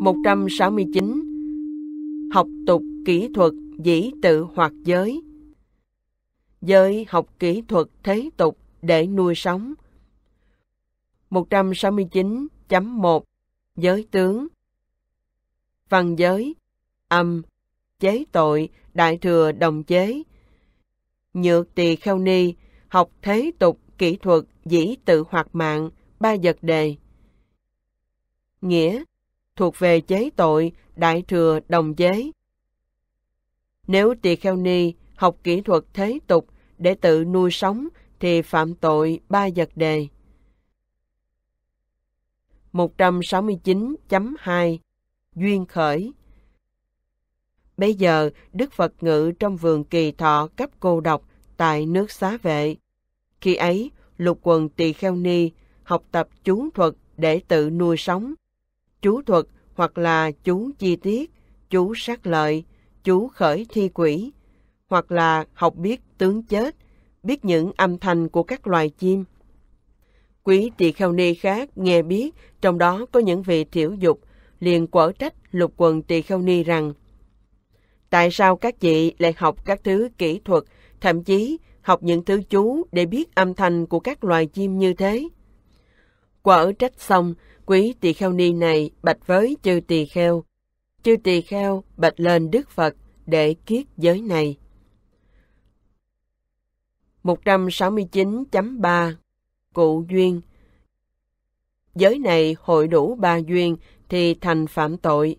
169 Học tục kỹ thuật dĩ tự hoặc giới Giới học kỹ thuật thế tục để nuôi sống 169.1 Giới tướng Văn giới Âm Chế tội Đại thừa đồng chế Nhược tỳ kheo ni Học thế tục kỹ thuật dĩ tự hoạt mạng Ba vật đề Nghĩa thuộc về chế tội, đại thừa đồng chế. Nếu tỳ kheo ni học kỹ thuật thế tục để tự nuôi sống thì phạm tội ba vật đề. 169.2 Duyên khởi Bây giờ, Đức Phật ngự trong vườn kỳ thọ cấp cô độc tại nước xá vệ. Khi ấy, lục quần tỳ kheo ni học tập chú thuật để tự nuôi sống, chú thuật hoặc là chú chi tiết, chú sát lợi, chú khởi thi quỷ, hoặc là học biết tướng chết, biết những âm thanh của các loài chim. Quý tỳ kheo ni khác nghe biết trong đó có những vị thiểu dục, liền quở trách lục quần tỳ kheo ni rằng Tại sao các chị lại học các thứ kỹ thuật, thậm chí học những thứ chú để biết âm thanh của các loài chim như thế? Quở trách xong, Quý tỳ kheo ni này bạch với chư tỳ kheo. Chư tỳ kheo bạch lên Đức Phật để kiết giới này. 169.3 Cụ duyên Giới này hội đủ ba duyên thì thành phạm tội,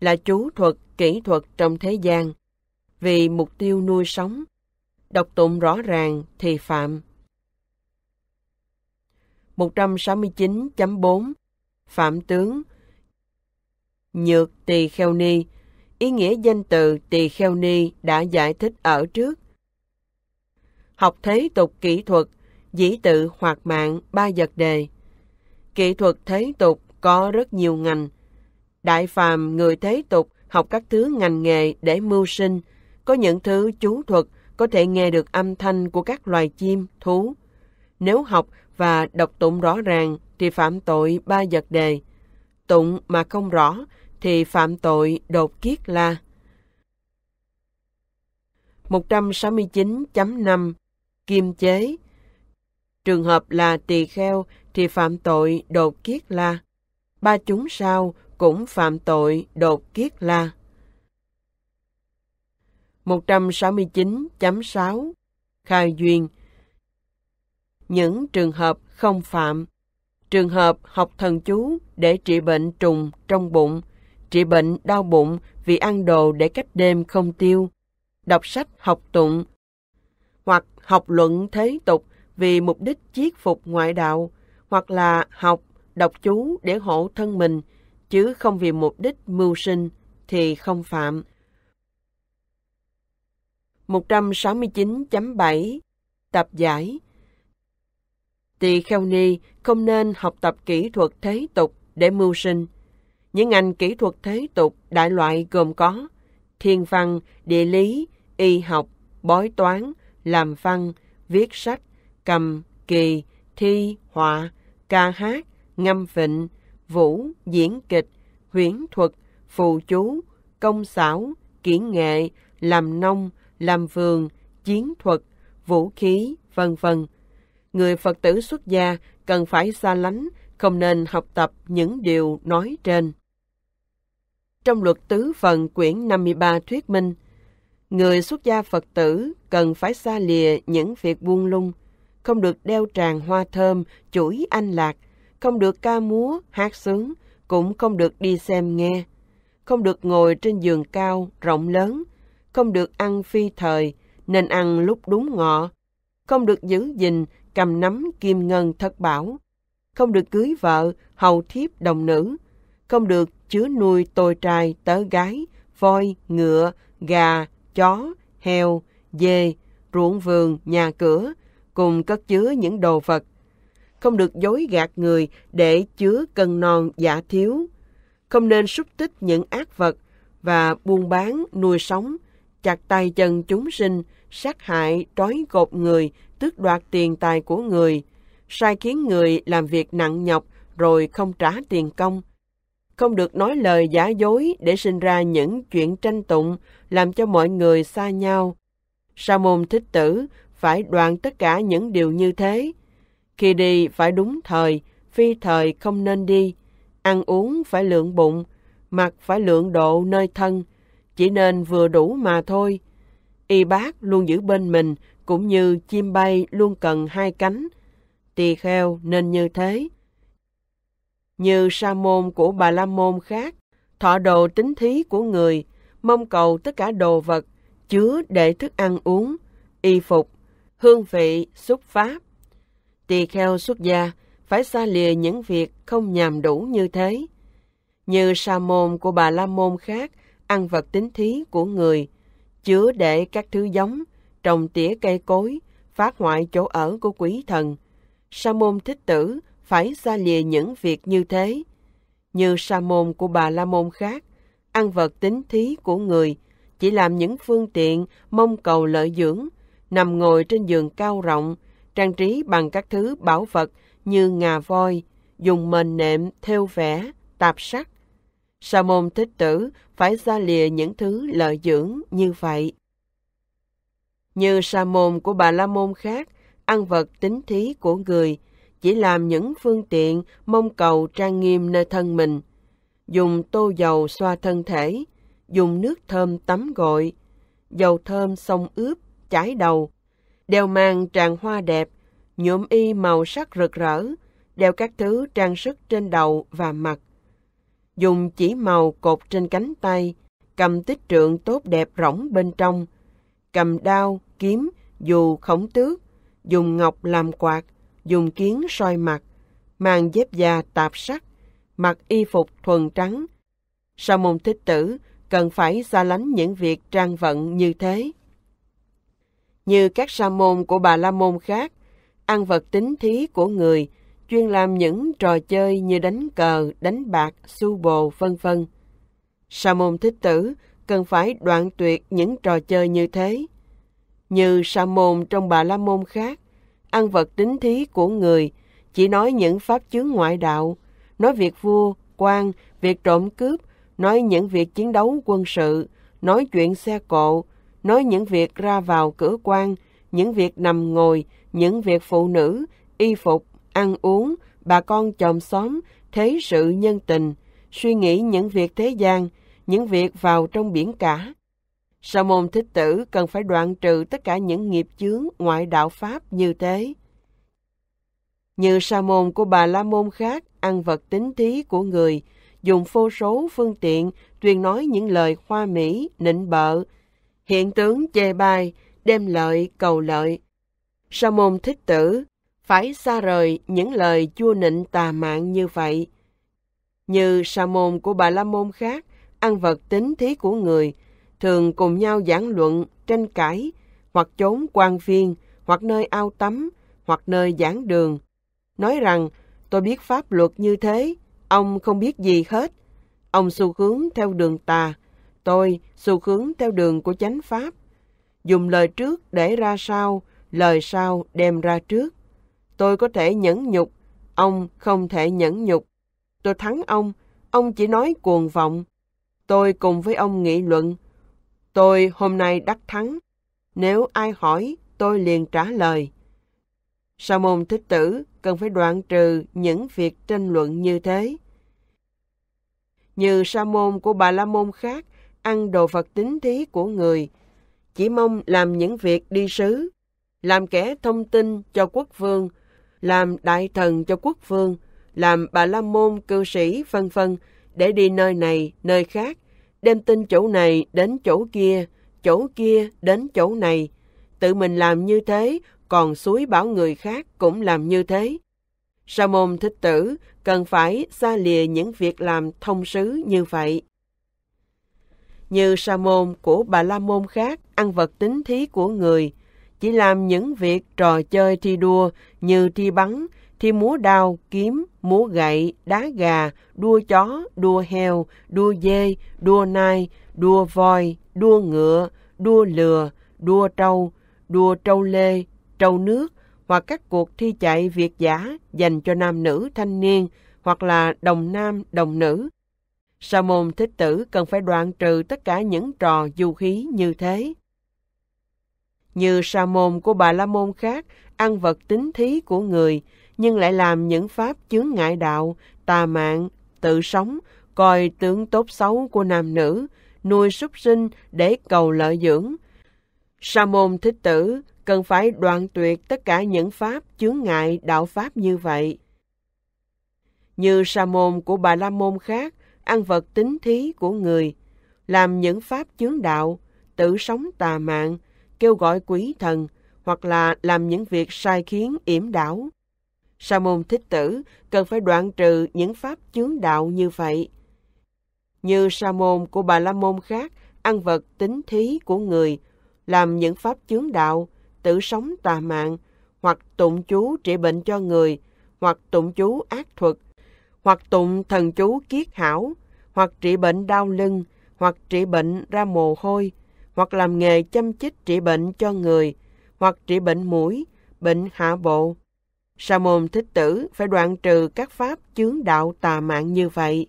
là chú thuật, kỹ thuật trong thế gian. Vì mục tiêu nuôi sống, độc tụng rõ ràng thì phạm. 169.4 Phạm Tướng, Nhược Tỳ Kheo Ni. Ý nghĩa danh từ Tỳ Kheo Ni đã giải thích ở trước. Học thế tục kỹ thuật, dĩ tự hoạt mạng ba vật đề. Kỹ thuật thế tục có rất nhiều ngành. Đại phàm người thế tục học các thứ ngành nghề để mưu sinh, có những thứ chú thuật có thể nghe được âm thanh của các loài chim, thú. Nếu học và đọc tụng rõ ràng thì phạm tội ba vật đề. Tụng mà không rõ thì phạm tội đột kiết la. 169.5 Kim chế Trường hợp là tỳ kheo thì phạm tội đột kiết la. Ba chúng sao cũng phạm tội đột kiết la. 169.6 Khai duyên Những trường hợp không phạm Trường hợp học thần chú để trị bệnh trùng trong bụng, trị bệnh đau bụng vì ăn đồ để cách đêm không tiêu, đọc sách học tụng, hoặc học luận thế tục vì mục đích chiết phục ngoại đạo, hoặc là học, đọc chú để hộ thân mình, chứ không vì mục đích mưu sinh thì không phạm. 169.7 Tập giải tỳ kheo ni không nên học tập kỹ thuật thế tục để mưu sinh. Những ngành kỹ thuật thế tục đại loại gồm có thiên văn, địa lý, y học, bói toán, làm văn, viết sách, cầm, kỳ, thi, họa, ca hát, ngâm vịnh, vũ, diễn kịch, huyễn thuật, phù chú, công xảo, kỹ nghệ, làm nông, làm vườn, chiến thuật, vũ khí, vân vân người Phật tử xuất gia cần phải xa lánh, không nên học tập những điều nói trên. Trong luật tứ phần quyển 53 thuyết minh, người xuất gia Phật tử cần phải xa lìa những việc buông lung, không được đeo tràng hoa thơm, chuỗi anh lạc, không được ca múa, hát sướng, cũng không được đi xem nghe, không được ngồi trên giường cao, rộng lớn, không được ăn phi thời, nên ăn lúc đúng ngọ, không được giữ gìn cầm nắm kim ngân thất bảo. Không được cưới vợ, hầu thiếp đồng nữ. Không được chứa nuôi tôi trai, tớ gái, voi, ngựa, gà, chó, heo, dê, ruộng vườn, nhà cửa, cùng cất chứa những đồ vật. Không được dối gạt người để chứa cân non giả thiếu. Không nên xúc tích những ác vật và buôn bán, nuôi sống, chặt tay chân chúng sinh, sát hại, trói gột người, tước đoạt tiền tài của người, sai khiến người làm việc nặng nhọc rồi không trả tiền công. Không được nói lời giả dối để sinh ra những chuyện tranh tụng làm cho mọi người xa nhau. Sa môn thích tử phải đoạn tất cả những điều như thế. Khi đi phải đúng thời, phi thời không nên đi. Ăn uống phải lượng bụng, mặc phải lượng độ nơi thân, chỉ nên vừa đủ mà thôi y bác luôn giữ bên mình, cũng như chim bay luôn cần hai cánh. Tỳ kheo nên như thế. Như sa môn của bà la môn khác, thọ đồ tính thí của người, mong cầu tất cả đồ vật, chứa để thức ăn uống, y phục, hương vị, xúc pháp. Tỳ kheo xuất gia phải xa lìa những việc không nhàm đủ như thế. Như sa môn của bà la môn khác, ăn vật tính thí của người, chứa để các thứ giống, trồng tỉa cây cối, phá hoại chỗ ở của quý thần. Sa môn thích tử phải xa lìa những việc như thế. Như sa môn của bà la môn khác, ăn vật tính thí của người, chỉ làm những phương tiện mong cầu lợi dưỡng, nằm ngồi trên giường cao rộng, trang trí bằng các thứ bảo vật như ngà voi, dùng mền nệm, theo vẽ, tạp sắc, Sa môn thích tử phải ra lìa những thứ lợi dưỡng như vậy. Như sa môn của bà la môn khác, ăn vật tính thí của người, chỉ làm những phương tiện mong cầu trang nghiêm nơi thân mình, dùng tô dầu xoa thân thể, dùng nước thơm tắm gội, dầu thơm xông ướp, chải đầu, đeo mang tràng hoa đẹp, nhuộm y màu sắc rực rỡ, đeo các thứ trang sức trên đầu và mặt dùng chỉ màu cột trên cánh tay, cầm tích trượng tốt đẹp rỗng bên trong, cầm đao, kiếm, dù khổng tước, dùng ngọc làm quạt, dùng kiến soi mặt, mang dép da tạp sắc mặc y phục thuần trắng. Sa môn thích tử cần phải xa lánh những việc trang vận như thế. Như các sa môn của bà la môn khác, ăn vật tính thí của người chuyên làm những trò chơi như đánh cờ, đánh bạc, su bồ, vân vân. Sa môn thích tử cần phải đoạn tuyệt những trò chơi như thế. Như sa môn trong bà la môn khác, ăn vật tính thí của người, chỉ nói những pháp chướng ngoại đạo, nói việc vua, quan, việc trộm cướp, nói những việc chiến đấu quân sự, nói chuyện xe cộ, nói những việc ra vào cửa quan, những việc nằm ngồi, những việc phụ nữ, y phục, ăn uống, bà con chồng xóm, thấy sự nhân tình, suy nghĩ những việc thế gian, những việc vào trong biển cả. Sa môn thích tử cần phải đoạn trừ tất cả những nghiệp chướng ngoại đạo pháp như thế. Như sa môn của bà la môn khác ăn vật tính thí của người, dùng phô số phương tiện truyền nói những lời khoa mỹ, nịnh bợ, hiện tướng chê bai, đem lợi cầu lợi. Sa môn thích tử phải xa rời những lời chua nịnh tà mạng như vậy. Như sa môn của bà la môn khác, ăn vật tính thí của người, thường cùng nhau giảng luận, tranh cãi, hoặc trốn quan phiên hoặc nơi ao tắm, hoặc nơi giảng đường. Nói rằng, tôi biết pháp luật như thế, ông không biết gì hết. Ông xu hướng theo đường tà, tôi xu hướng theo đường của chánh pháp. Dùng lời trước để ra sau, lời sau đem ra trước. Tôi có thể nhẫn nhục, ông không thể nhẫn nhục. Tôi thắng ông, ông chỉ nói cuồng vọng. Tôi cùng với ông nghị luận. Tôi hôm nay đắc thắng. Nếu ai hỏi, tôi liền trả lời. Sa môn thích tử cần phải đoạn trừ những việc tranh luận như thế. Như sa môn của bà la môn khác ăn đồ vật tín thí của người, chỉ mong làm những việc đi sứ, làm kẻ thông tin cho quốc vương làm đại thần cho quốc vương, làm bà la môn cư sĩ vân vân để đi nơi này, nơi khác, đem tin chỗ này đến chỗ kia, chỗ kia đến chỗ này. Tự mình làm như thế, còn suối bảo người khác cũng làm như thế. Sa môn thích tử cần phải xa lìa những việc làm thông sứ như vậy. Như sa môn của bà la môn khác ăn vật tính thí của người, chỉ làm những việc trò chơi thi đua như thi bắn, thi múa đao, kiếm, múa gậy, đá gà, đua chó, đua heo, đua dê, đua nai, đua voi, đua ngựa, đua lừa, đua trâu, đua trâu lê, trâu nước hoặc các cuộc thi chạy việt giả dành cho nam nữ thanh niên hoặc là đồng nam đồng nữ. Sa môn thích tử cần phải đoạn trừ tất cả những trò du khí như thế như sa môn của bà la môn khác ăn vật tính thí của người nhưng lại làm những pháp chướng ngại đạo tà mạng tự sống coi tướng tốt xấu của nam nữ nuôi súc sinh để cầu lợi dưỡng sa môn thích tử cần phải đoạn tuyệt tất cả những pháp chướng ngại đạo pháp như vậy như sa môn của bà la môn khác ăn vật tính thí của người làm những pháp chướng đạo tự sống tà mạng kêu gọi quý thần hoặc là làm những việc sai khiến yểm đảo. Sa môn thích tử cần phải đoạn trừ những pháp chướng đạo như vậy. Như sa môn của bà la môn khác ăn vật tính thí của người, làm những pháp chướng đạo, tự sống tà mạng, hoặc tụng chú trị bệnh cho người, hoặc tụng chú ác thuật, hoặc tụng thần chú kiết hảo, hoặc trị bệnh đau lưng, hoặc trị bệnh ra mồ hôi, hoặc làm nghề chăm chích trị bệnh cho người, hoặc trị bệnh mũi, bệnh hạ bộ. Sa môn thích tử phải đoạn trừ các pháp chướng đạo tà mạng như vậy.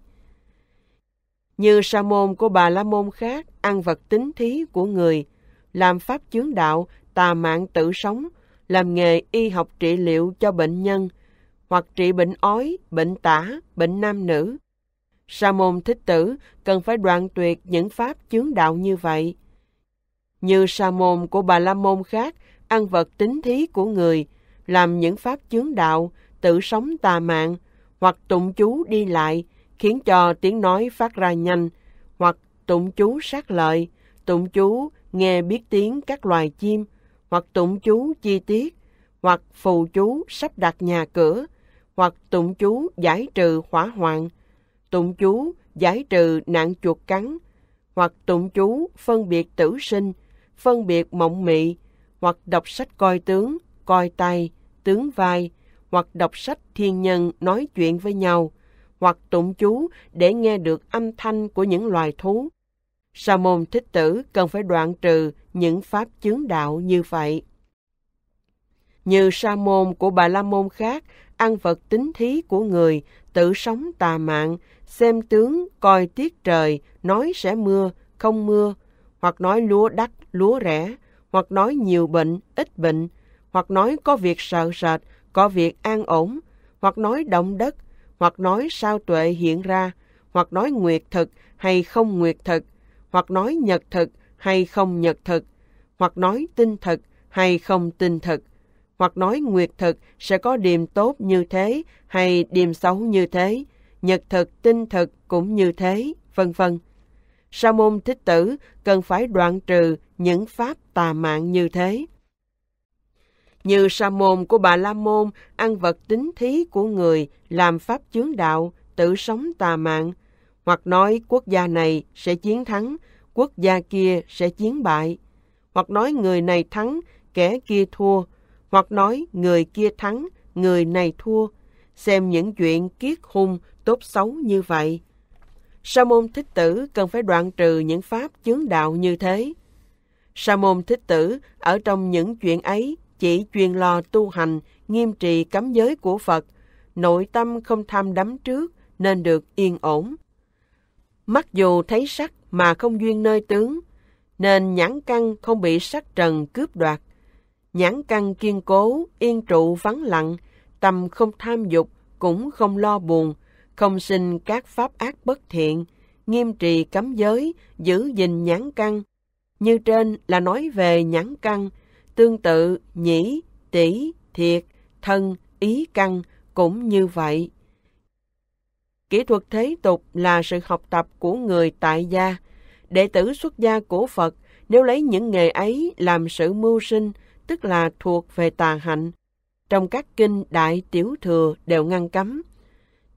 Như sa môn của bà la môn khác ăn vật tính thí của người, làm pháp chướng đạo tà mạng tự sống, làm nghề y học trị liệu cho bệnh nhân, hoặc trị bệnh ói, bệnh tả, bệnh nam nữ. Sa môn thích tử cần phải đoạn tuyệt những pháp chướng đạo như vậy như sa môn của bà la môn khác ăn vật tính thí của người làm những pháp chướng đạo tự sống tà mạng hoặc tụng chú đi lại khiến cho tiếng nói phát ra nhanh hoặc tụng chú sát lợi tụng chú nghe biết tiếng các loài chim hoặc tụng chú chi tiết hoặc phù chú sắp đặt nhà cửa hoặc tụng chú giải trừ hỏa hoạn tụng chú giải trừ nạn chuột cắn hoặc tụng chú phân biệt tử sinh phân biệt mộng mị, hoặc đọc sách coi tướng, coi tay, tướng vai, hoặc đọc sách thiên nhân nói chuyện với nhau, hoặc tụng chú để nghe được âm thanh của những loài thú. Sa môn thích tử cần phải đoạn trừ những pháp chứng đạo như vậy. Như sa môn của bà la môn khác, ăn vật tính thí của người, tự sống tà mạng, xem tướng, coi tiết trời, nói sẽ mưa, không mưa, hoặc nói lúa đắt, lúa rẻ, hoặc nói nhiều bệnh, ít bệnh, hoặc nói có việc sợ sệt, có việc an ổn, hoặc nói động đất, hoặc nói sao tuệ hiện ra, hoặc nói nguyệt thực hay không nguyệt thực, hoặc nói nhật thực hay không nhật thực, hoặc nói tinh thực hay không tinh thực, hoặc nói nguyệt thực sẽ có điểm tốt như thế hay điểm xấu như thế, nhật thực tinh thực cũng như thế, vân vân sa môn thích tử cần phải đoạn trừ những pháp tà mạng như thế. Như sa môn của bà la môn ăn vật tính thí của người làm pháp chướng đạo, tự sống tà mạng, hoặc nói quốc gia này sẽ chiến thắng, quốc gia kia sẽ chiến bại, hoặc nói người này thắng, kẻ kia thua, hoặc nói người kia thắng, người này thua, xem những chuyện kiết hung tốt xấu như vậy Sa môn thích tử cần phải đoạn trừ những pháp chướng đạo như thế. Sa môn thích tử ở trong những chuyện ấy chỉ chuyên lo tu hành, nghiêm trì cấm giới của Phật, nội tâm không tham đắm trước nên được yên ổn. Mặc dù thấy sắc mà không duyên nơi tướng, nên nhãn căn không bị sắc trần cướp đoạt. Nhãn căn kiên cố, yên trụ vắng lặng, tâm không tham dục, cũng không lo buồn, không sinh các pháp ác bất thiện, nghiêm trì cấm giới, giữ gìn nhãn căn. Như trên là nói về nhãn căn, tương tự nhĩ, tỷ, thiệt, thân, ý căn cũng như vậy. Kỹ thuật thế tục là sự học tập của người tại gia. Đệ tử xuất gia của Phật nếu lấy những nghề ấy làm sự mưu sinh, tức là thuộc về tà hạnh. Trong các kinh đại tiểu thừa đều ngăn cấm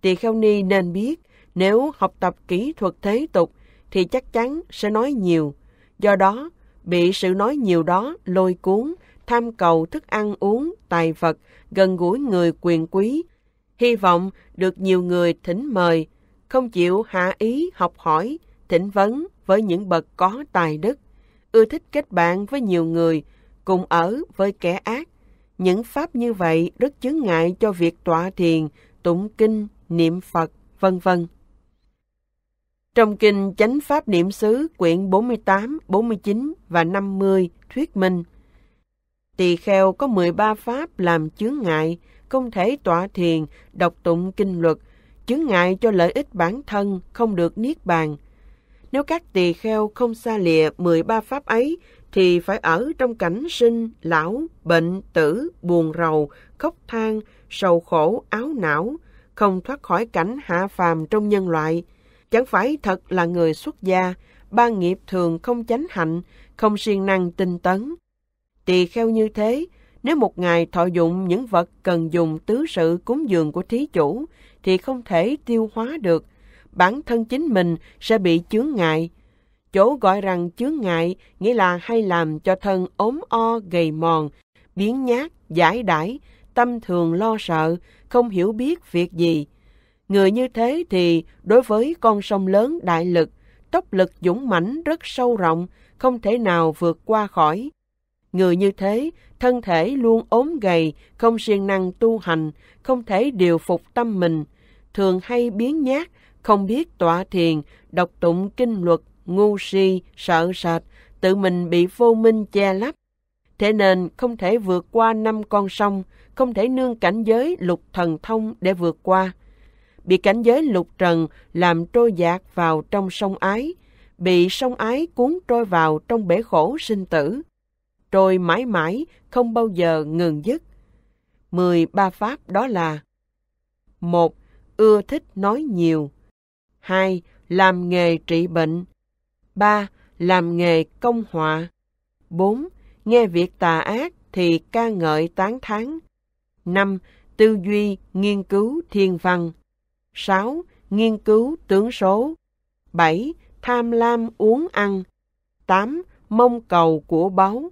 tỳ kheo ni nên biết nếu học tập kỹ thuật thế tục thì chắc chắn sẽ nói nhiều do đó bị sự nói nhiều đó lôi cuốn tham cầu thức ăn uống tài vật gần gũi người quyền quý hy vọng được nhiều người thỉnh mời không chịu hạ ý học hỏi thỉnh vấn với những bậc có tài đức ưa thích kết bạn với nhiều người cùng ở với kẻ ác những pháp như vậy rất chướng ngại cho việc tọa thiền tụng kinh niệm Phật, vân vân. Trong kinh Chánh Pháp Niệm xứ quyển 48, 49 và 50 thuyết minh, tỳ kheo có 13 pháp làm chướng ngại, không thể tọa thiền, đọc tụng kinh luật, chướng ngại cho lợi ích bản thân, không được niết bàn. Nếu các tỳ kheo không xa lìa 13 pháp ấy, thì phải ở trong cảnh sinh, lão, bệnh, tử, buồn rầu, khóc than, sầu khổ, áo não, không thoát khỏi cảnh hạ phàm trong nhân loại. Chẳng phải thật là người xuất gia, ba nghiệp thường không chánh hạnh, không siêng năng tinh tấn. Tỳ kheo như thế, nếu một ngày thọ dụng những vật cần dùng tứ sự cúng dường của thí chủ, thì không thể tiêu hóa được. Bản thân chính mình sẽ bị chướng ngại. Chỗ gọi rằng chướng ngại nghĩa là hay làm cho thân ốm o, gầy mòn, biến nhát, giải đải, tâm thường lo sợ, không hiểu biết việc gì. Người như thế thì đối với con sông lớn đại lực, tốc lực dũng mãnh rất sâu rộng, không thể nào vượt qua khỏi. Người như thế, thân thể luôn ốm gầy, không siêng năng tu hành, không thể điều phục tâm mình, thường hay biến nhát, không biết tọa thiền, đọc tụng kinh luật, ngu si, sợ sệt, tự mình bị vô minh che lấp. Thế nên không thể vượt qua năm con sông, không thể nương cảnh giới lục thần thông để vượt qua. Bị cảnh giới lục trần làm trôi dạt vào trong sông ái, bị sông ái cuốn trôi vào trong bể khổ sinh tử. Trôi mãi mãi, không bao giờ ngừng dứt. 13 pháp đó là một Ưa thích nói nhiều 2. Làm nghề trị bệnh 3. Làm nghề công họa 4. Nghe việc tà ác thì ca ngợi tán thán 5. Tư duy, nghiên cứu thiên văn. 6. Nghiên cứu tướng số. 7. Tham lam uống ăn. 8. mong cầu của báu.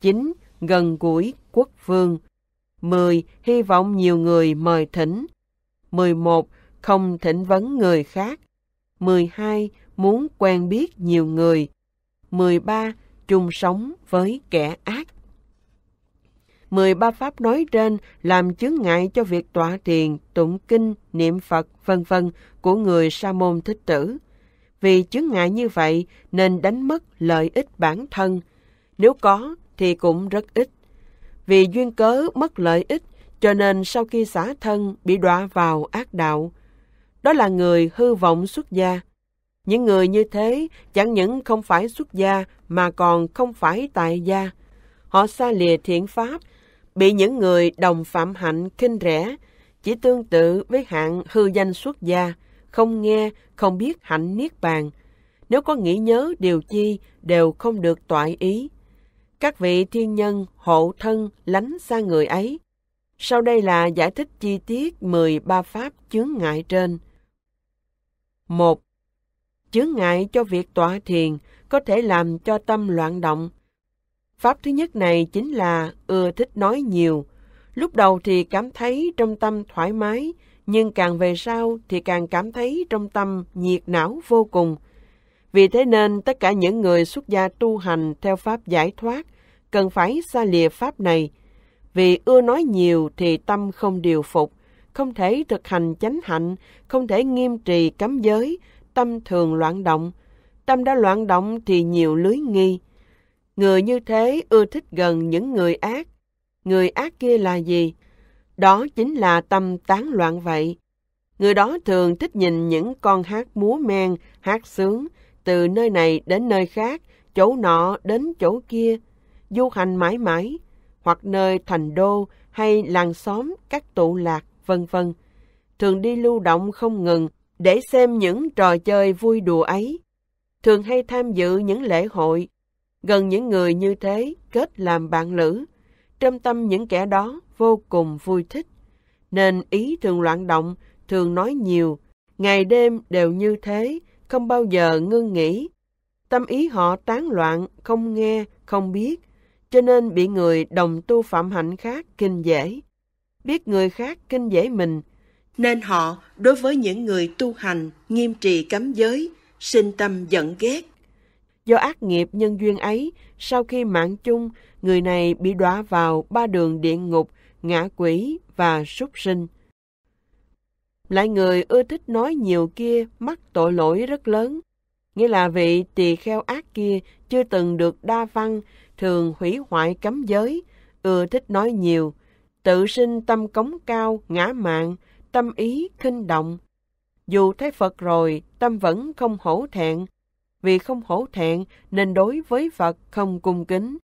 9. Gần gũi quốc vương. 10. Hy vọng nhiều người mời thỉnh. 11. Không thỉnh vấn người khác. 12. Muốn quen biết nhiều người. 13. Chung sống với kẻ ác. 13 pháp nói trên làm chứng ngại cho việc tọa thiền, tụng kinh, niệm Phật, vân vân của người sa môn thích tử. Vì chứng ngại như vậy nên đánh mất lợi ích bản thân. Nếu có thì cũng rất ít. Vì duyên cớ mất lợi ích cho nên sau khi xả thân bị đọa vào ác đạo. Đó là người hư vọng xuất gia. Những người như thế chẳng những không phải xuất gia mà còn không phải tại gia. Họ xa lìa thiện pháp bị những người đồng phạm hạnh khinh rẻ, chỉ tương tự với hạng hư danh xuất gia, không nghe, không biết hạnh niết bàn. Nếu có nghĩ nhớ điều chi, đều không được toại ý. Các vị thiên nhân hộ thân lánh xa người ấy. Sau đây là giải thích chi tiết 13 pháp chướng ngại trên. 1. Chướng ngại cho việc tọa thiền có thể làm cho tâm loạn động, Pháp thứ nhất này chính là ưa thích nói nhiều. Lúc đầu thì cảm thấy trong tâm thoải mái, nhưng càng về sau thì càng cảm thấy trong tâm nhiệt não vô cùng. Vì thế nên tất cả những người xuất gia tu hành theo Pháp giải thoát cần phải xa lìa Pháp này. Vì ưa nói nhiều thì tâm không điều phục, không thể thực hành chánh hạnh, không thể nghiêm trì cấm giới, tâm thường loạn động. Tâm đã loạn động thì nhiều lưới nghi. Người như thế ưa thích gần những người ác. Người ác kia là gì? Đó chính là tâm tán loạn vậy. Người đó thường thích nhìn những con hát múa men, hát sướng, từ nơi này đến nơi khác, chỗ nọ đến chỗ kia, du hành mãi mãi, hoặc nơi thành đô hay làng xóm, các tụ lạc, vân vân. Thường đi lưu động không ngừng để xem những trò chơi vui đùa ấy. Thường hay tham dự những lễ hội, Gần những người như thế kết làm bạn lữ, trong tâm những kẻ đó vô cùng vui thích. Nên ý thường loạn động, thường nói nhiều, ngày đêm đều như thế, không bao giờ ngưng nghỉ. Tâm ý họ tán loạn, không nghe, không biết, cho nên bị người đồng tu phạm hạnh khác kinh dễ. Biết người khác kinh dễ mình, nên họ đối với những người tu hành, nghiêm trì cấm giới, sinh tâm giận ghét, Do ác nghiệp nhân duyên ấy, sau khi mạng chung, người này bị đọa vào ba đường địa ngục, ngã quỷ và súc sinh. Lại người ưa thích nói nhiều kia mắc tội lỗi rất lớn, nghĩa là vị tỳ kheo ác kia chưa từng được đa văn, thường hủy hoại cấm giới, ưa thích nói nhiều, tự sinh tâm cống cao, ngã mạng, tâm ý khinh động. Dù thấy Phật rồi, tâm vẫn không hổ thẹn, vì không hổ thẹn nên đối với Phật không cung kính.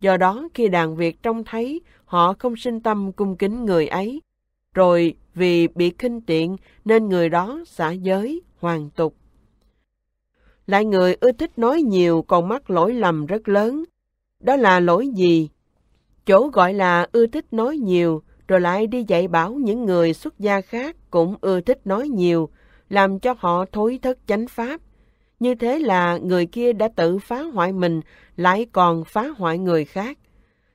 Do đó khi đàn Việt trông thấy họ không sinh tâm cung kính người ấy, rồi vì bị khinh tiện nên người đó xả giới, hoàn tục. Lại người ưa thích nói nhiều còn mắc lỗi lầm rất lớn. Đó là lỗi gì? Chỗ gọi là ưa thích nói nhiều, rồi lại đi dạy bảo những người xuất gia khác cũng ưa thích nói nhiều, làm cho họ thối thất chánh pháp, như thế là người kia đã tự phá hoại mình, lại còn phá hoại người khác.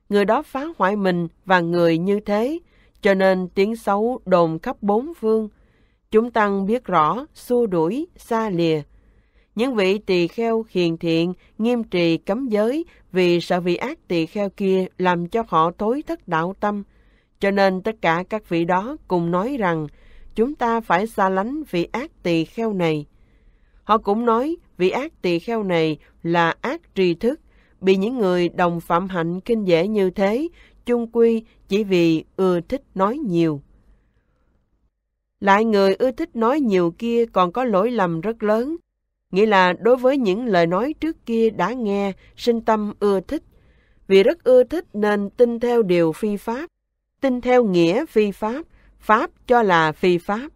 Người đó phá hoại mình và người như thế, cho nên tiếng xấu đồn khắp bốn phương. Chúng tăng biết rõ, xua đuổi, xa lìa. Những vị tỳ kheo hiền thiện, nghiêm trì cấm giới vì sợ vị ác tỳ kheo kia làm cho họ tối thất đạo tâm. Cho nên tất cả các vị đó cùng nói rằng, chúng ta phải xa lánh vị ác tỳ kheo này. Họ cũng nói vị ác tỳ kheo này là ác tri thức, bị những người đồng phạm hạnh kinh dễ như thế, chung quy chỉ vì ưa thích nói nhiều. Lại người ưa thích nói nhiều kia còn có lỗi lầm rất lớn, nghĩa là đối với những lời nói trước kia đã nghe, sinh tâm ưa thích. Vì rất ưa thích nên tin theo điều phi pháp, tin theo nghĩa phi pháp, pháp cho là phi pháp,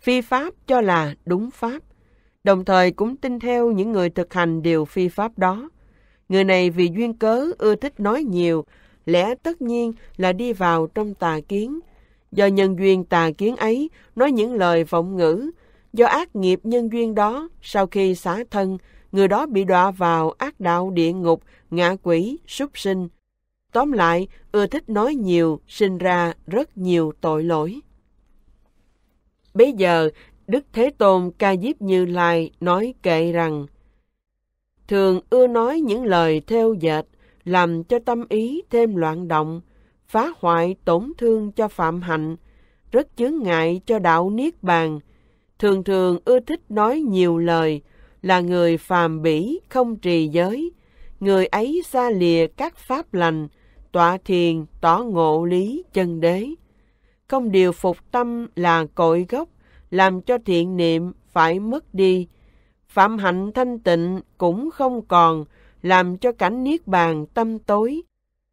phi pháp cho là đúng pháp đồng thời cũng tin theo những người thực hành điều phi pháp đó. Người này vì duyên cớ ưa thích nói nhiều, lẽ tất nhiên là đi vào trong tà kiến. Do nhân duyên tà kiến ấy nói những lời vọng ngữ, do ác nghiệp nhân duyên đó, sau khi xả thân, người đó bị đọa vào ác đạo địa ngục, ngạ quỷ, súc sinh. Tóm lại, ưa thích nói nhiều, sinh ra rất nhiều tội lỗi. Bây giờ, Đức Thế Tôn Ca Diếp Như Lai nói kệ rằng Thường ưa nói những lời theo dệt, làm cho tâm ý thêm loạn động, phá hoại tổn thương cho phạm hạnh, rất chướng ngại cho đạo Niết Bàn. Thường thường ưa thích nói nhiều lời, là người phàm bỉ, không trì giới. Người ấy xa lìa các pháp lành, tọa thiền, tỏ ngộ lý, chân đế. Không điều phục tâm là cội gốc làm cho thiện niệm phải mất đi. Phạm hạnh thanh tịnh cũng không còn, làm cho cảnh niết bàn tâm tối.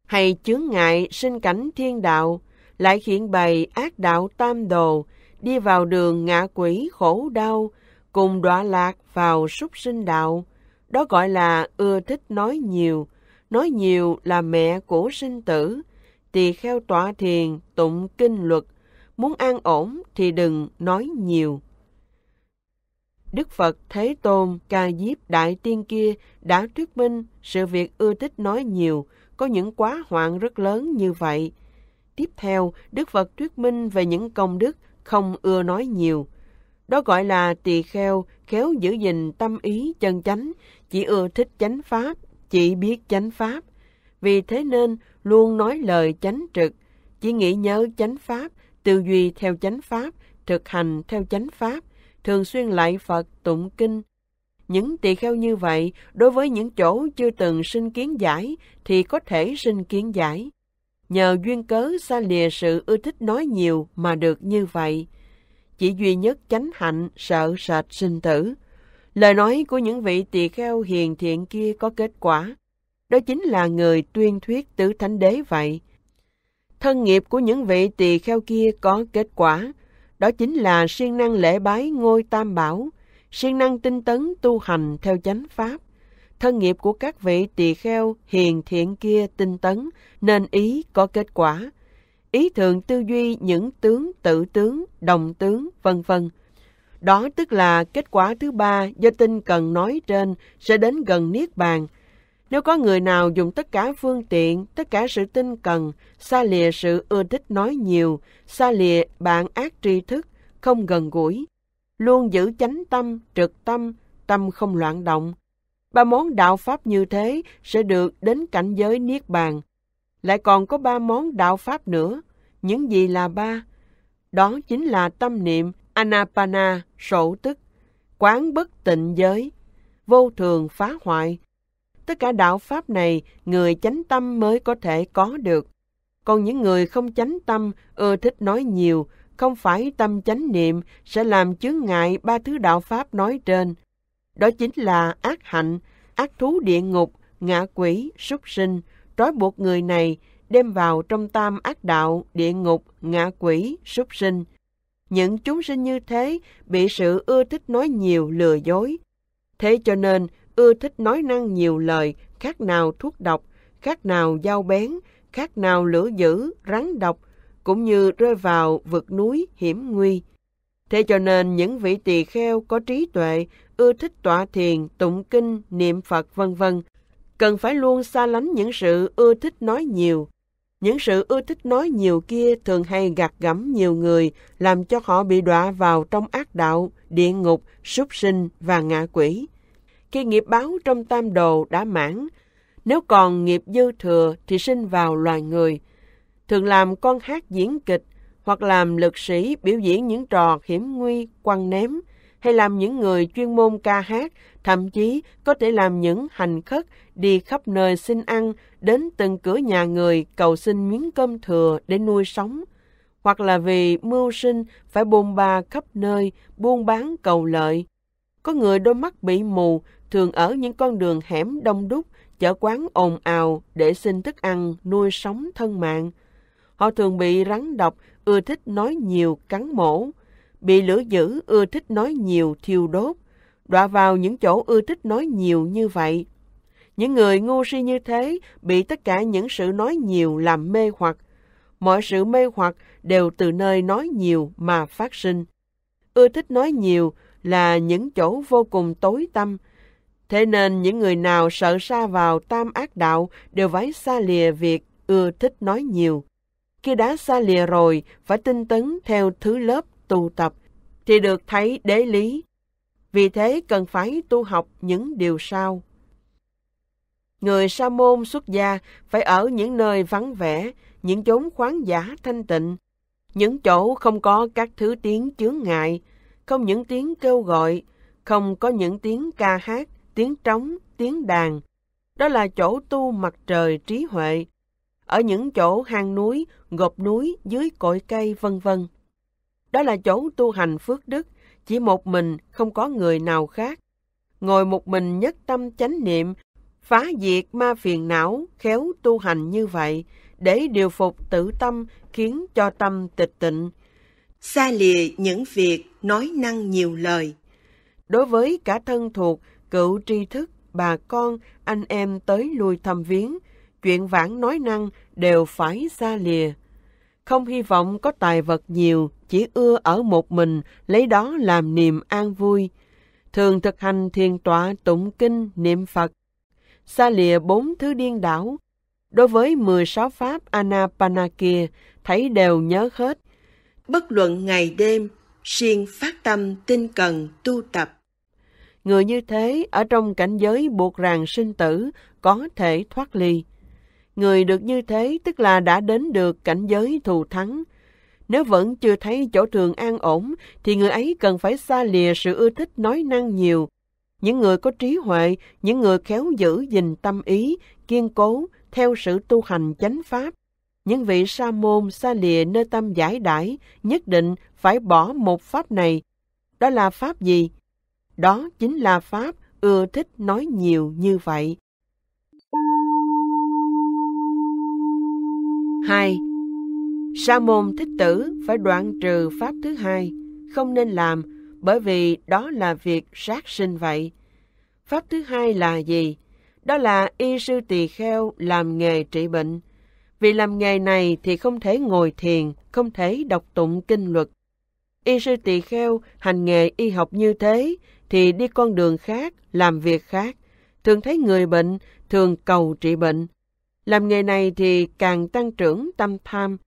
Hay chướng ngại sinh cảnh thiên đạo, lại hiện bày ác đạo tam đồ, đi vào đường ngạ quỷ khổ đau, cùng đọa lạc vào súc sinh đạo. Đó gọi là ưa thích nói nhiều, nói nhiều là mẹ của sinh tử, tỳ kheo tọa thiền, tụng kinh luật, muốn an ổn thì đừng nói nhiều. Đức Phật Thế Tôn Ca Diếp Đại Tiên kia đã thuyết minh sự việc ưa thích nói nhiều có những quá hoạn rất lớn như vậy. Tiếp theo, Đức Phật thuyết minh về những công đức không ưa nói nhiều. Đó gọi là tỳ kheo, khéo giữ gìn tâm ý chân chánh, chỉ ưa thích chánh pháp, chỉ biết chánh pháp. Vì thế nên luôn nói lời chánh trực, chỉ nghĩ nhớ chánh pháp, tư duy theo chánh pháp, thực hành theo chánh pháp, thường xuyên lại Phật tụng kinh. Những tỳ kheo như vậy, đối với những chỗ chưa từng sinh kiến giải thì có thể sinh kiến giải. Nhờ duyên cớ xa lìa sự ưa thích nói nhiều mà được như vậy. Chỉ duy nhất chánh hạnh sợ sệt sinh tử. Lời nói của những vị tỳ kheo hiền thiện kia có kết quả. Đó chính là người tuyên thuyết tứ thánh đế vậy thân nghiệp của những vị tỳ kheo kia có kết quả. Đó chính là siêng năng lễ bái ngôi tam bảo, siêng năng tinh tấn tu hành theo chánh pháp. Thân nghiệp của các vị tỳ kheo hiền thiện kia tinh tấn, nên ý có kết quả. Ý thường tư duy những tướng, tự tướng, đồng tướng, vân vân. Đó tức là kết quả thứ ba do tinh cần nói trên sẽ đến gần Niết Bàn – nếu có người nào dùng tất cả phương tiện, tất cả sự tinh cần, xa lìa sự ưa thích nói nhiều, xa lìa bạn ác tri thức, không gần gũi, luôn giữ chánh tâm, trực tâm, tâm không loạn động. Ba món đạo pháp như thế sẽ được đến cảnh giới Niết Bàn. Lại còn có ba món đạo pháp nữa. Những gì là ba? Đó chính là tâm niệm Anapana, sổ tức, quán bất tịnh giới, vô thường phá hoại, Tất cả đạo pháp này, người chánh tâm mới có thể có được. Còn những người không chánh tâm, ưa thích nói nhiều, không phải tâm chánh niệm sẽ làm chướng ngại ba thứ đạo pháp nói trên. Đó chính là ác hạnh, ác thú địa ngục, ngạ quỷ, súc sinh, trói buộc người này, đem vào trong tam ác đạo, địa ngục, ngạ quỷ, súc sinh. Những chúng sinh như thế bị sự ưa thích nói nhiều lừa dối. Thế cho nên, ưa thích nói năng nhiều lời, khác nào thuốc độc, khác nào dao bén, khác nào lửa dữ, rắn độc, cũng như rơi vào vực núi hiểm nguy. Thế cho nên những vị tỳ kheo có trí tuệ, ưa thích tọa thiền, tụng kinh, niệm Phật vân vân, cần phải luôn xa lánh những sự ưa thích nói nhiều. Những sự ưa thích nói nhiều kia thường hay gạt gẫm nhiều người, làm cho họ bị đọa vào trong ác đạo, địa ngục, súc sinh và ngạ quỷ khi nghiệp báo trong tam đồ đã mãn, nếu còn nghiệp dư thừa thì sinh vào loài người. Thường làm con hát diễn kịch, hoặc làm lực sĩ biểu diễn những trò hiểm nguy, quăng ném, hay làm những người chuyên môn ca hát, thậm chí có thể làm những hành khất đi khắp nơi xin ăn, đến từng cửa nhà người cầu xin miếng cơm thừa để nuôi sống. Hoặc là vì mưu sinh phải bôn ba khắp nơi, buôn bán cầu lợi. Có người đôi mắt bị mù thường ở những con đường hẻm đông đúc, chợ quán ồn ào để xin thức ăn, nuôi sống thân mạng. Họ thường bị rắn độc, ưa thích nói nhiều, cắn mổ. Bị lửa dữ, ưa thích nói nhiều, thiêu đốt. Đọa vào những chỗ ưa thích nói nhiều như vậy. Những người ngu si như thế bị tất cả những sự nói nhiều làm mê hoặc. Mọi sự mê hoặc đều từ nơi nói nhiều mà phát sinh. Ưa thích nói nhiều là những chỗ vô cùng tối tâm. Thế nên những người nào sợ xa vào tam ác đạo đều phải xa lìa việc ưa thích nói nhiều. Khi đã xa lìa rồi, phải tinh tấn theo thứ lớp tu tập, thì được thấy đế lý. Vì thế cần phải tu học những điều sau. Người sa môn xuất gia phải ở những nơi vắng vẻ, những chốn khoáng giả thanh tịnh, những chỗ không có các thứ tiếng chướng ngại, không những tiếng kêu gọi, không có những tiếng ca hát, tiếng trống, tiếng đàn. Đó là chỗ tu mặt trời trí huệ, ở những chỗ hang núi, gộp núi, dưới cội cây, vân vân. Đó là chỗ tu hành phước đức, chỉ một mình, không có người nào khác. Ngồi một mình nhất tâm chánh niệm, phá diệt ma phiền não, khéo tu hành như vậy, để điều phục tự tâm, khiến cho tâm tịch tịnh. Xa lìa những việc nói năng nhiều lời. Đối với cả thân thuộc cựu tri thức, bà con, anh em tới lui thăm viếng, chuyện vãng nói năng đều phải xa lìa. Không hy vọng có tài vật nhiều, chỉ ưa ở một mình, lấy đó làm niềm an vui. Thường thực hành thiền tọa tụng kinh, niệm Phật. Xa lìa bốn thứ điên đảo. Đối với 16 pháp Anapana kia, thấy đều nhớ hết. Bất luận ngày đêm, siêng phát tâm tinh cần tu tập người như thế ở trong cảnh giới buộc ràng sinh tử có thể thoát ly. Người được như thế tức là đã đến được cảnh giới thù thắng. Nếu vẫn chưa thấy chỗ trường an ổn thì người ấy cần phải xa lìa sự ưa thích nói năng nhiều. Những người có trí huệ, những người khéo giữ gìn tâm ý, kiên cố, theo sự tu hành chánh pháp. Những vị sa môn xa lìa nơi tâm giải đãi nhất định phải bỏ một pháp này. Đó là pháp gì? Đó chính là Pháp ưa thích nói nhiều như vậy. 2. Sa môn thích tử phải đoạn trừ pháp thứ hai, không nên làm bởi vì đó là việc sát sinh vậy. Pháp thứ hai là gì? Đó là y sư tỳ kheo làm nghề trị bệnh. Vì làm nghề này thì không thể ngồi thiền, không thể đọc tụng kinh luật. Y sư tỳ kheo hành nghề y học như thế thì đi con đường khác, làm việc khác, thường thấy người bệnh, thường cầu trị bệnh. Làm nghề này thì càng tăng trưởng tâm tham.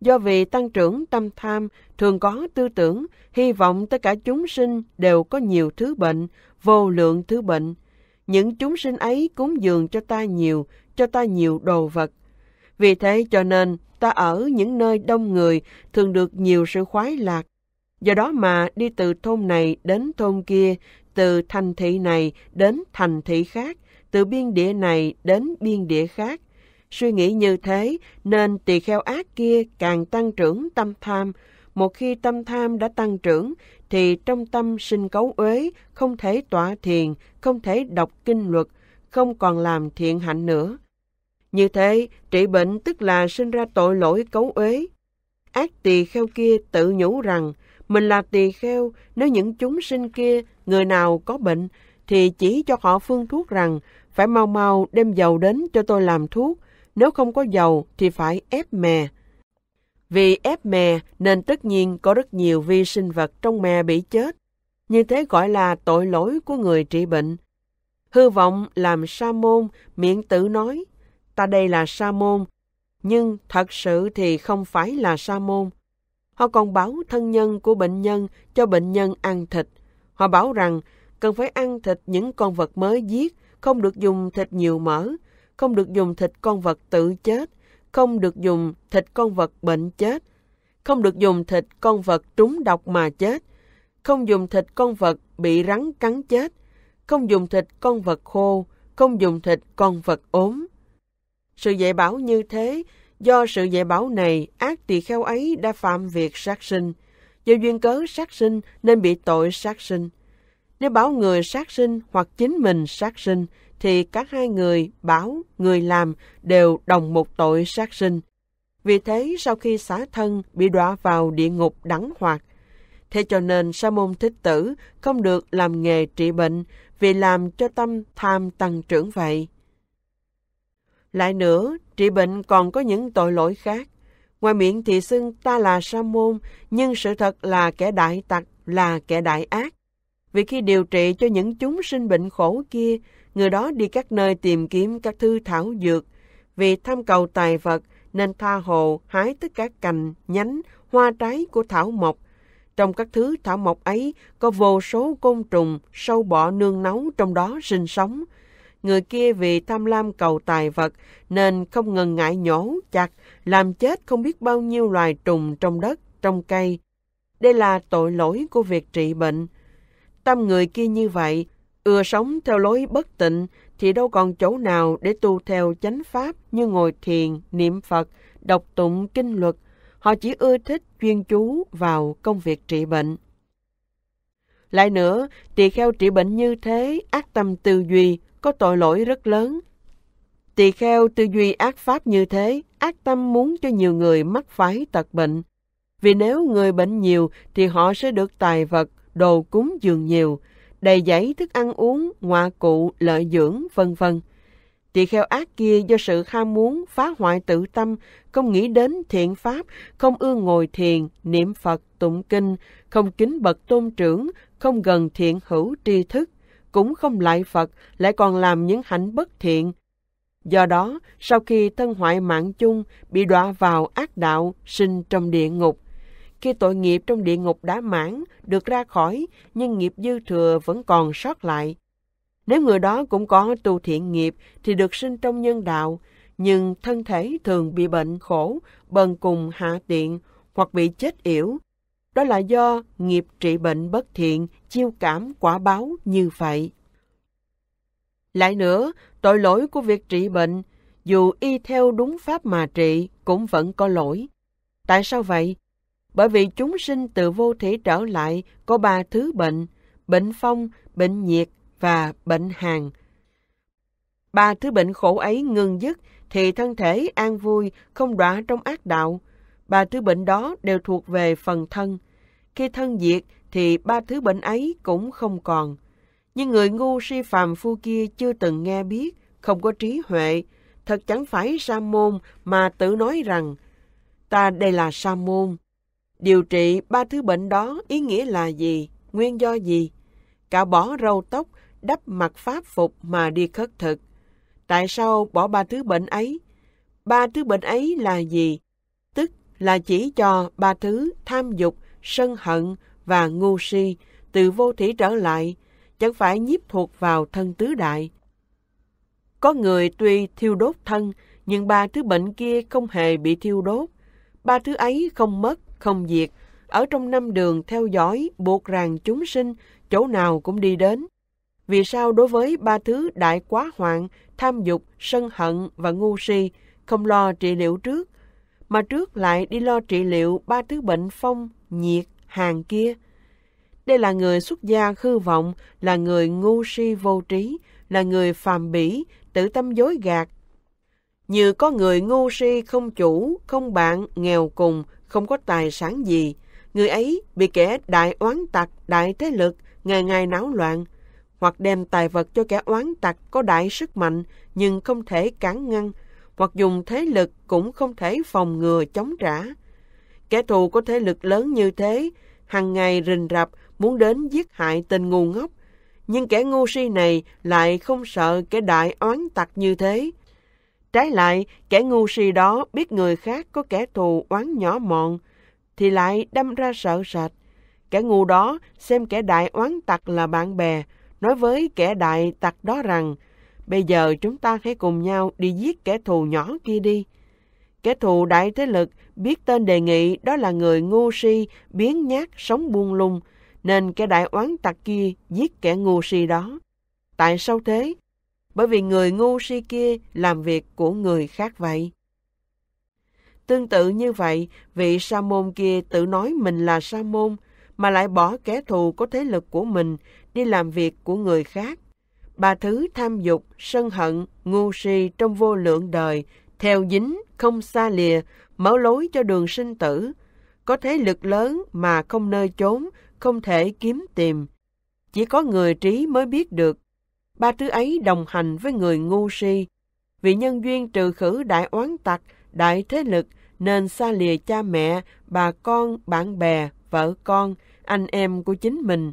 Do vì tăng trưởng tâm tham thường có tư tưởng, hy vọng tất cả chúng sinh đều có nhiều thứ bệnh, vô lượng thứ bệnh. Những chúng sinh ấy cúng dường cho ta nhiều, cho ta nhiều đồ vật. Vì thế cho nên ta ở những nơi đông người thường được nhiều sự khoái lạc, Do đó mà đi từ thôn này đến thôn kia, từ thành thị này đến thành thị khác, từ biên địa này đến biên địa khác. Suy nghĩ như thế nên tỳ kheo ác kia càng tăng trưởng tâm tham. Một khi tâm tham đã tăng trưởng thì trong tâm sinh cấu uế, không thể tỏa thiền, không thể đọc kinh luật, không còn làm thiện hạnh nữa. Như thế, trị bệnh tức là sinh ra tội lỗi cấu uế. Ác tỳ kheo kia tự nhủ rằng mình là tỳ kheo, nếu những chúng sinh kia, người nào có bệnh, thì chỉ cho họ phương thuốc rằng phải mau mau đem dầu đến cho tôi làm thuốc, nếu không có dầu thì phải ép mè. Vì ép mè nên tất nhiên có rất nhiều vi sinh vật trong mè bị chết. Như thế gọi là tội lỗi của người trị bệnh. Hư vọng làm sa môn, miệng tự nói, ta đây là sa môn, nhưng thật sự thì không phải là sa môn. Họ còn báo thân nhân của bệnh nhân cho bệnh nhân ăn thịt. Họ bảo rằng cần phải ăn thịt những con vật mới giết, không được dùng thịt nhiều mỡ, không được dùng thịt con vật tự chết, không được dùng thịt con vật bệnh chết, không được dùng thịt con vật trúng độc mà chết, không dùng thịt con vật bị rắn cắn chết, không dùng thịt con vật khô, không dùng thịt con vật ốm. Sự dạy bảo như thế Do sự dạy bảo này, ác tỳ kheo ấy đã phạm việc sát sinh. Do duyên cớ sát sinh nên bị tội sát sinh. Nếu bảo người sát sinh hoặc chính mình sát sinh, thì các hai người bảo, người làm đều đồng một tội sát sinh. Vì thế, sau khi xả thân bị đọa vào địa ngục đắng hoạt, thế cho nên sa môn thích tử không được làm nghề trị bệnh vì làm cho tâm tham tăng trưởng vậy. Lại nữa, trị bệnh còn có những tội lỗi khác. Ngoài miệng thì xưng ta là sa môn, nhưng sự thật là kẻ đại tặc, là kẻ đại ác. Vì khi điều trị cho những chúng sinh bệnh khổ kia, người đó đi các nơi tìm kiếm các thư thảo dược. Vì tham cầu tài vật nên tha hồ hái tất cả cành, nhánh, hoa trái của thảo mộc. Trong các thứ thảo mộc ấy có vô số côn trùng, sâu bọ nương náu trong đó sinh sống người kia vì tham lam cầu tài vật nên không ngần ngại nhổ, chặt, làm chết không biết bao nhiêu loài trùng trong đất, trong cây. Đây là tội lỗi của việc trị bệnh. Tâm người kia như vậy, ưa sống theo lối bất tịnh thì đâu còn chỗ nào để tu theo chánh pháp như ngồi thiền, niệm Phật, đọc tụng kinh luật. Họ chỉ ưa thích chuyên chú vào công việc trị bệnh. Lại nữa, tỳ kheo trị bệnh như thế, ác tâm tư duy, có tội lỗi rất lớn. Tỳ kheo tư duy ác pháp như thế, ác tâm muốn cho nhiều người mắc phải tật bệnh. Vì nếu người bệnh nhiều thì họ sẽ được tài vật, đồ cúng dường nhiều, đầy giấy thức ăn uống, ngoại cụ, lợi dưỡng, vân vân. Tỳ kheo ác kia do sự ham muốn phá hoại tự tâm, không nghĩ đến thiện pháp, không ưa ngồi thiền, niệm Phật, tụng kinh, không kính bậc tôn trưởng, không gần thiện hữu tri thức, cũng không lại Phật, lại còn làm những hạnh bất thiện. Do đó, sau khi thân hoại mạng chung, bị đọa vào ác đạo, sinh trong địa ngục. Khi tội nghiệp trong địa ngục đã mãn, được ra khỏi, nhưng nghiệp dư thừa vẫn còn sót lại. Nếu người đó cũng có tu thiện nghiệp thì được sinh trong nhân đạo, nhưng thân thể thường bị bệnh khổ, bần cùng hạ tiện, hoặc bị chết yểu, đó là do nghiệp trị bệnh bất thiện, chiêu cảm quả báo như vậy. Lại nữa, tội lỗi của việc trị bệnh, dù y theo đúng pháp mà trị, cũng vẫn có lỗi. Tại sao vậy? Bởi vì chúng sinh từ vô thể trở lại có ba thứ bệnh, bệnh phong, bệnh nhiệt và bệnh hàn. Ba thứ bệnh khổ ấy ngừng dứt thì thân thể an vui, không đọa trong ác đạo ba thứ bệnh đó đều thuộc về phần thân. Khi thân diệt thì ba thứ bệnh ấy cũng không còn. Nhưng người ngu si phàm phu kia chưa từng nghe biết, không có trí huệ, thật chẳng phải sa môn mà tự nói rằng ta đây là sa môn. Điều trị ba thứ bệnh đó ý nghĩa là gì, nguyên do gì? Cả bỏ râu tóc, đắp mặt pháp phục mà đi khất thực. Tại sao bỏ ba thứ bệnh ấy? Ba thứ bệnh ấy là gì? là chỉ cho ba thứ tham dục, sân hận và ngu si từ vô thủy trở lại, chẳng phải nhiếp thuộc vào thân tứ đại. Có người tuy thiêu đốt thân, nhưng ba thứ bệnh kia không hề bị thiêu đốt. Ba thứ ấy không mất, không diệt, ở trong năm đường theo dõi, buộc ràng chúng sinh, chỗ nào cũng đi đến. Vì sao đối với ba thứ đại quá hoạn, tham dục, sân hận và ngu si, không lo trị liệu trước, mà trước lại đi lo trị liệu ba thứ bệnh phong, nhiệt, hàng kia. Đây là người xuất gia khư vọng, là người ngu si vô trí, là người phàm bỉ, tự tâm dối gạt. Như có người ngu si không chủ, không bạn, nghèo cùng, không có tài sản gì. Người ấy bị kẻ đại oán tặc, đại thế lực, ngày ngày náo loạn, hoặc đem tài vật cho kẻ oán tặc có đại sức mạnh nhưng không thể cản ngăn hoặc dùng thế lực cũng không thể phòng ngừa chống trả. Kẻ thù có thế lực lớn như thế, hằng ngày rình rập muốn đến giết hại tên ngu ngốc, nhưng kẻ ngu si này lại không sợ kẻ đại oán tặc như thế. Trái lại, kẻ ngu si đó biết người khác có kẻ thù oán nhỏ mọn, thì lại đâm ra sợ sệt. Kẻ ngu đó xem kẻ đại oán tặc là bạn bè, nói với kẻ đại tặc đó rằng Bây giờ chúng ta hãy cùng nhau đi giết kẻ thù nhỏ kia đi. Kẻ thù đại thế lực biết tên đề nghị đó là người ngu si, biến nhát, sống buông lung, nên kẻ đại oán tặc kia giết kẻ ngu si đó. Tại sao thế? Bởi vì người ngu si kia làm việc của người khác vậy. Tương tự như vậy, vị sa môn kia tự nói mình là sa môn, mà lại bỏ kẻ thù có thế lực của mình đi làm việc của người khác ba thứ tham dục, sân hận, ngu si trong vô lượng đời, theo dính, không xa lìa, mở lối cho đường sinh tử. Có thế lực lớn mà không nơi trốn, không thể kiếm tìm. Chỉ có người trí mới biết được. Ba thứ ấy đồng hành với người ngu si. Vì nhân duyên trừ khử đại oán tặc, đại thế lực, nên xa lìa cha mẹ, bà con, bạn bè, vợ con, anh em của chính mình,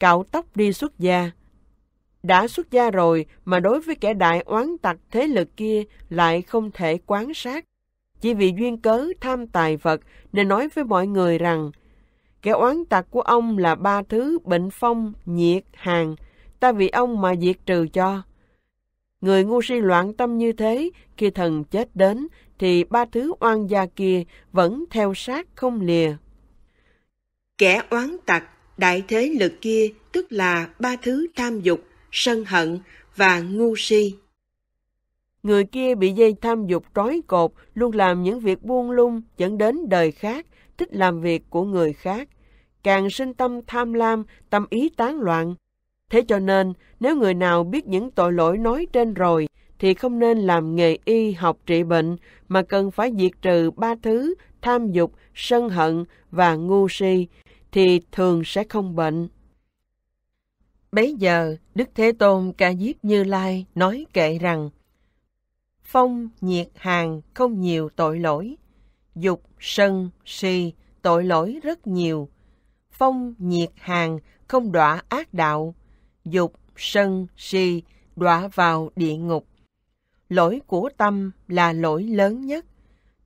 cạo tóc đi xuất gia đã xuất gia rồi mà đối với kẻ đại oán tặc thế lực kia lại không thể quán sát. Chỉ vì duyên cớ tham tài vật nên nói với mọi người rằng kẻ oán tặc của ông là ba thứ bệnh phong, nhiệt, hàn ta vì ông mà diệt trừ cho. Người ngu si loạn tâm như thế, khi thần chết đến thì ba thứ oan gia kia vẫn theo sát không lìa. Kẻ oán tặc, đại thế lực kia tức là ba thứ tham dục sân hận và ngu si. Người kia bị dây tham dục trói cột, luôn làm những việc buông lung dẫn đến đời khác, thích làm việc của người khác. Càng sinh tâm tham lam, tâm ý tán loạn. Thế cho nên, nếu người nào biết những tội lỗi nói trên rồi, thì không nên làm nghề y học trị bệnh, mà cần phải diệt trừ ba thứ tham dục, sân hận và ngu si, thì thường sẽ không bệnh. Bấy giờ, Đức Thế Tôn ca diếp Như Lai nói kệ rằng Phong nhiệt hàng không nhiều tội lỗi, dục sân si tội lỗi rất nhiều. Phong nhiệt hàng không đọa ác đạo, dục sân si đọa vào địa ngục. Lỗi của tâm là lỗi lớn nhất,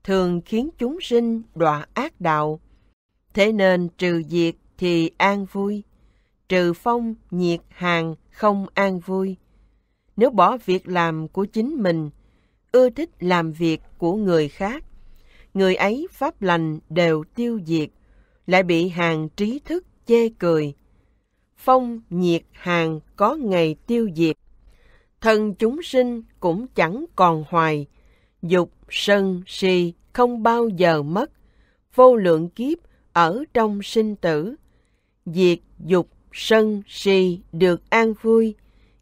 thường khiến chúng sinh đọa ác đạo. Thế nên trừ diệt thì an vui, trừ phong, nhiệt hàng, không an vui. Nếu bỏ việc làm của chính mình, ưa thích làm việc của người khác, người ấy pháp lành đều tiêu diệt, lại bị hàng trí thức chê cười. Phong, nhiệt, hàng có ngày tiêu diệt. Thân chúng sinh cũng chẳng còn hoài, dục, sân, si không bao giờ mất, vô lượng kiếp ở trong sinh tử. Diệt, dục, sân si được an vui,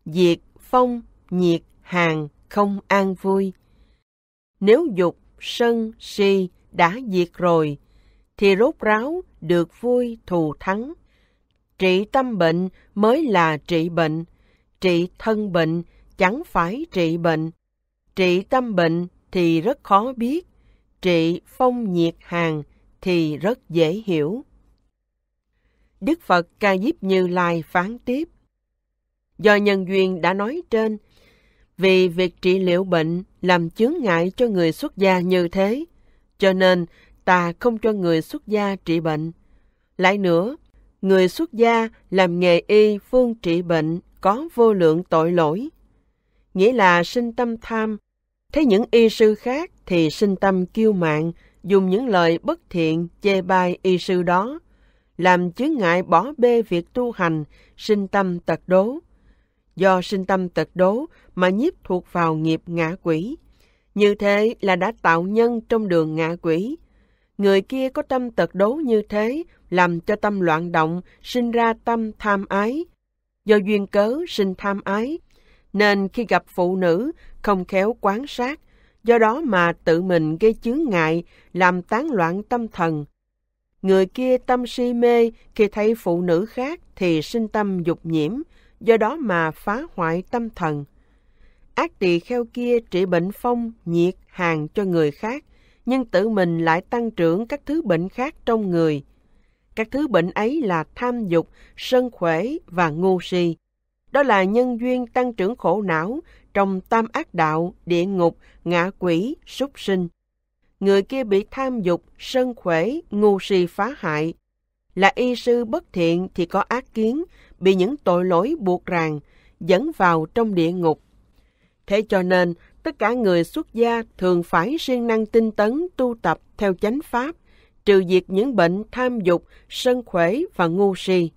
diệt phong nhiệt hàng không an vui. Nếu dục sân si đã diệt rồi, thì rốt ráo được vui thù thắng. Trị tâm bệnh mới là trị bệnh, trị thân bệnh chẳng phải trị bệnh. Trị tâm bệnh thì rất khó biết, trị phong nhiệt hàng thì rất dễ hiểu. Đức Phật Ca Diếp Như Lai phán tiếp. Do nhân duyên đã nói trên, vì việc trị liệu bệnh làm chướng ngại cho người xuất gia như thế, cho nên ta không cho người xuất gia trị bệnh. Lại nữa, người xuất gia làm nghề y phương trị bệnh có vô lượng tội lỗi. Nghĩa là sinh tâm tham, thấy những y sư khác thì sinh tâm kiêu mạn, dùng những lời bất thiện chê bai y sư đó, làm chướng ngại bỏ bê việc tu hành, sinh tâm tật đố. Do sinh tâm tật đố mà nhiếp thuộc vào nghiệp ngã quỷ. Như thế là đã tạo nhân trong đường ngã quỷ. Người kia có tâm tật đố như thế, làm cho tâm loạn động, sinh ra tâm tham ái. Do duyên cớ sinh tham ái, nên khi gặp phụ nữ, không khéo quán sát, do đó mà tự mình gây chướng ngại, làm tán loạn tâm thần, Người kia tâm si mê, khi thấy phụ nữ khác thì sinh tâm dục nhiễm, do đó mà phá hoại tâm thần. Ác tỳ kheo kia trị bệnh phong, nhiệt, hàn cho người khác, nhưng tự mình lại tăng trưởng các thứ bệnh khác trong người. Các thứ bệnh ấy là tham dục, sân khuể và ngu si. Đó là nhân duyên tăng trưởng khổ não trong tam ác đạo, địa ngục, ngạ quỷ, súc sinh người kia bị tham dục, sân khỏe ngu si phá hại. Là y sư bất thiện thì có ác kiến, bị những tội lỗi buộc ràng, dẫn vào trong địa ngục. Thế cho nên, tất cả người xuất gia thường phải siêng năng tinh tấn tu tập theo chánh pháp, trừ diệt những bệnh tham dục, sân khỏe và ngu si.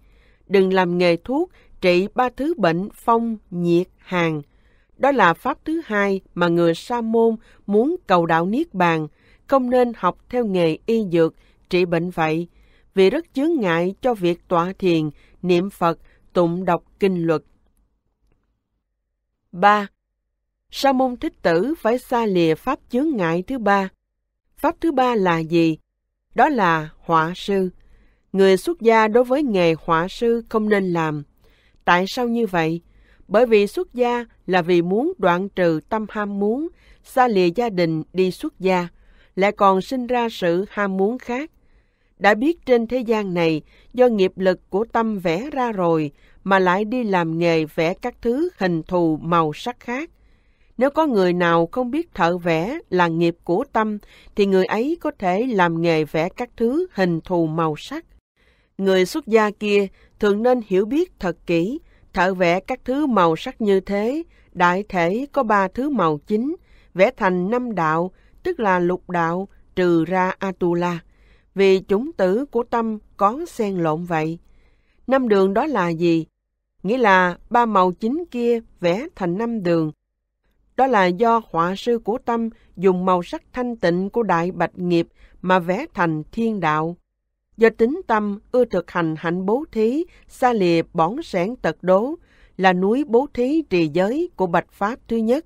Đừng làm nghề thuốc trị ba thứ bệnh phong, nhiệt, hàn Đó là pháp thứ hai mà người sa môn muốn cầu đạo niết bàn, không nên học theo nghề y dược, trị bệnh vậy, vì rất chướng ngại cho việc tọa thiền, niệm Phật, tụng đọc kinh luật. 3. Sa môn thích tử phải xa lìa pháp chướng ngại thứ ba. Pháp thứ ba là gì? Đó là họa sư. Người xuất gia đối với nghề họa sư không nên làm. Tại sao như vậy? Bởi vì xuất gia là vì muốn đoạn trừ tâm ham muốn, xa lìa gia đình đi xuất gia lại còn sinh ra sự ham muốn khác. Đã biết trên thế gian này, do nghiệp lực của tâm vẽ ra rồi, mà lại đi làm nghề vẽ các thứ hình thù màu sắc khác. Nếu có người nào không biết thợ vẽ là nghiệp của tâm, thì người ấy có thể làm nghề vẽ các thứ hình thù màu sắc. Người xuất gia kia thường nên hiểu biết thật kỹ, thợ vẽ các thứ màu sắc như thế, đại thể có ba thứ màu chính, vẽ thành năm đạo tức là lục đạo, trừ ra Atula, vì chúng tử của tâm có xen lộn vậy. Năm đường đó là gì? Nghĩa là ba màu chính kia vẽ thành năm đường. Đó là do họa sư của tâm dùng màu sắc thanh tịnh của đại bạch nghiệp mà vẽ thành thiên đạo. Do tính tâm ưa thực hành hạnh bố thí, xa lìa bỏng sẻn tật đố, là núi bố thí trì giới của bạch pháp thứ nhất,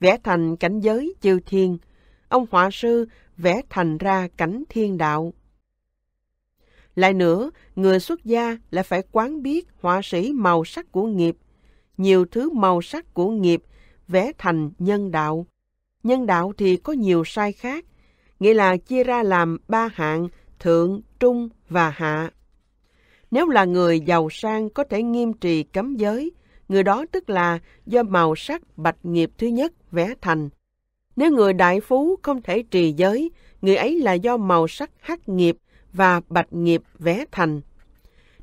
vẽ thành cảnh giới chư thiên – ông họa sư vẽ thành ra cảnh thiên đạo. Lại nữa, người xuất gia lại phải quán biết họa sĩ màu sắc của nghiệp. Nhiều thứ màu sắc của nghiệp vẽ thành nhân đạo. Nhân đạo thì có nhiều sai khác, nghĩa là chia ra làm ba hạng thượng, trung và hạ. Nếu là người giàu sang có thể nghiêm trì cấm giới, người đó tức là do màu sắc bạch nghiệp thứ nhất vẽ thành, nếu người đại phú không thể trì giới, người ấy là do màu sắc hắc nghiệp và bạch nghiệp vẽ thành.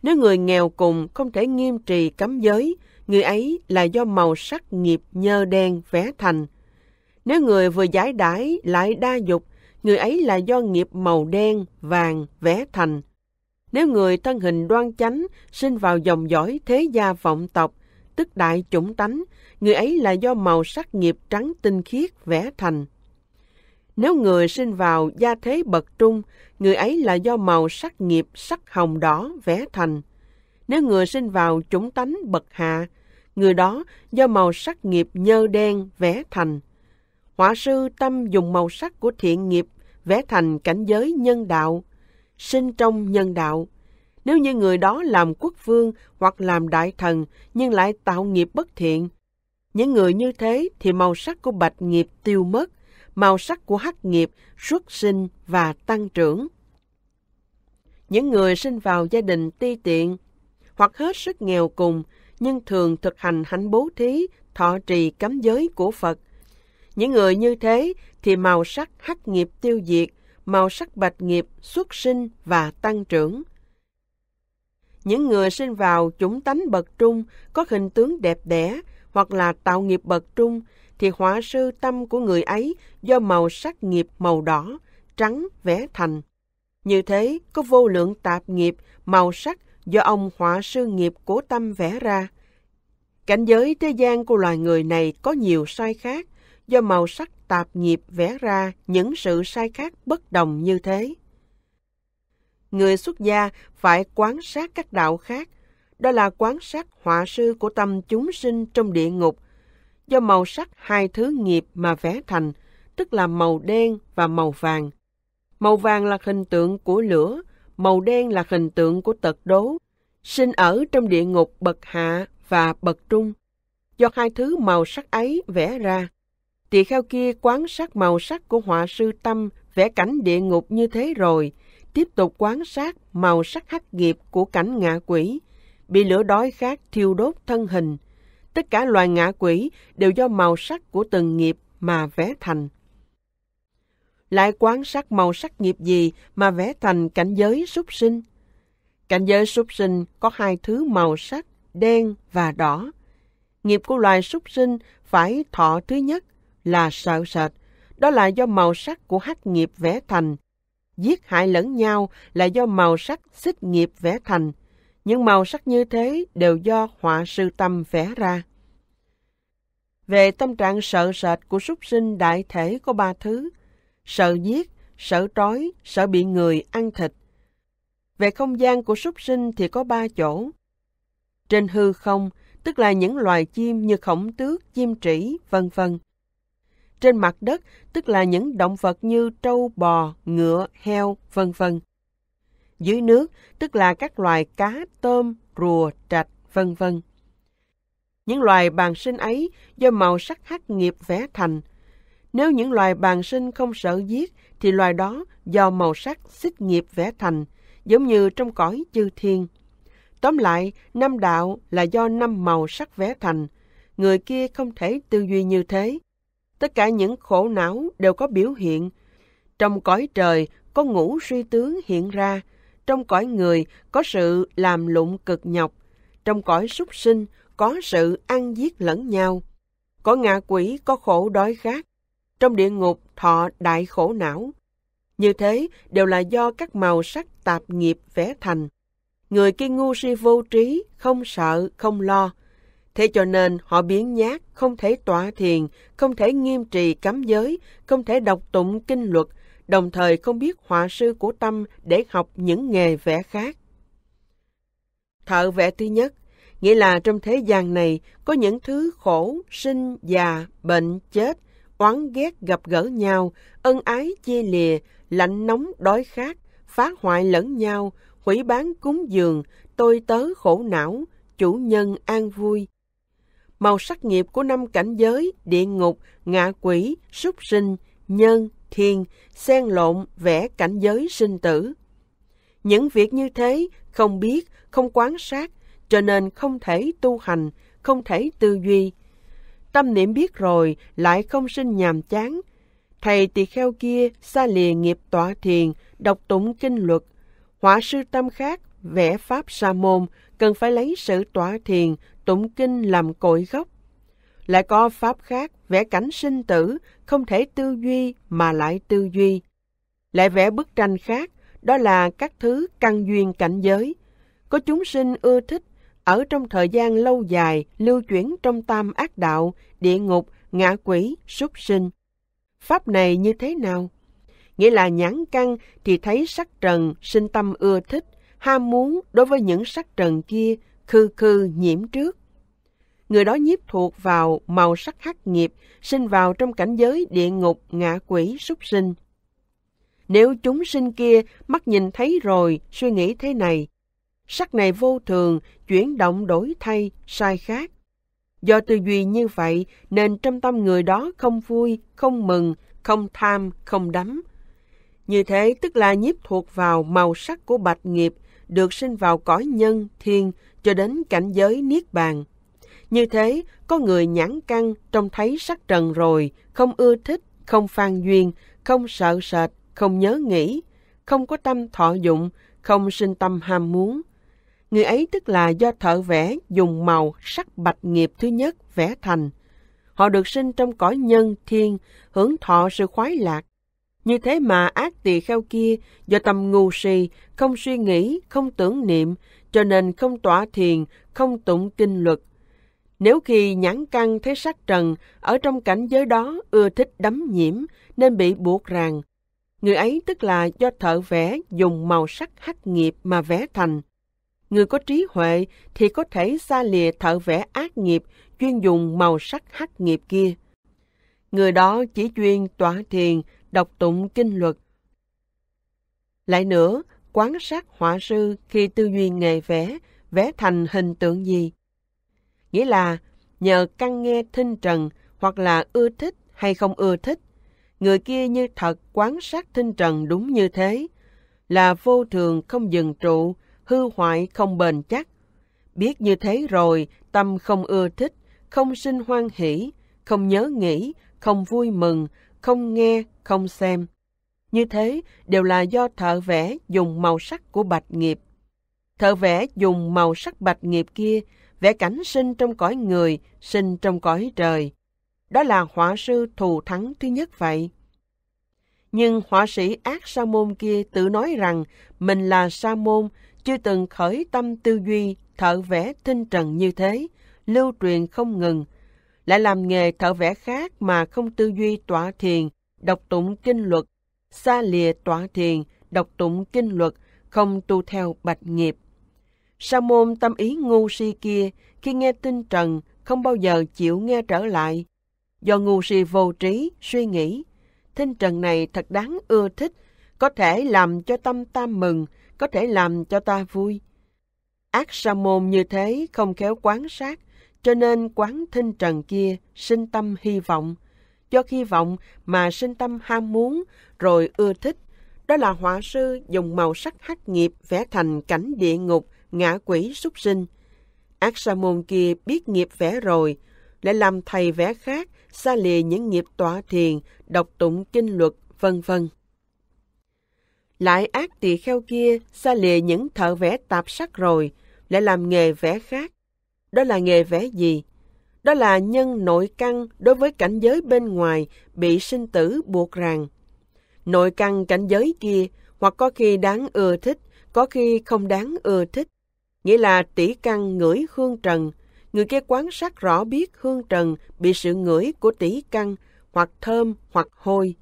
Nếu người nghèo cùng không thể nghiêm trì cấm giới, người ấy là do màu sắc nghiệp nhơ đen vẽ thành. Nếu người vừa giải đãi lại đa dục, người ấy là do nghiệp màu đen, vàng vẽ thành. Nếu người thân hình đoan chánh, sinh vào dòng dõi thế gia vọng tộc, tức đại chủng tánh, người ấy là do màu sắc nghiệp trắng tinh khiết vẽ thành. Nếu người sinh vào gia thế bậc trung, người ấy là do màu sắc nghiệp sắc hồng đỏ vẽ thành. Nếu người sinh vào chủng tánh bậc hạ, người đó do màu sắc nghiệp nhơ đen vẽ thành. Họa sư tâm dùng màu sắc của thiện nghiệp vẽ thành cảnh giới nhân đạo, sinh trong nhân đạo. Nếu như người đó làm quốc vương hoặc làm đại thần nhưng lại tạo nghiệp bất thiện, những người như thế thì màu sắc của bạch nghiệp tiêu mất, màu sắc của hắc nghiệp xuất sinh và tăng trưởng. Những người sinh vào gia đình ti tiện hoặc hết sức nghèo cùng nhưng thường thực hành hạnh bố thí, thọ trì cấm giới của Phật. Những người như thế thì màu sắc hắc nghiệp tiêu diệt, màu sắc bạch nghiệp xuất sinh và tăng trưởng những người sinh vào chúng tánh bậc trung, có hình tướng đẹp đẽ hoặc là tạo nghiệp bậc trung, thì họa sư tâm của người ấy do màu sắc nghiệp màu đỏ, trắng vẽ thành. Như thế, có vô lượng tạp nghiệp, màu sắc do ông họa sư nghiệp của tâm vẽ ra. Cảnh giới thế gian của loài người này có nhiều sai khác, do màu sắc tạp nghiệp vẽ ra những sự sai khác bất đồng như thế. Người xuất gia phải quán sát các đạo khác. Đó là quán sát họa sư của tâm chúng sinh trong địa ngục. Do màu sắc hai thứ nghiệp mà vẽ thành, tức là màu đen và màu vàng. Màu vàng là hình tượng của lửa, màu đen là hình tượng của tật đố, sinh ở trong địa ngục bậc hạ và bậc trung. Do hai thứ màu sắc ấy vẽ ra, tỳ kheo kia quán sát màu sắc của họa sư tâm vẽ cảnh địa ngục như thế rồi, tiếp tục quan sát màu sắc hắc nghiệp của cảnh ngạ quỷ, bị lửa đói khát thiêu đốt thân hình. Tất cả loài ngạ quỷ đều do màu sắc của từng nghiệp mà vẽ thành. Lại quan sát màu sắc nghiệp gì mà vẽ thành cảnh giới súc sinh? Cảnh giới súc sinh có hai thứ màu sắc, đen và đỏ. Nghiệp của loài súc sinh phải thọ thứ nhất là sợ sệt, đó là do màu sắc của hắc nghiệp vẽ thành, giết hại lẫn nhau là do màu sắc xích nghiệp vẽ thành. Những màu sắc như thế đều do họa sư tâm vẽ ra. Về tâm trạng sợ sệt của súc sinh đại thể có ba thứ, sợ giết, sợ trói, sợ bị người ăn thịt. Về không gian của súc sinh thì có ba chỗ. Trên hư không, tức là những loài chim như khổng tước, chim trĩ, vân vân trên mặt đất, tức là những động vật như trâu, bò, ngựa, heo, vân vân. Dưới nước, tức là các loài cá, tôm, rùa, trạch, vân vân. Những loài bàn sinh ấy do màu sắc hắc nghiệp vẽ thành. Nếu những loài bàn sinh không sợ giết, thì loài đó do màu sắc xích nghiệp vẽ thành, giống như trong cõi chư thiên. Tóm lại, năm đạo là do năm màu sắc vẽ thành. Người kia không thể tư duy như thế. Tất cả những khổ não đều có biểu hiện. Trong cõi trời có ngũ suy tướng hiện ra, trong cõi người có sự làm lụng cực nhọc, trong cõi súc sinh có sự ăn giết lẫn nhau. Có ngạ quỷ có khổ đói khát, trong địa ngục thọ đại khổ não. Như thế đều là do các màu sắc tạp nghiệp vẽ thành. Người kiên ngu si vô trí, không sợ, không lo, Thế cho nên họ biến nhát, không thể tọa thiền, không thể nghiêm trì cấm giới, không thể đọc tụng kinh luật, đồng thời không biết họa sư của tâm để học những nghề vẽ khác. Thợ vẽ thứ nhất, nghĩa là trong thế gian này có những thứ khổ, sinh, già, bệnh, chết, oán ghét gặp gỡ nhau, ân ái chia lìa, lạnh nóng đói khát, phá hoại lẫn nhau, hủy bán cúng dường, tôi tớ khổ não, chủ nhân an vui, màu sắc nghiệp của năm cảnh giới địa ngục, ngạ quỷ, súc sinh, nhân, thiên, xen lộn vẽ cảnh giới sinh tử. Những việc như thế không biết, không quán sát, cho nên không thể tu hành, không thể tư duy. Tâm niệm biết rồi lại không sinh nhàm chán. Thầy tỳ kheo kia xa lìa nghiệp tọa thiền, đọc tụng kinh luật. Họa sư tâm khác vẽ pháp sa môn cần phải lấy sự tọa thiền tụng kinh làm cội gốc. Lại có pháp khác vẽ cảnh sinh tử, không thể tư duy mà lại tư duy. Lại vẽ bức tranh khác, đó là các thứ căn duyên cảnh giới. Có chúng sinh ưa thích, ở trong thời gian lâu dài, lưu chuyển trong tam ác đạo, địa ngục, ngã quỷ, súc sinh. Pháp này như thế nào? Nghĩa là nhãn căn thì thấy sắc trần, sinh tâm ưa thích, ham muốn đối với những sắc trần kia, khư khư nhiễm trước người đó nhiếp thuộc vào màu sắc hắc nghiệp, sinh vào trong cảnh giới địa ngục, ngạ quỷ, súc sinh. Nếu chúng sinh kia mắt nhìn thấy rồi, suy nghĩ thế này, sắc này vô thường, chuyển động đổi thay, sai khác. Do tư duy như vậy nên trong tâm người đó không vui, không mừng, không tham, không đắm. Như thế tức là nhiếp thuộc vào màu sắc của bạch nghiệp, được sinh vào cõi nhân, thiên, cho đến cảnh giới niết bàn. Như thế, có người nhãn căng, trong thấy sắc trần rồi, không ưa thích, không phan duyên, không sợ sệt, không nhớ nghĩ, không có tâm thọ dụng, không sinh tâm ham muốn. Người ấy tức là do thợ vẽ dùng màu sắc bạch nghiệp thứ nhất vẽ thành. Họ được sinh trong cõi nhân, thiên, hưởng thọ sự khoái lạc. Như thế mà ác tỳ kheo kia do tâm ngu si, không suy nghĩ, không tưởng niệm, cho nên không tỏa thiền, không tụng kinh luật, nếu khi nhãn căng thấy sắc trần, ở trong cảnh giới đó ưa thích đắm nhiễm, nên bị buộc ràng. Người ấy tức là do thợ vẽ dùng màu sắc hắc nghiệp mà vẽ thành. Người có trí huệ thì có thể xa lìa thợ vẽ ác nghiệp chuyên dùng màu sắc hắc nghiệp kia. Người đó chỉ chuyên tỏa thiền, đọc tụng kinh luật. Lại nữa, quán sát họa sư khi tư duy nghề vẽ, vẽ thành hình tượng gì, nghĩa là nhờ căn nghe thinh trần hoặc là ưa thích hay không ưa thích. Người kia như thật quán sát thinh trần đúng như thế, là vô thường không dừng trụ, hư hoại không bền chắc. Biết như thế rồi, tâm không ưa thích, không sinh hoan hỷ, không nhớ nghĩ, không vui mừng, không nghe, không xem. Như thế đều là do thợ vẽ dùng màu sắc của bạch nghiệp. Thợ vẽ dùng màu sắc bạch nghiệp kia vẽ cảnh sinh trong cõi người, sinh trong cõi trời. Đó là họa sư thù thắng thứ nhất vậy. Nhưng họa sĩ ác sa môn kia tự nói rằng mình là sa môn, chưa từng khởi tâm tư duy, thợ vẽ tinh trần như thế, lưu truyền không ngừng, lại làm nghề thợ vẽ khác mà không tư duy tọa thiền, đọc tụng kinh luật, xa lìa tọa thiền, đọc tụng kinh luật, không tu theo bạch nghiệp. Sa môn tâm ý ngu si kia khi nghe tin trần không bao giờ chịu nghe trở lại. Do ngu si vô trí, suy nghĩ, thinh trần này thật đáng ưa thích, có thể làm cho tâm ta mừng, có thể làm cho ta vui. Ác sa môn như thế không khéo quán sát, cho nên quán thinh trần kia sinh tâm hy vọng. Do hy vọng mà sinh tâm ham muốn, rồi ưa thích. Đó là họa sư dùng màu sắc hắc nghiệp vẽ thành cảnh địa ngục, ngã quỷ súc sinh. Ác sa môn kia biết nghiệp vẽ rồi, lại làm thầy vẽ khác, xa lìa những nghiệp tọa thiền, đọc tụng kinh luật, vân vân. Lại ác tỳ kheo kia xa lìa những thợ vẽ tạp sắc rồi, lại làm nghề vẽ khác. Đó là nghề vẽ gì? Đó là nhân nội căn đối với cảnh giới bên ngoài bị sinh tử buộc ràng. Nội căn cảnh giới kia hoặc có khi đáng ưa thích, có khi không đáng ưa thích nghĩa là tỷ căn ngửi hương trần, người kia quán sát rõ biết hương trần bị sự ngửi của tỷ căn hoặc thơm hoặc hôi.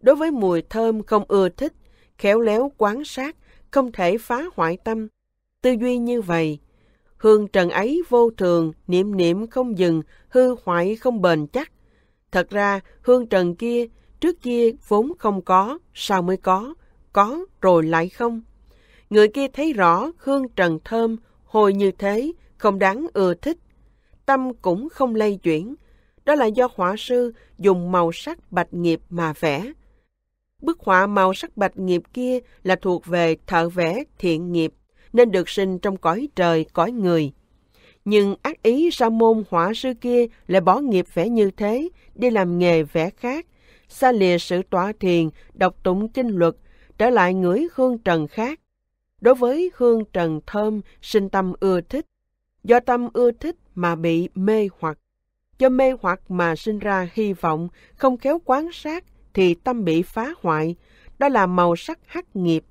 Đối với mùi thơm không ưa thích, khéo léo quán sát, không thể phá hoại tâm. Tư duy như vậy, hương trần ấy vô thường, niệm niệm không dừng, hư hoại không bền chắc. Thật ra, hương trần kia, trước kia vốn không có, sao mới có, có rồi lại không. Người kia thấy rõ hương trần thơm, hồi như thế, không đáng ưa thích. Tâm cũng không lay chuyển. Đó là do họa sư dùng màu sắc bạch nghiệp mà vẽ. Bức họa màu sắc bạch nghiệp kia là thuộc về thợ vẽ thiện nghiệp, nên được sinh trong cõi trời, cõi người. Nhưng ác ý sa môn họa sư kia lại bỏ nghiệp vẽ như thế, đi làm nghề vẽ khác, xa lìa sự tỏa thiền, đọc tụng kinh luật, trở lại ngửi hương trần khác. Đối với hương trần thơm, sinh tâm ưa thích. Do tâm ưa thích mà bị mê hoặc. Do mê hoặc mà sinh ra hy vọng, không khéo quán sát thì tâm bị phá hoại. Đó là màu sắc hắc nghiệp.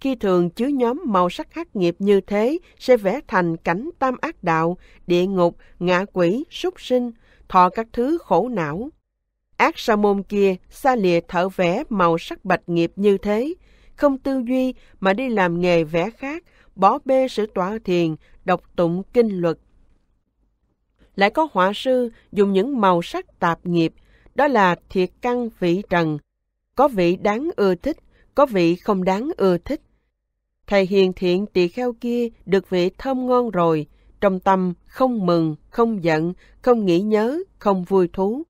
Khi thường chứa nhóm màu sắc hắc nghiệp như thế sẽ vẽ thành cảnh tam ác đạo, địa ngục, ngạ quỷ, súc sinh, thọ các thứ khổ não. Ác sa môn kia xa lìa thở vẽ màu sắc bạch nghiệp như thế, không tư duy mà đi làm nghề vẽ khác, bỏ bê sự tọa thiền, đọc tụng kinh luật. Lại có họa sư dùng những màu sắc tạp nghiệp, đó là thiệt căn vị trần. Có vị đáng ưa thích, có vị không đáng ưa thích. Thầy hiền thiện tỳ kheo kia được vị thơm ngon rồi, trong tâm không mừng, không giận, không nghĩ nhớ, không vui thú.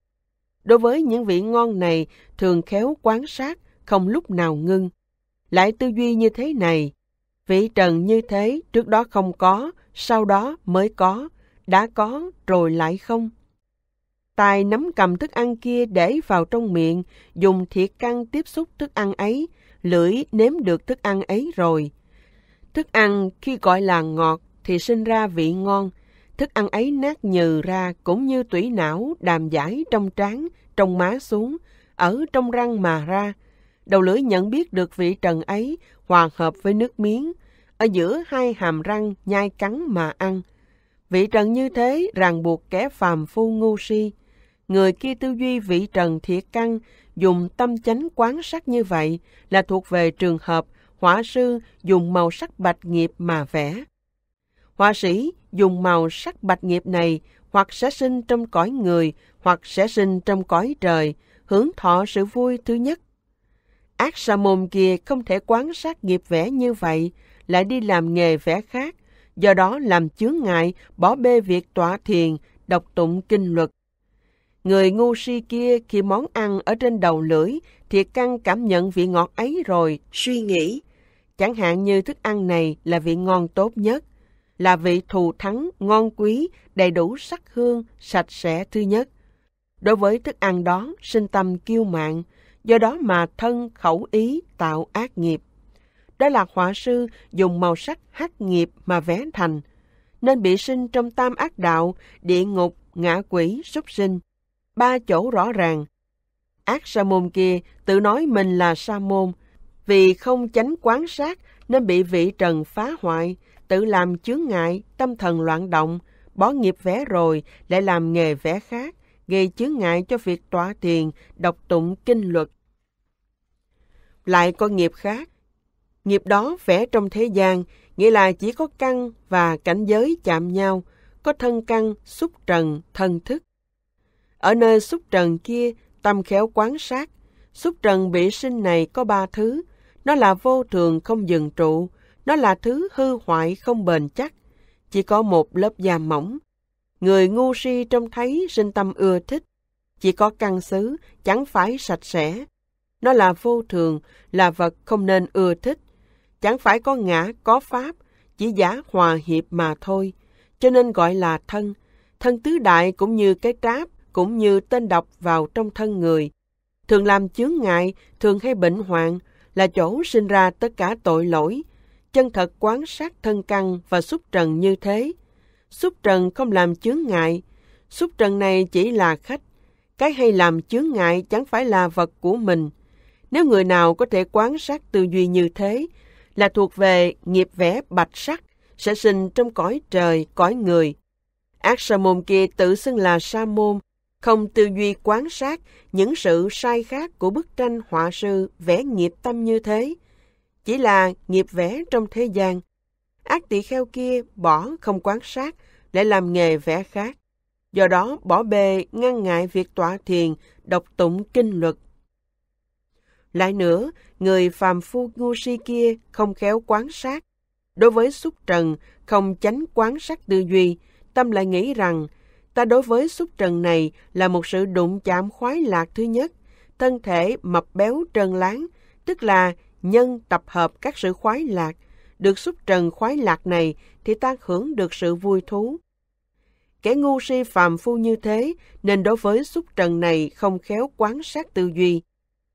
Đối với những vị ngon này, thường khéo quán sát, không lúc nào ngưng lại tư duy như thế này. Vị trần như thế trước đó không có, sau đó mới có, đã có rồi lại không. Tài nắm cầm thức ăn kia để vào trong miệng, dùng thiệt căng tiếp xúc thức ăn ấy, lưỡi nếm được thức ăn ấy rồi. Thức ăn khi gọi là ngọt thì sinh ra vị ngon, thức ăn ấy nát nhừ ra cũng như tủy não đàm giải trong trán, trong má xuống, ở trong răng mà ra, đầu lưỡi nhận biết được vị trần ấy hòa hợp với nước miếng, ở giữa hai hàm răng nhai cắn mà ăn. Vị trần như thế ràng buộc kẻ phàm phu ngu si. Người kia tư duy vị trần thiệt căng, dùng tâm chánh quán sắc như vậy là thuộc về trường hợp họa sư dùng màu sắc bạch nghiệp mà vẽ. Họa sĩ dùng màu sắc bạch nghiệp này hoặc sẽ sinh trong cõi người, hoặc sẽ sinh trong cõi trời, hướng thọ sự vui thứ nhất. Ác sa môn kia không thể quán sát nghiệp vẽ như vậy, lại đi làm nghề vẽ khác, do đó làm chướng ngại, bỏ bê việc tọa thiền, đọc tụng kinh luật. Người ngu si kia khi món ăn ở trên đầu lưỡi thì căng cảm nhận vị ngọt ấy rồi, suy nghĩ. Chẳng hạn như thức ăn này là vị ngon tốt nhất, là vị thù thắng, ngon quý, đầy đủ sắc hương, sạch sẽ thứ nhất. Đối với thức ăn đó, sinh tâm kiêu mạng do đó mà thân khẩu ý tạo ác nghiệp. Đó là họa sư dùng màu sắc hắc nghiệp mà vẽ thành, nên bị sinh trong tam ác đạo, địa ngục, ngã quỷ, súc sinh. Ba chỗ rõ ràng. Ác sa môn kia tự nói mình là sa môn, vì không tránh quán sát nên bị vị trần phá hoại, tự làm chướng ngại, tâm thần loạn động, bỏ nghiệp vẽ rồi lại làm nghề vẽ khác, gây chướng ngại cho việc tọa thiền, đọc tụng kinh luật. Lại có nghiệp khác. Nghiệp đó vẽ trong thế gian, nghĩa là chỉ có căn và cảnh giới chạm nhau, có thân căn, xúc trần, thân thức. Ở nơi xúc trần kia, tâm khéo quán sát, xúc trần bị sinh này có ba thứ, nó là vô thường không dừng trụ, nó là thứ hư hoại không bền chắc, chỉ có một lớp da mỏng, Người ngu si trông thấy sinh tâm ưa thích. Chỉ có căn xứ, chẳng phải sạch sẽ. Nó là vô thường, là vật không nên ưa thích. Chẳng phải có ngã, có pháp, chỉ giả hòa hiệp mà thôi. Cho nên gọi là thân. Thân tứ đại cũng như cái tráp, cũng như tên độc vào trong thân người. Thường làm chướng ngại, thường hay bệnh hoạn, là chỗ sinh ra tất cả tội lỗi. Chân thật quán sát thân căn và xúc trần như thế, Xúc trần không làm chướng ngại. Xúc trần này chỉ là khách. Cái hay làm chướng ngại chẳng phải là vật của mình. Nếu người nào có thể quan sát tư duy như thế, là thuộc về nghiệp vẽ bạch sắc, sẽ sinh trong cõi trời, cõi người. Ác sa môn kia tự xưng là sa môn, không tư duy quán sát những sự sai khác của bức tranh họa sư vẽ nghiệp tâm như thế. Chỉ là nghiệp vẽ trong thế gian, Ác tỳ kheo kia bỏ không quán sát, lại làm nghề vẽ khác. Do đó bỏ bê ngăn ngại việc tọa thiền, đọc tụng kinh luật. Lại nữa, người phàm phu ngu si kia không khéo quán sát. Đối với xúc trần, không tránh quán sát tư duy, tâm lại nghĩ rằng ta đối với xúc trần này là một sự đụng chạm khoái lạc thứ nhất, thân thể mập béo trơn láng, tức là nhân tập hợp các sự khoái lạc, được xúc trần khoái lạc này thì ta hưởng được sự vui thú. Kẻ ngu si phàm phu như thế nên đối với xúc trần này không khéo quán sát tư duy.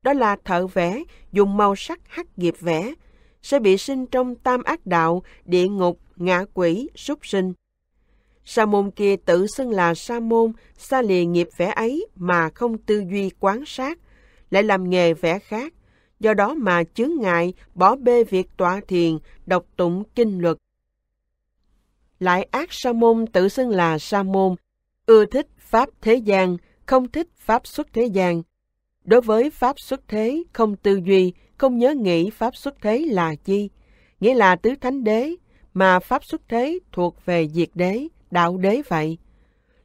Đó là thợ vẽ dùng màu sắc hắc nghiệp vẽ sẽ bị sinh trong tam ác đạo, địa ngục, ngạ quỷ, súc sinh. Sa môn kia tự xưng là sa môn, xa lìa nghiệp vẽ ấy mà không tư duy quán sát, lại làm nghề vẽ khác, do đó mà chướng ngại, bỏ bê việc tọa thiền, đọc tụng kinh luật. Lại ác sa môn tự xưng là sa môn, ưa thích pháp thế gian, không thích pháp xuất thế gian. Đối với pháp xuất thế, không tư duy, không nhớ nghĩ pháp xuất thế là chi, nghĩa là tứ thánh đế, mà pháp xuất thế thuộc về diệt đế, đạo đế vậy.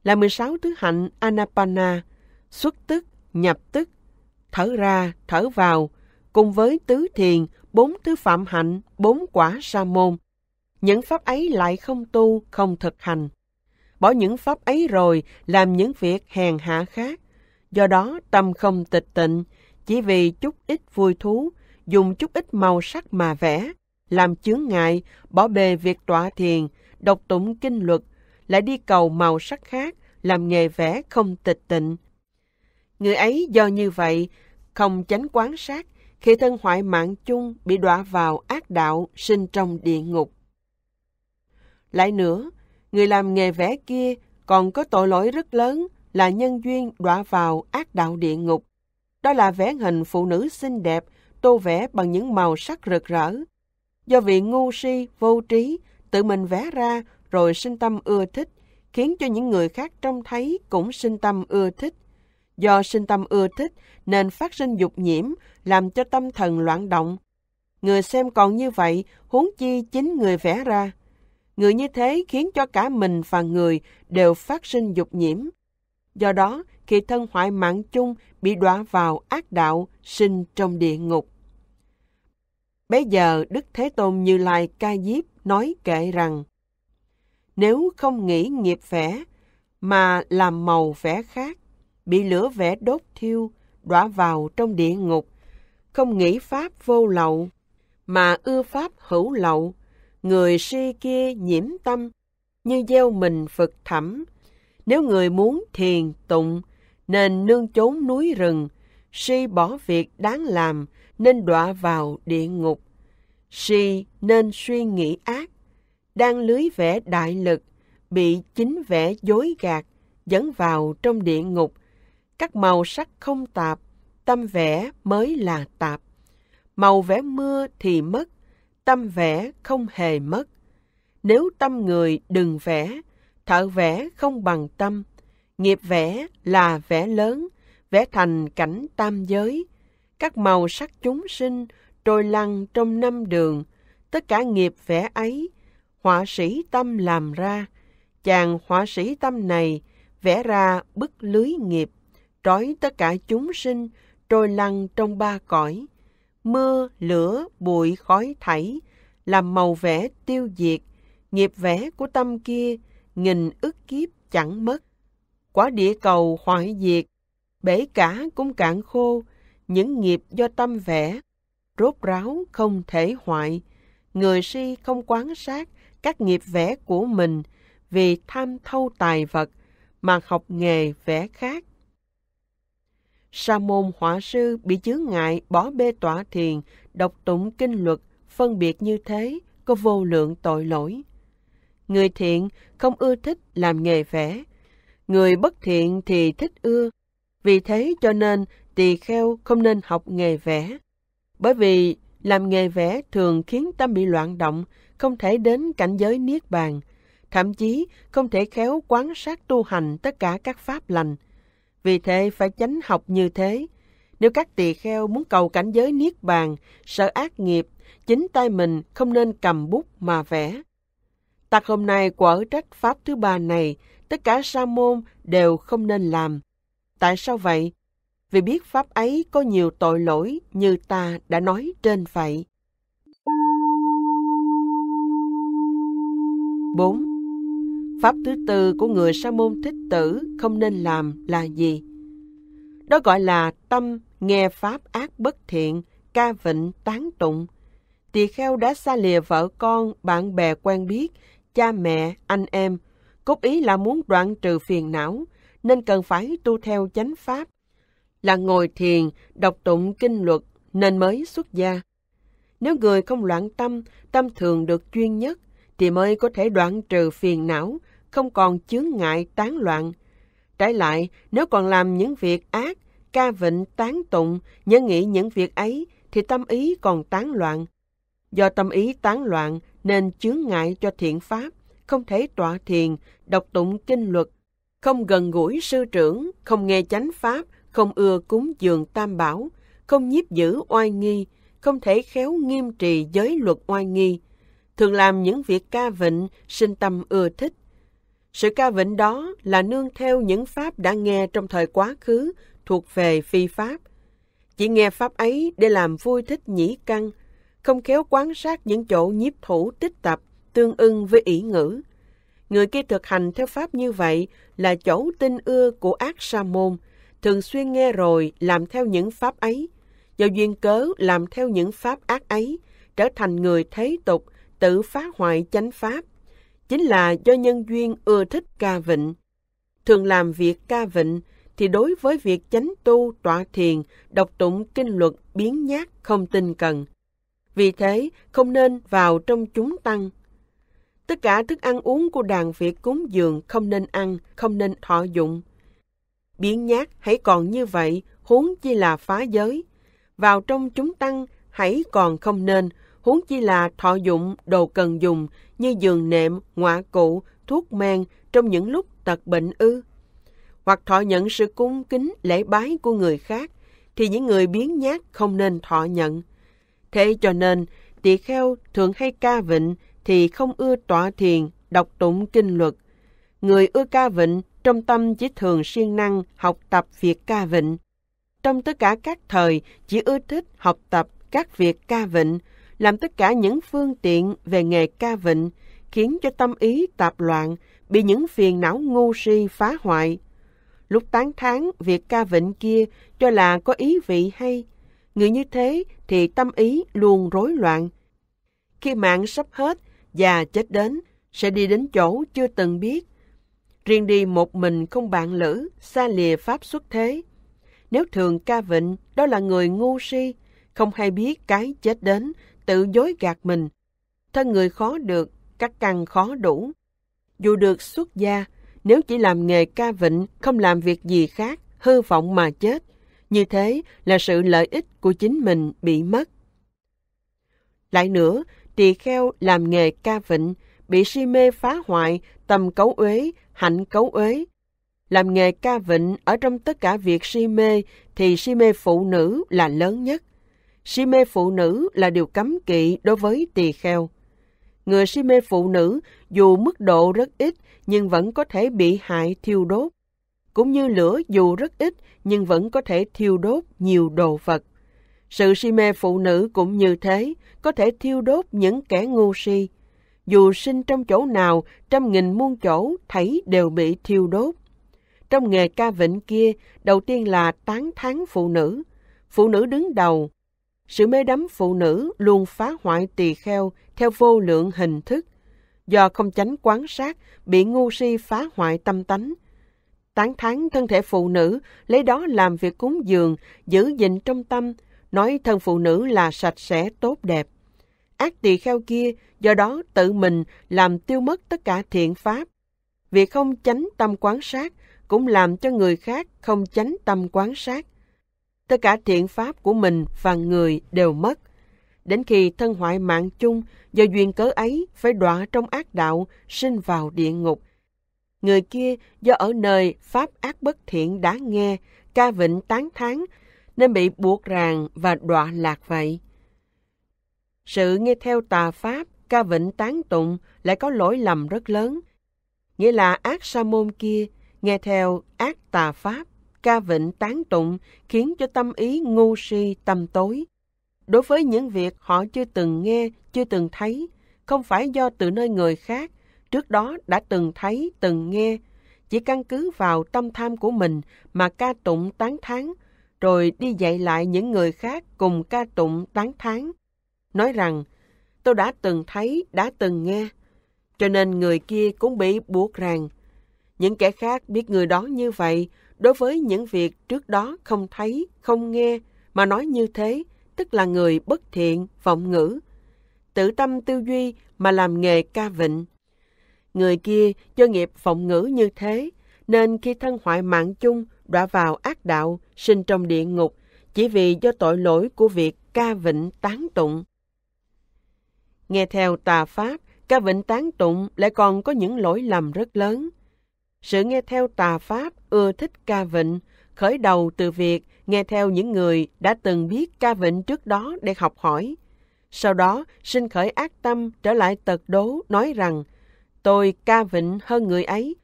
Là 16 thứ hạnh Anapana, xuất tức, nhập tức, thở ra, thở vào, cùng với tứ thiền, bốn tứ phạm hạnh, bốn quả sa môn. Những pháp ấy lại không tu, không thực hành. Bỏ những pháp ấy rồi, làm những việc hèn hạ khác. Do đó, tâm không tịch tịnh, chỉ vì chút ít vui thú, dùng chút ít màu sắc mà vẽ, làm chướng ngại, bỏ bề việc tọa thiền, đọc tụng kinh luật, lại đi cầu màu sắc khác, làm nghề vẽ không tịch tịnh. Người ấy do như vậy, không tránh quán sát khi thân hoại mạng chung bị đọa vào ác đạo sinh trong địa ngục. Lại nữa, người làm nghề vẽ kia còn có tội lỗi rất lớn là nhân duyên đọa vào ác đạo địa ngục. Đó là vẽ hình phụ nữ xinh đẹp, tô vẽ bằng những màu sắc rực rỡ. Do vị ngu si, vô trí, tự mình vẽ ra rồi sinh tâm ưa thích, khiến cho những người khác trông thấy cũng sinh tâm ưa thích, Do sinh tâm ưa thích nên phát sinh dục nhiễm, làm cho tâm thần loạn động. Người xem còn như vậy, huống chi chính người vẽ ra. Người như thế khiến cho cả mình và người đều phát sinh dục nhiễm. Do đó, khi thân hoại mạng chung bị đọa vào ác đạo, sinh trong địa ngục. Bấy giờ Đức Thế Tôn Như Lai Ca Diếp nói kệ rằng Nếu không nghĩ nghiệp vẽ mà làm màu vẽ khác bị lửa vẽ đốt thiêu, đọa vào trong địa ngục, không nghĩ pháp vô lậu, mà ưa pháp hữu lậu, người si kia nhiễm tâm, như gieo mình Phật thẳm. Nếu người muốn thiền tụng, nên nương chốn núi rừng, si bỏ việc đáng làm, nên đọa vào địa ngục. Si nên suy nghĩ ác, đang lưới vẽ đại lực, bị chính vẽ dối gạt, dẫn vào trong địa ngục, các màu sắc không tạp, tâm vẽ mới là tạp. Màu vẽ mưa thì mất, tâm vẽ không hề mất. Nếu tâm người đừng vẽ, thợ vẽ không bằng tâm. Nghiệp vẽ là vẽ lớn, vẽ thành cảnh tam giới. Các màu sắc chúng sinh trôi lăn trong năm đường. Tất cả nghiệp vẽ ấy, họa sĩ tâm làm ra. Chàng họa sĩ tâm này vẽ ra bức lưới nghiệp trói tất cả chúng sinh trôi lăn trong ba cõi mưa lửa bụi khói thảy làm màu vẽ tiêu diệt nghiệp vẽ của tâm kia nghìn ức kiếp chẳng mất quả địa cầu hoại diệt bể cả cũng cạn khô những nghiệp do tâm vẽ rốt ráo không thể hoại người si không quán sát các nghiệp vẽ của mình vì tham thâu tài vật mà học nghề vẽ khác sa môn họa sư bị chướng ngại bỏ bê tọa thiền, đọc tụng kinh luật, phân biệt như thế, có vô lượng tội lỗi. Người thiện không ưa thích làm nghề vẽ, người bất thiện thì thích ưa. Vì thế cho nên tỳ kheo không nên học nghề vẽ. Bởi vì làm nghề vẽ thường khiến tâm bị loạn động, không thể đến cảnh giới niết bàn, thậm chí không thể khéo quán sát tu hành tất cả các pháp lành. Vì thế phải tránh học như thế. Nếu các tỳ kheo muốn cầu cảnh giới niết bàn, sợ ác nghiệp, chính tay mình không nên cầm bút mà vẽ. Tạc hôm nay quở trách pháp thứ ba này, tất cả sa môn đều không nên làm. Tại sao vậy? Vì biết pháp ấy có nhiều tội lỗi như ta đã nói trên vậy. 4. Pháp thứ tư của người sa môn thích tử không nên làm là gì? Đó gọi là tâm nghe pháp ác bất thiện, ca vịnh tán tụng. Tỳ kheo đã xa lìa vợ con, bạn bè quen biết, cha mẹ, anh em. Cốt ý là muốn đoạn trừ phiền não, nên cần phải tu theo chánh pháp. Là ngồi thiền, đọc tụng kinh luật, nên mới xuất gia. Nếu người không loạn tâm, tâm thường được chuyên nhất – thì mới có thể đoạn trừ phiền não, không còn chướng ngại tán loạn. Trái lại, nếu còn làm những việc ác, ca vịnh tán tụng, nhớ nghĩ những việc ấy, thì tâm ý còn tán loạn. Do tâm ý tán loạn nên chướng ngại cho thiện pháp, không thể tọa thiền, đọc tụng kinh luật, không gần gũi sư trưởng, không nghe chánh pháp, không ưa cúng dường tam bảo, không nhiếp giữ oai nghi, không thể khéo nghiêm trì giới luật oai nghi, thường làm những việc ca vịnh, sinh tâm ưa thích. Sự ca vịnh đó là nương theo những pháp đã nghe trong thời quá khứ thuộc về phi pháp. Chỉ nghe pháp ấy để làm vui thích nhĩ căn, không khéo quán sát những chỗ nhiếp thủ tích tập tương ưng với ý ngữ. Người kia thực hành theo pháp như vậy là chỗ tin ưa của ác sa môn, thường xuyên nghe rồi làm theo những pháp ấy, do duyên cớ làm theo những pháp ác ấy, trở thành người thế tục, tự phá hoại chánh pháp chính là do nhân duyên ưa thích ca vịnh. Thường làm việc ca vịnh thì đối với việc chánh tu tọa thiền, đọc tụng kinh luật biến nhát không tinh cần. Vì thế, không nên vào trong chúng tăng. Tất cả thức ăn uống của đàn Việt cúng dường không nên ăn, không nên thọ dụng. Biến nhát hãy còn như vậy, huống chi là phá giới. Vào trong chúng tăng hãy còn không nên, huống chi là thọ dụng đồ cần dùng như giường nệm, ngoạ cụ, thuốc men trong những lúc tật bệnh ư. Hoặc thọ nhận sự cung kính lễ bái của người khác, thì những người biến nhát không nên thọ nhận. Thế cho nên, tỳ kheo thường hay ca vịnh thì không ưa tọa thiền, đọc tụng kinh luật. Người ưa ca vịnh trong tâm chỉ thường siêng năng học tập việc ca vịnh. Trong tất cả các thời chỉ ưa thích học tập các việc ca vịnh, làm tất cả những phương tiện về nghề ca vịnh, khiến cho tâm ý tạp loạn, bị những phiền não ngu si phá hoại. Lúc tán thán việc ca vịnh kia cho là có ý vị hay, người như thế thì tâm ý luôn rối loạn. Khi mạng sắp hết và chết đến, sẽ đi đến chỗ chưa từng biết. Riêng đi một mình không bạn lữ, xa lìa pháp xuất thế. Nếu thường ca vịnh, đó là người ngu si, không hay biết cái chết đến tự dối gạt mình. Thân người khó được, các căn khó đủ. Dù được xuất gia, nếu chỉ làm nghề ca vịnh, không làm việc gì khác, hư vọng mà chết, như thế là sự lợi ích của chính mình bị mất. Lại nữa, tỳ kheo làm nghề ca vịnh, bị si mê phá hoại, tầm cấu uế, hạnh cấu uế. Làm nghề ca vịnh ở trong tất cả việc si mê thì si mê phụ nữ là lớn nhất si mê phụ nữ là điều cấm kỵ đối với tỳ kheo. Người si mê phụ nữ dù mức độ rất ít nhưng vẫn có thể bị hại thiêu đốt, cũng như lửa dù rất ít nhưng vẫn có thể thiêu đốt nhiều đồ vật. Sự si mê phụ nữ cũng như thế, có thể thiêu đốt những kẻ ngu si. Dù sinh trong chỗ nào, trăm nghìn muôn chỗ, thấy đều bị thiêu đốt. Trong nghề ca vịnh kia, đầu tiên là tán thán phụ nữ. Phụ nữ đứng đầu, sự mê đắm phụ nữ luôn phá hoại tỳ kheo theo vô lượng hình thức, do không tránh quán sát bị ngu si phá hoại tâm tánh. Tán thán thân thể phụ nữ, lấy đó làm việc cúng dường, giữ gìn trong tâm, nói thân phụ nữ là sạch sẽ tốt đẹp. Ác tỳ kheo kia do đó tự mình làm tiêu mất tất cả thiện pháp. Việc không chánh tâm quán sát cũng làm cho người khác không chánh tâm quán sát tất cả thiện pháp của mình và người đều mất. Đến khi thân hoại mạng chung, do duyên cớ ấy phải đọa trong ác đạo, sinh vào địa ngục. Người kia do ở nơi pháp ác bất thiện đã nghe, ca vịnh tán thán nên bị buộc ràng và đọa lạc vậy. Sự nghe theo tà pháp, ca vịnh tán tụng lại có lỗi lầm rất lớn. Nghĩa là ác sa môn kia nghe theo ác tà pháp ca vịnh tán tụng khiến cho tâm ý ngu si tâm tối. Đối với những việc họ chưa từng nghe, chưa từng thấy, không phải do từ nơi người khác, trước đó đã từng thấy, từng nghe, chỉ căn cứ vào tâm tham của mình mà ca tụng tán thán, rồi đi dạy lại những người khác cùng ca tụng tán thán. Nói rằng, tôi đã từng thấy, đã từng nghe, cho nên người kia cũng bị buộc rằng. Những kẻ khác biết người đó như vậy, đối với những việc trước đó không thấy, không nghe mà nói như thế, tức là người bất thiện, vọng ngữ. Tự tâm tư duy mà làm nghề ca vịnh. Người kia do nghiệp vọng ngữ như thế, nên khi thân hoại mạng chung đọa vào ác đạo, sinh trong địa ngục, chỉ vì do tội lỗi của việc ca vịnh tán tụng. Nghe theo tà Pháp, ca vịnh tán tụng lại còn có những lỗi lầm rất lớn – sự nghe theo tà Pháp ưa thích ca vịnh, khởi đầu từ việc nghe theo những người đã từng biết ca vịnh trước đó để học hỏi. Sau đó, sinh khởi ác tâm trở lại tật đố nói rằng, tôi ca vịnh hơn người ấy.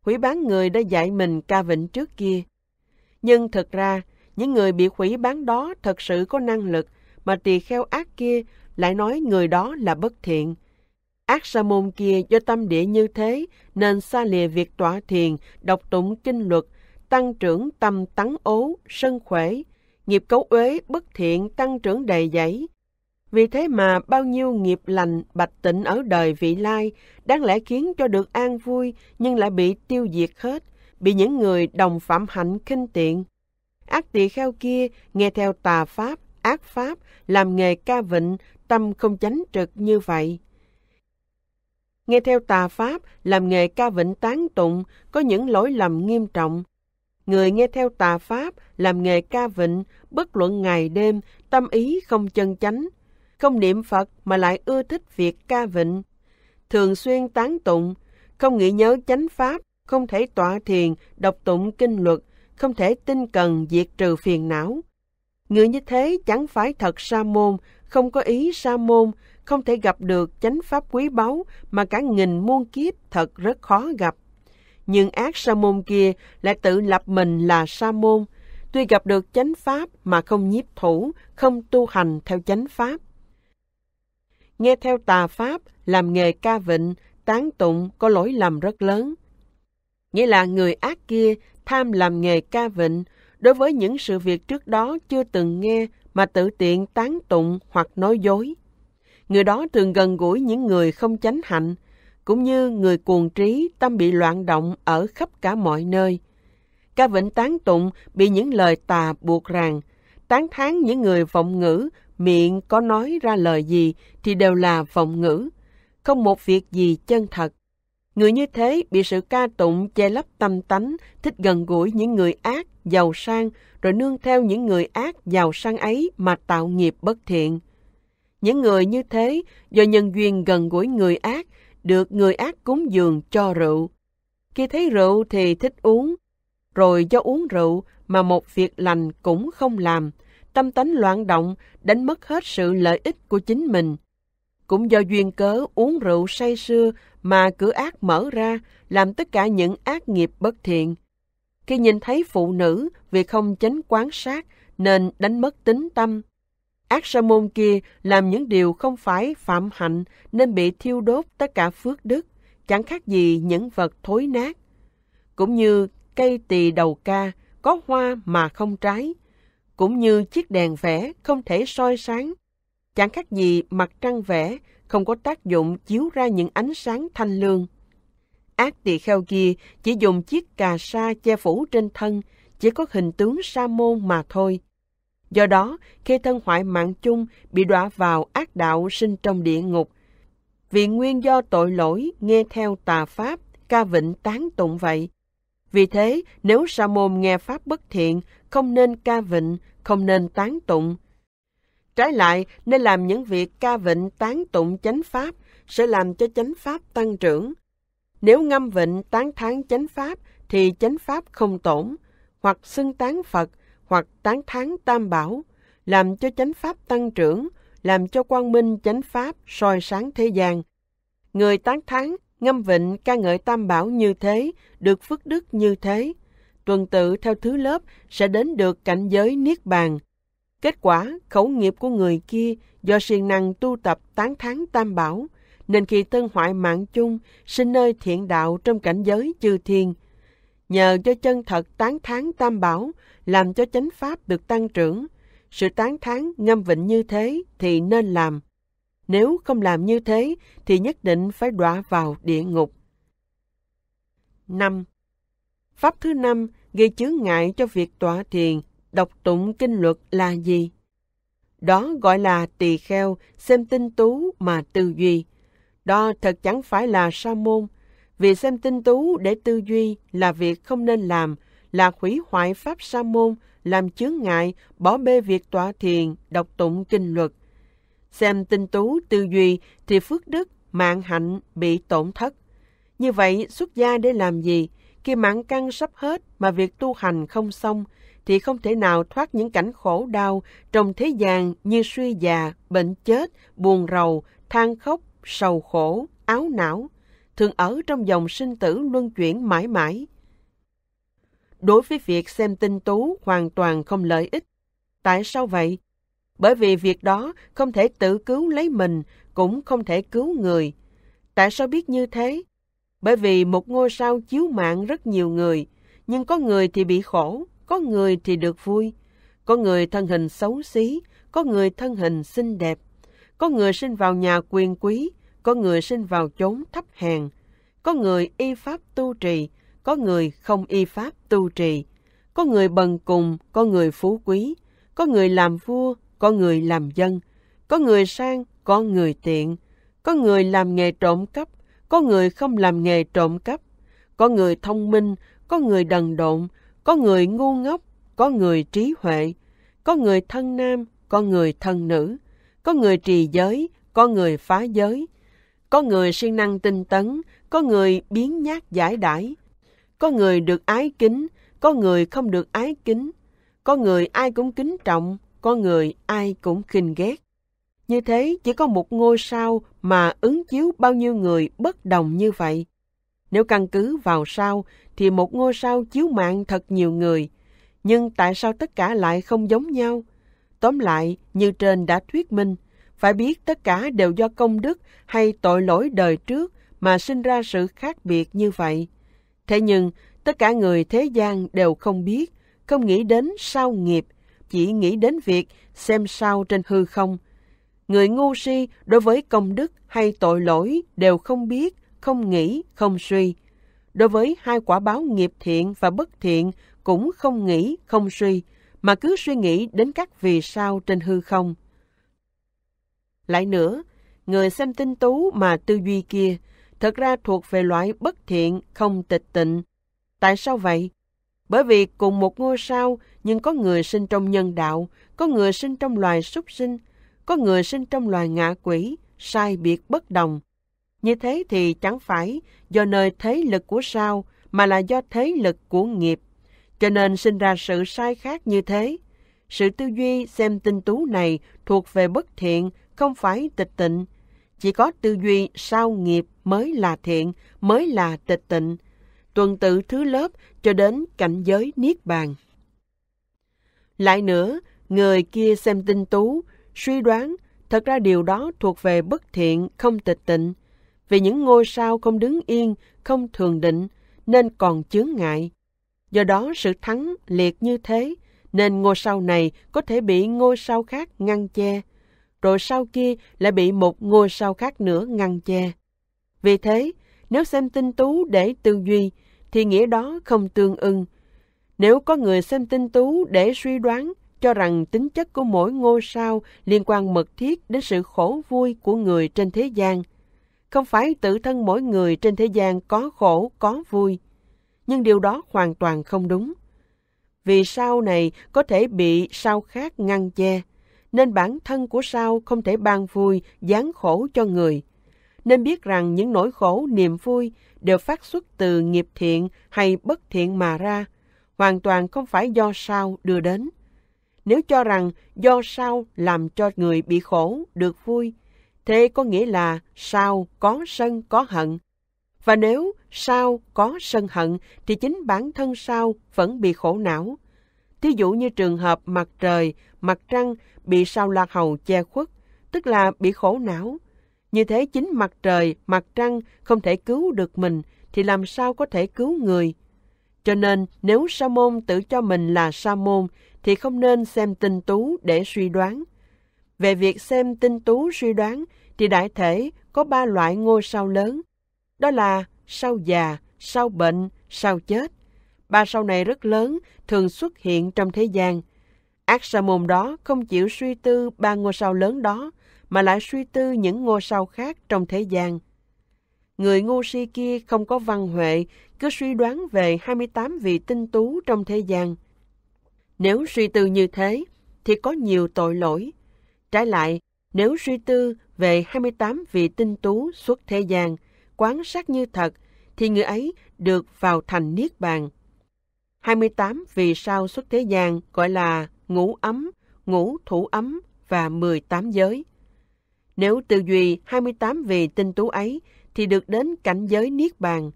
Hủy bán người đã dạy mình ca vịnh trước kia. Nhưng thật ra, những người bị hủy bán đó thật sự có năng lực, mà tỳ kheo ác kia lại nói người đó là bất thiện, Ác sa môn kia do tâm địa như thế nên xa lìa việc tọa thiền, đọc tụng kinh luật, tăng trưởng tâm tấn ố, sân khỏe, nghiệp cấu uế bất thiện tăng trưởng đầy dẫy. Vì thế mà bao nhiêu nghiệp lành bạch tịnh ở đời vị lai đáng lẽ khiến cho được an vui nhưng lại bị tiêu diệt hết, bị những người đồng phạm hạnh khinh tiện. Ác tỳ kheo kia nghe theo tà pháp, ác pháp, làm nghề ca vịnh, tâm không chánh trực như vậy nghe theo tà pháp, làm nghề ca vịnh tán tụng, có những lỗi lầm nghiêm trọng. Người nghe theo tà pháp, làm nghề ca vịnh, bất luận ngày đêm, tâm ý không chân chánh, không niệm Phật mà lại ưa thích việc ca vịnh. Thường xuyên tán tụng, không nghĩ nhớ chánh pháp, không thể tọa thiền, đọc tụng kinh luật, không thể tinh cần diệt trừ phiền não. Người như thế chẳng phải thật sa môn, không có ý sa môn, không thể gặp được chánh pháp quý báu mà cả nghìn muôn kiếp thật rất khó gặp. Nhưng ác sa môn kia lại tự lập mình là sa môn, tuy gặp được chánh pháp mà không nhiếp thủ, không tu hành theo chánh pháp. Nghe theo tà pháp, làm nghề ca vịnh, tán tụng có lỗi lầm rất lớn. Nghĩa là người ác kia tham làm nghề ca vịnh, đối với những sự việc trước đó chưa từng nghe mà tự tiện tán tụng hoặc nói dối người đó thường gần gũi những người không chánh hạnh, cũng như người cuồng trí tâm bị loạn động ở khắp cả mọi nơi. Ca vịnh tán tụng bị những lời tà buộc ràng, tán thán những người vọng ngữ, miệng có nói ra lời gì thì đều là vọng ngữ, không một việc gì chân thật. Người như thế bị sự ca tụng che lấp tâm tánh, thích gần gũi những người ác, giàu sang, rồi nương theo những người ác, giàu sang ấy mà tạo nghiệp bất thiện. Những người như thế do nhân duyên gần gũi người ác, được người ác cúng dường cho rượu. Khi thấy rượu thì thích uống, rồi do uống rượu mà một việc lành cũng không làm, tâm tánh loạn động, đánh mất hết sự lợi ích của chính mình. Cũng do duyên cớ uống rượu say sưa mà cửa ác mở ra, làm tất cả những ác nghiệp bất thiện. Khi nhìn thấy phụ nữ vì không chánh quán sát nên đánh mất tính tâm, Ác sa môn kia làm những điều không phải phạm hạnh nên bị thiêu đốt tất cả phước đức, chẳng khác gì những vật thối nát. Cũng như cây tỳ đầu ca có hoa mà không trái, cũng như chiếc đèn vẽ không thể soi sáng, chẳng khác gì mặt trăng vẽ không có tác dụng chiếu ra những ánh sáng thanh lương. Ác tỳ kheo kia chỉ dùng chiếc cà sa che phủ trên thân, chỉ có hình tướng sa môn mà thôi, Do đó, khi thân hoại mạng chung bị đọa vào ác đạo sinh trong địa ngục, vì nguyên do tội lỗi nghe theo tà pháp, ca vịnh tán tụng vậy. Vì thế, nếu sa môn nghe pháp bất thiện, không nên ca vịnh, không nên tán tụng. Trái lại, nên làm những việc ca vịnh tán tụng chánh pháp sẽ làm cho chánh pháp tăng trưởng. Nếu ngâm vịnh tán thán chánh pháp thì chánh pháp không tổn, hoặc xưng tán Phật – hoặc tán thán tam bảo, làm cho chánh pháp tăng trưởng, làm cho quang minh chánh pháp soi sáng thế gian. Người tán thán, ngâm vịnh ca ngợi tam bảo như thế, được phước đức như thế, tuần tự theo thứ lớp sẽ đến được cảnh giới niết bàn. Kết quả, khẩu nghiệp của người kia do siêng năng tu tập tán thán tam bảo, nên khi tân hoại mạng chung sinh nơi thiện đạo trong cảnh giới chư thiên, nhờ cho chân thật tán thán tam bảo, làm cho chánh pháp được tăng trưởng. Sự tán thán ngâm vịnh như thế thì nên làm. Nếu không làm như thế thì nhất định phải đọa vào địa ngục. năm Pháp thứ năm gây chướng ngại cho việc tọa thiền, đọc tụng kinh luật là gì? Đó gọi là tỳ kheo, xem tinh tú mà tư duy. Đó thật chẳng phải là sa môn, vì xem tinh tú để tư duy là việc không nên làm, là hủy hoại pháp sa môn, làm chướng ngại, bỏ bê việc tọa thiền, đọc tụng kinh luật. Xem tinh tú tư duy thì phước đức, mạng hạnh bị tổn thất. Như vậy, xuất gia để làm gì? Khi mạng căng sắp hết mà việc tu hành không xong, thì không thể nào thoát những cảnh khổ đau trong thế gian như suy già, bệnh chết, buồn rầu, than khóc, sầu khổ, áo não thường ở trong dòng sinh tử luân chuyển mãi mãi. Đối với việc xem tinh tú hoàn toàn không lợi ích. Tại sao vậy? Bởi vì việc đó không thể tự cứu lấy mình, cũng không thể cứu người. Tại sao biết như thế? Bởi vì một ngôi sao chiếu mạng rất nhiều người, nhưng có người thì bị khổ, có người thì được vui. Có người thân hình xấu xí, có người thân hình xinh đẹp, có người sinh vào nhà quyền quý, có người sinh vào chốn thấp hèn, có người y pháp tu trì, có người không y pháp tu trì, có người bần cùng, có người phú quý, có người làm vua, có người làm dân, có người sang, có người tiện, có người làm nghề trộm cắp, có người không làm nghề trộm cắp, có người thông minh, có người đần độn, có người ngu ngốc, có người trí huệ, có người thân nam, có người thân nữ, có người trì giới, có người phá giới, có người siêng năng tinh tấn, có người biến nhát giải đãi, có người được ái kính, có người không được ái kính, có người ai cũng kính trọng, có người ai cũng khinh ghét. Như thế chỉ có một ngôi sao mà ứng chiếu bao nhiêu người bất đồng như vậy. Nếu căn cứ vào sao thì một ngôi sao chiếu mạng thật nhiều người, nhưng tại sao tất cả lại không giống nhau? Tóm lại, như trên đã thuyết minh, phải biết tất cả đều do công đức hay tội lỗi đời trước mà sinh ra sự khác biệt như vậy. Thế nhưng, tất cả người thế gian đều không biết, không nghĩ đến sao nghiệp, chỉ nghĩ đến việc xem sao trên hư không. Người ngu si đối với công đức hay tội lỗi đều không biết, không nghĩ, không suy. Đối với hai quả báo nghiệp thiện và bất thiện cũng không nghĩ, không suy, mà cứ suy nghĩ đến các vì sao trên hư không. Lại nữa, người xem tinh tú mà tư duy kia thật ra thuộc về loại bất thiện, không tịch tịnh. Tại sao vậy? Bởi vì cùng một ngôi sao nhưng có người sinh trong nhân đạo, có người sinh trong loài súc sinh, có người sinh trong loài ngạ quỷ, sai biệt bất đồng. Như thế thì chẳng phải do nơi thế lực của sao mà là do thế lực của nghiệp. Cho nên sinh ra sự sai khác như thế. Sự tư duy xem tinh tú này thuộc về bất thiện, không phải tịch tịnh. Chỉ có tư duy sao nghiệp mới là thiện, mới là tịch tịnh. Tuần tự thứ lớp cho đến cảnh giới niết bàn. Lại nữa, người kia xem tinh tú, suy đoán thật ra điều đó thuộc về bất thiện, không tịch tịnh. Vì những ngôi sao không đứng yên, không thường định, nên còn chướng ngại. Do đó sự thắng liệt như thế, nên ngôi sao này có thể bị ngôi sao khác ngăn che rồi sau kia lại bị một ngôi sao khác nữa ngăn che. Vì thế, nếu xem tinh tú để tư duy, thì nghĩa đó không tương ưng. Nếu có người xem tinh tú để suy đoán, cho rằng tính chất của mỗi ngôi sao liên quan mật thiết đến sự khổ vui của người trên thế gian. Không phải tự thân mỗi người trên thế gian có khổ, có vui. Nhưng điều đó hoàn toàn không đúng. Vì sao này có thể bị sao khác ngăn che nên bản thân của sao không thể ban vui, gián khổ cho người. Nên biết rằng những nỗi khổ, niềm vui đều phát xuất từ nghiệp thiện hay bất thiện mà ra, hoàn toàn không phải do sao đưa đến. Nếu cho rằng do sao làm cho người bị khổ, được vui, thế có nghĩa là sao có sân có hận. Và nếu sao có sân hận thì chính bản thân sao vẫn bị khổ não, Thí dụ như trường hợp mặt trời, mặt trăng bị sao lạc hầu che khuất, tức là bị khổ não. Như thế chính mặt trời, mặt trăng không thể cứu được mình, thì làm sao có thể cứu người? Cho nên, nếu sa môn tự cho mình là sa môn, thì không nên xem tinh tú để suy đoán. Về việc xem tinh tú suy đoán, thì đại thể có ba loại ngôi sao lớn. Đó là sao già, sao bệnh, sao chết ba sau này rất lớn, thường xuất hiện trong thế gian. Ác sa môn đó không chịu suy tư ba ngôi sao lớn đó, mà lại suy tư những ngôi sao khác trong thế gian. Người ngu si kia không có văn huệ, cứ suy đoán về 28 vị tinh tú trong thế gian. Nếu suy tư như thế, thì có nhiều tội lỗi. Trái lại, nếu suy tư về 28 vị tinh tú xuất thế gian, quán sát như thật, thì người ấy được vào thành Niết Bàn. 28 vì sao xuất thế gian gọi là ngũ ấm, ngũ thủ ấm và 18 giới. Nếu tư duy 28 vì tinh tú ấy thì được đến cảnh giới niết bàn.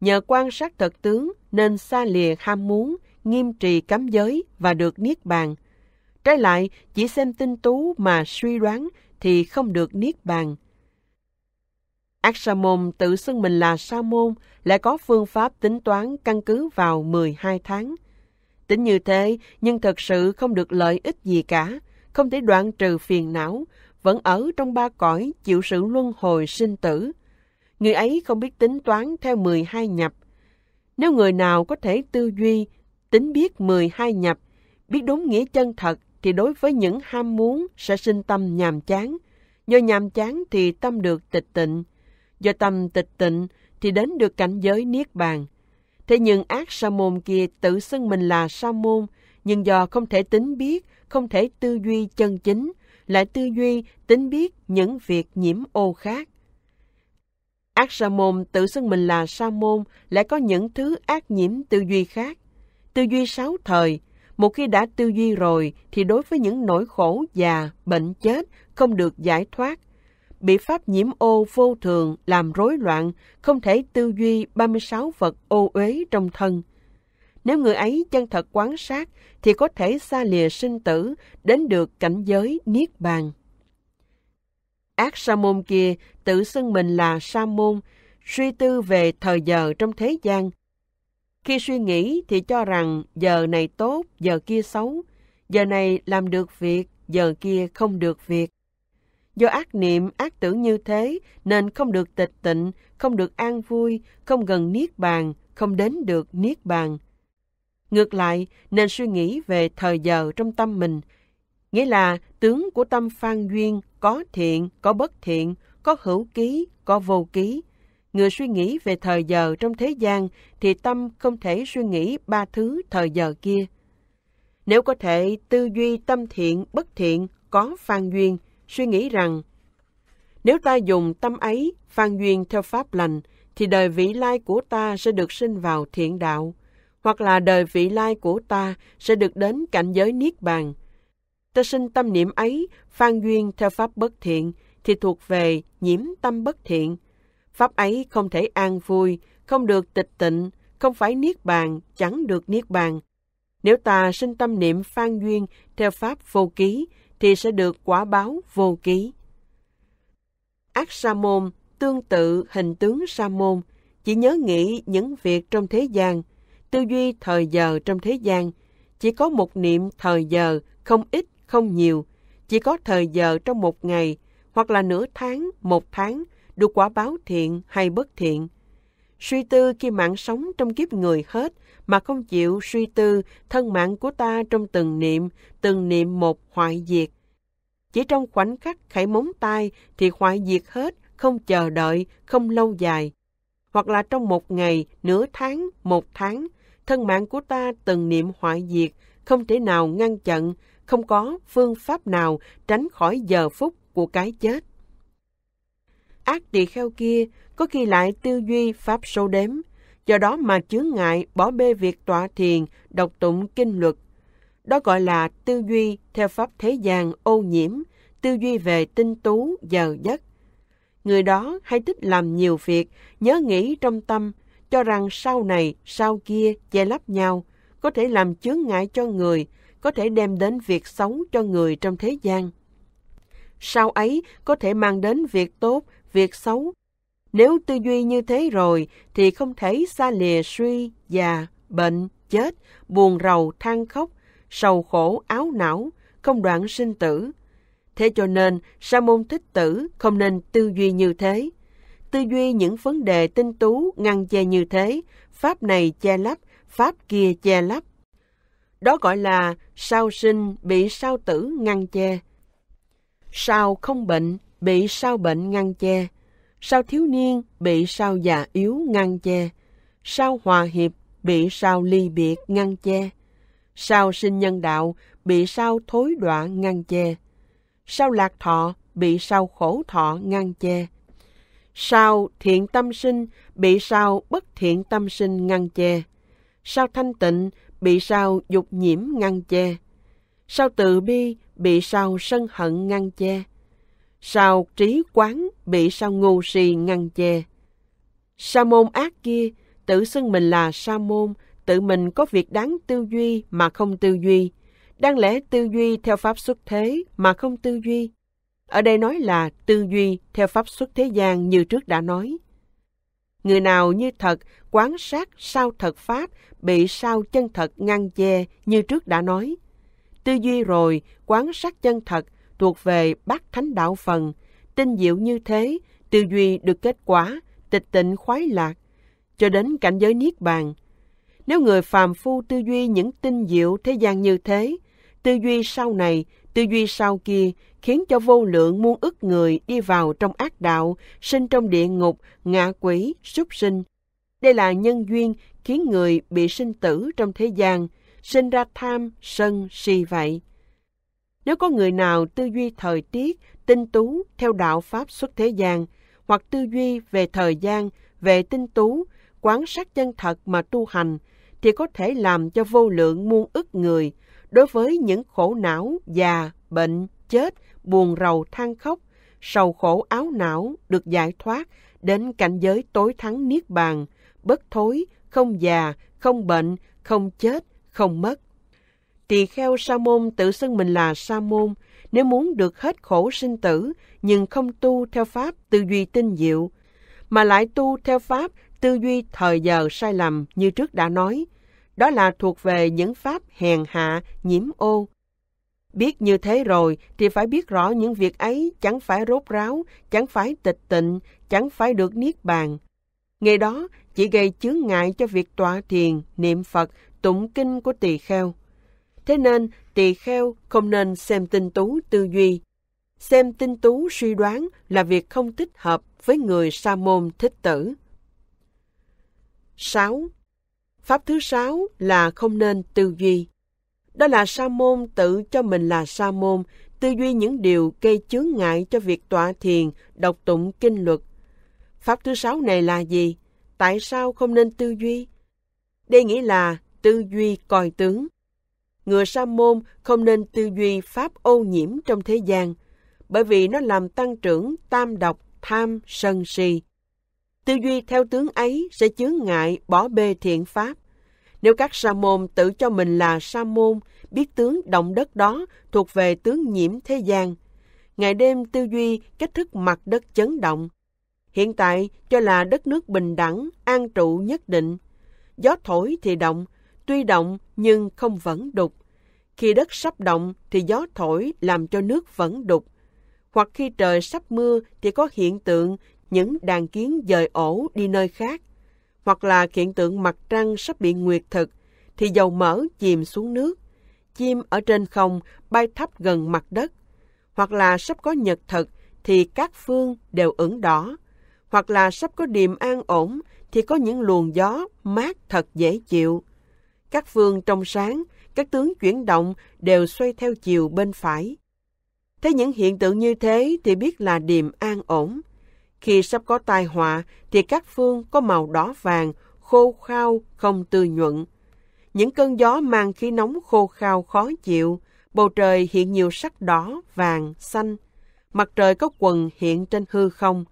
Nhờ quan sát thật tướng nên xa lìa ham muốn, nghiêm trì cấm giới và được niết bàn. Trái lại, chỉ xem tinh tú mà suy đoán thì không được niết bàn. Ác Sa Môn tự xưng mình là Sa Môn lại có phương pháp tính toán căn cứ vào 12 tháng. Tính như thế, nhưng thật sự không được lợi ích gì cả, không thể đoạn trừ phiền não, vẫn ở trong ba cõi chịu sự luân hồi sinh tử. Người ấy không biết tính toán theo 12 nhập. Nếu người nào có thể tư duy, tính biết 12 nhập, biết đúng nghĩa chân thật thì đối với những ham muốn sẽ sinh tâm nhàm chán. Do nhàm chán thì tâm được tịch tịnh, do tâm tịch tịnh thì đến được cảnh giới niết bàn. Thế nhưng ác sa môn kia tự xưng mình là sa môn, nhưng do không thể tính biết, không thể tư duy chân chính, lại tư duy tính biết những việc nhiễm ô khác. Ác sa môn tự xưng mình là sa môn lại có những thứ ác nhiễm tư duy khác. Tư duy sáu thời, một khi đã tư duy rồi thì đối với những nỗi khổ già, bệnh chết không được giải thoát bị pháp nhiễm ô vô thường làm rối loạn, không thể tư duy 36 vật ô uế trong thân. Nếu người ấy chân thật quán sát thì có thể xa lìa sinh tử đến được cảnh giới niết bàn. Ác sa môn kia tự xưng mình là sa môn, suy tư về thời giờ trong thế gian. Khi suy nghĩ thì cho rằng giờ này tốt, giờ kia xấu, giờ này làm được việc, giờ kia không được việc. Do ác niệm, ác tưởng như thế nên không được tịch tịnh, không được an vui, không gần niết bàn, không đến được niết bàn. Ngược lại, nên suy nghĩ về thời giờ trong tâm mình, nghĩa là tướng của tâm phan duyên có thiện, có bất thiện, có hữu ký, có vô ký. Người suy nghĩ về thời giờ trong thế gian thì tâm không thể suy nghĩ ba thứ thời giờ kia. Nếu có thể tư duy tâm thiện, bất thiện, có phan duyên, suy nghĩ rằng nếu ta dùng tâm ấy phan duyên theo pháp lành, thì đời vị lai của ta sẽ được sinh vào thiện đạo, hoặc là đời vị lai của ta sẽ được đến cảnh giới niết bàn. Ta sinh tâm niệm ấy, phan duyên theo pháp bất thiện, thì thuộc về nhiễm tâm bất thiện. Pháp ấy không thể an vui, không được tịch tịnh, không phải niết bàn, chẳng được niết bàn. Nếu ta sinh tâm niệm phan duyên theo pháp vô ký, thì sẽ được quả báo vô ký. Ác Sa Môn tương tự hình tướng Sa Môn, chỉ nhớ nghĩ những việc trong thế gian, tư duy thời giờ trong thế gian, chỉ có một niệm thời giờ không ít không nhiều, chỉ có thời giờ trong một ngày hoặc là nửa tháng, một tháng được quả báo thiện hay bất thiện. Suy tư khi mạng sống trong kiếp người hết mà không chịu suy tư thân mạng của ta trong từng niệm, từng niệm một hoại diệt. Chỉ trong khoảnh khắc khải móng tay thì hoại diệt hết, không chờ đợi, không lâu dài. Hoặc là trong một ngày, nửa tháng, một tháng, thân mạng của ta từng niệm hoại diệt, không thể nào ngăn chặn, không có phương pháp nào tránh khỏi giờ phút của cái chết. Ác địa kheo kia có khi lại tư duy pháp số đếm, do đó mà chướng ngại bỏ bê việc tọa thiền, đọc tụng kinh luật. Đó gọi là tư duy theo pháp thế gian ô nhiễm, tư duy về tinh tú, giờ giấc. Người đó hay thích làm nhiều việc, nhớ nghĩ trong tâm, cho rằng sau này, sau kia che lấp nhau, có thể làm chướng ngại cho người, có thể đem đến việc xấu cho người trong thế gian. Sau ấy có thể mang đến việc tốt, việc xấu, nếu tư duy như thế rồi thì không thấy xa lìa suy, già, bệnh, chết, buồn rầu, than khóc, sầu khổ, áo não, không đoạn sinh tử. Thế cho nên, sa môn thích tử không nên tư duy như thế. Tư duy những vấn đề tinh tú ngăn che như thế, pháp này che lấp, pháp kia che lấp. Đó gọi là sao sinh bị sao tử ngăn che. Sao không bệnh bị sao bệnh ngăn che sao thiếu niên bị sao già yếu ngăn che, sao hòa hiệp bị sao ly biệt ngăn che, sao sinh nhân đạo bị sao thối đọa ngăn che, sao lạc thọ bị sao khổ thọ ngăn che, sao thiện tâm sinh bị sao bất thiện tâm sinh ngăn che, sao thanh tịnh bị sao dục nhiễm ngăn che, sao tự bi bị sao sân hận ngăn che, sao trí quán bị sao ngu si ngăn che. Sa môn ác kia tự xưng mình là sa môn, tự mình có việc đáng tư duy mà không tư duy, đáng lẽ tư duy theo pháp xuất thế mà không tư duy. Ở đây nói là tư duy theo pháp xuất thế gian như trước đã nói. Người nào như thật, quán sát sao thật pháp, bị sao chân thật ngăn che như trước đã nói. Tư duy rồi, quán sát chân thật, thuộc về bát thánh đạo phần, tinh diệu như thế, tư duy được kết quả, tịch tịnh khoái lạc, cho đến cảnh giới niết bàn. Nếu người phàm phu tư duy những tinh diệu thế gian như thế, tư duy sau này, tư duy sau kia khiến cho vô lượng muôn ức người đi vào trong ác đạo, sinh trong địa ngục, ngạ quỷ, súc sinh. Đây là nhân duyên khiến người bị sinh tử trong thế gian, sinh ra tham, sân, si vậy. Nếu có người nào tư duy thời tiết, tinh tú theo đạo Pháp xuất thế gian, hoặc tư duy về thời gian, về tinh tú, quán sát chân thật mà tu hành, thì có thể làm cho vô lượng muôn ức người đối với những khổ não, già, bệnh, chết, buồn rầu than khóc, sầu khổ áo não được giải thoát đến cảnh giới tối thắng niết bàn, bất thối, không già, không bệnh, không chết, không mất tỳ kheo sa môn tự xưng mình là sa môn nếu muốn được hết khổ sinh tử nhưng không tu theo pháp tư duy tinh diệu mà lại tu theo pháp tư duy thời giờ sai lầm như trước đã nói đó là thuộc về những pháp hèn hạ nhiễm ô biết như thế rồi thì phải biết rõ những việc ấy chẳng phải rốt ráo chẳng phải tịch tịnh chẳng phải được niết bàn nghề đó chỉ gây chướng ngại cho việc tọa thiền niệm phật tụng kinh của tỳ kheo Thế nên, tỳ kheo không nên xem tinh tú tư duy. Xem tinh tú suy đoán là việc không thích hợp với người sa môn thích tử. 6. Pháp thứ sáu là không nên tư duy. Đó là sa môn tự cho mình là sa môn, tư duy những điều gây chướng ngại cho việc tọa thiền, đọc tụng kinh luật. Pháp thứ sáu này là gì? Tại sao không nên tư duy? Đây nghĩa là tư duy coi tướng người sa môn không nên tư duy pháp ô nhiễm trong thế gian, bởi vì nó làm tăng trưởng tam độc, tham, sân si. Tư duy theo tướng ấy sẽ chướng ngại bỏ bê thiện pháp. Nếu các sa môn tự cho mình là sa môn, biết tướng động đất đó thuộc về tướng nhiễm thế gian, ngày đêm tư duy cách thức mặt đất chấn động. Hiện tại cho là đất nước bình đẳng, an trụ nhất định. Gió thổi thì động, tuy động nhưng không vẫn đục. Khi đất sắp động thì gió thổi làm cho nước vẫn đục. Hoặc khi trời sắp mưa thì có hiện tượng những đàn kiến dời ổ đi nơi khác. Hoặc là hiện tượng mặt trăng sắp bị nguyệt thực thì dầu mỡ chìm xuống nước. Chim ở trên không bay thấp gần mặt đất. Hoặc là sắp có nhật thực thì các phương đều ửng đỏ. Hoặc là sắp có điềm an ổn thì có những luồng gió mát thật dễ chịu các vương trong sáng, các tướng chuyển động đều xoay theo chiều bên phải. Thấy những hiện tượng như thế thì biết là điềm an ổn. Khi sắp có tai họa thì các phương có màu đỏ vàng, khô khao, không tư nhuận. Những cơn gió mang khí nóng khô khao khó chịu, bầu trời hiện nhiều sắc đỏ, vàng, xanh. Mặt trời có quần hiện trên hư không.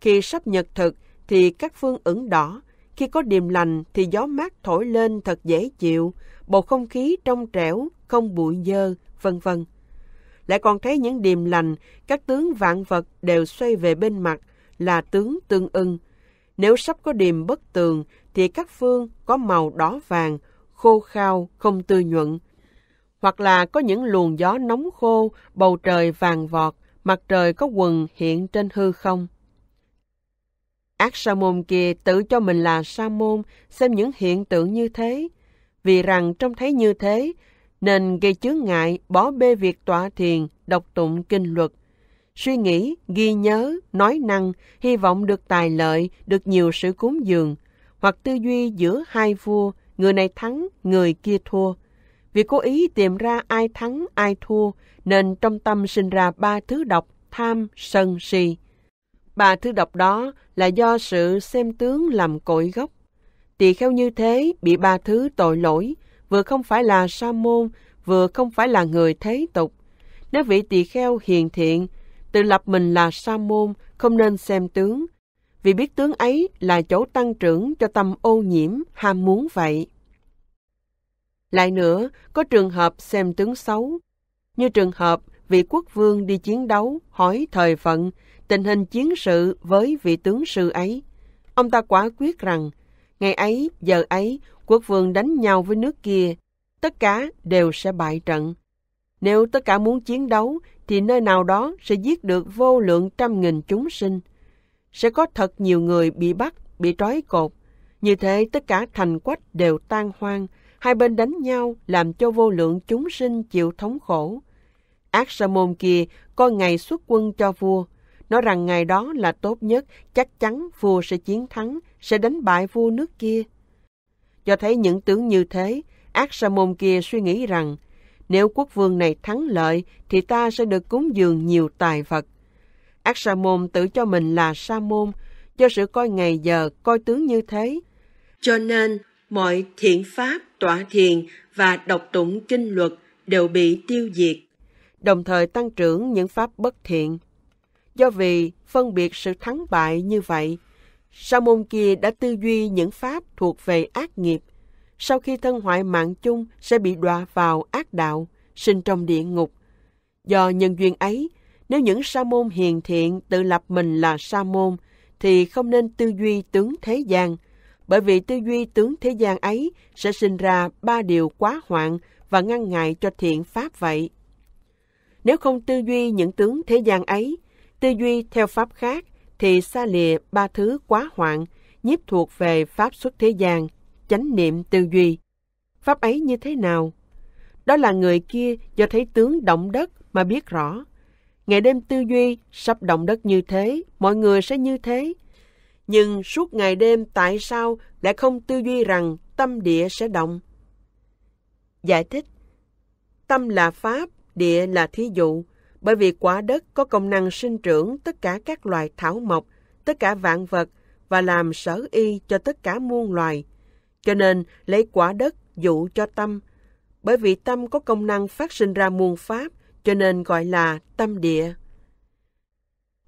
Khi sắp nhật thực thì các phương ửng đỏ, khi có điềm lành thì gió mát thổi lên thật dễ chịu, bầu không khí trong trẻo, không bụi dơ, vân vân. Lại còn thấy những điềm lành, các tướng vạn vật đều xoay về bên mặt, là tướng tương ưng. Nếu sắp có điềm bất tường thì các phương có màu đỏ vàng, khô khao, không tươi nhuận. Hoặc là có những luồng gió nóng khô, bầu trời vàng vọt, mặt trời có quần hiện trên hư không. Ác sa môn kia tự cho mình là sa môn, xem những hiện tượng như thế. Vì rằng trông thấy như thế, nên gây chướng ngại bỏ bê việc tọa thiền, đọc tụng kinh luật. Suy nghĩ, ghi nhớ, nói năng, hy vọng được tài lợi, được nhiều sự cúng dường, hoặc tư duy giữa hai vua, người này thắng, người kia thua. Vì cố ý tìm ra ai thắng, ai thua, nên trong tâm sinh ra ba thứ độc, tham, sân, si. Bà thư đọc đó là do sự xem tướng làm cội gốc. Tỳ kheo như thế bị bà thứ tội lỗi, vừa không phải là sa môn, vừa không phải là người thế tục. Nếu vị tỳ kheo hiền thiện, tự lập mình là sa môn, không nên xem tướng, vì biết tướng ấy là chỗ tăng trưởng cho tâm ô nhiễm, ham muốn vậy. Lại nữa, có trường hợp xem tướng xấu, như trường hợp vị quốc vương đi chiến đấu hỏi thời phận tình hình chiến sự với vị tướng sư ấy. Ông ta quả quyết rằng, ngày ấy, giờ ấy, quốc vương đánh nhau với nước kia, tất cả đều sẽ bại trận. Nếu tất cả muốn chiến đấu, thì nơi nào đó sẽ giết được vô lượng trăm nghìn chúng sinh. Sẽ có thật nhiều người bị bắt, bị trói cột. Như thế tất cả thành quách đều tan hoang, hai bên đánh nhau làm cho vô lượng chúng sinh chịu thống khổ. Ác sa môn kia coi ngày xuất quân cho vua, nói rằng ngày đó là tốt nhất, chắc chắn vua sẽ chiến thắng, sẽ đánh bại vua nước kia. Cho thấy những tướng như thế, ác sa môn kia suy nghĩ rằng, nếu quốc vương này thắng lợi thì ta sẽ được cúng dường nhiều tài vật. Ác sa môn tự cho mình là sa môn, do sự coi ngày giờ, coi tướng như thế. Cho nên, mọi thiện pháp, tọa thiền và đọc tụng kinh luật đều bị tiêu diệt. Đồng thời tăng trưởng những pháp bất thiện. Do vì phân biệt sự thắng bại như vậy, sa môn kia đã tư duy những pháp thuộc về ác nghiệp. Sau khi thân hoại mạng chung sẽ bị đọa vào ác đạo, sinh trong địa ngục. Do nhân duyên ấy, nếu những sa môn hiền thiện tự lập mình là sa môn, thì không nên tư duy tướng thế gian, bởi vì tư duy tướng thế gian ấy sẽ sinh ra ba điều quá hoạn và ngăn ngại cho thiện pháp vậy. Nếu không tư duy những tướng thế gian ấy, Tư duy theo pháp khác thì xa lìa ba thứ quá hoạn, nhiếp thuộc về pháp xuất thế gian, chánh niệm tư duy. Pháp ấy như thế nào? Đó là người kia do thấy tướng động đất mà biết rõ. Ngày đêm tư duy sắp động đất như thế, mọi người sẽ như thế. Nhưng suốt ngày đêm tại sao lại không tư duy rằng tâm địa sẽ động? Giải thích Tâm là pháp, địa là thí dụ bởi vì quả đất có công năng sinh trưởng tất cả các loài thảo mộc, tất cả vạn vật và làm sở y cho tất cả muôn loài. Cho nên lấy quả đất dụ cho tâm, bởi vì tâm có công năng phát sinh ra muôn pháp, cho nên gọi là tâm địa.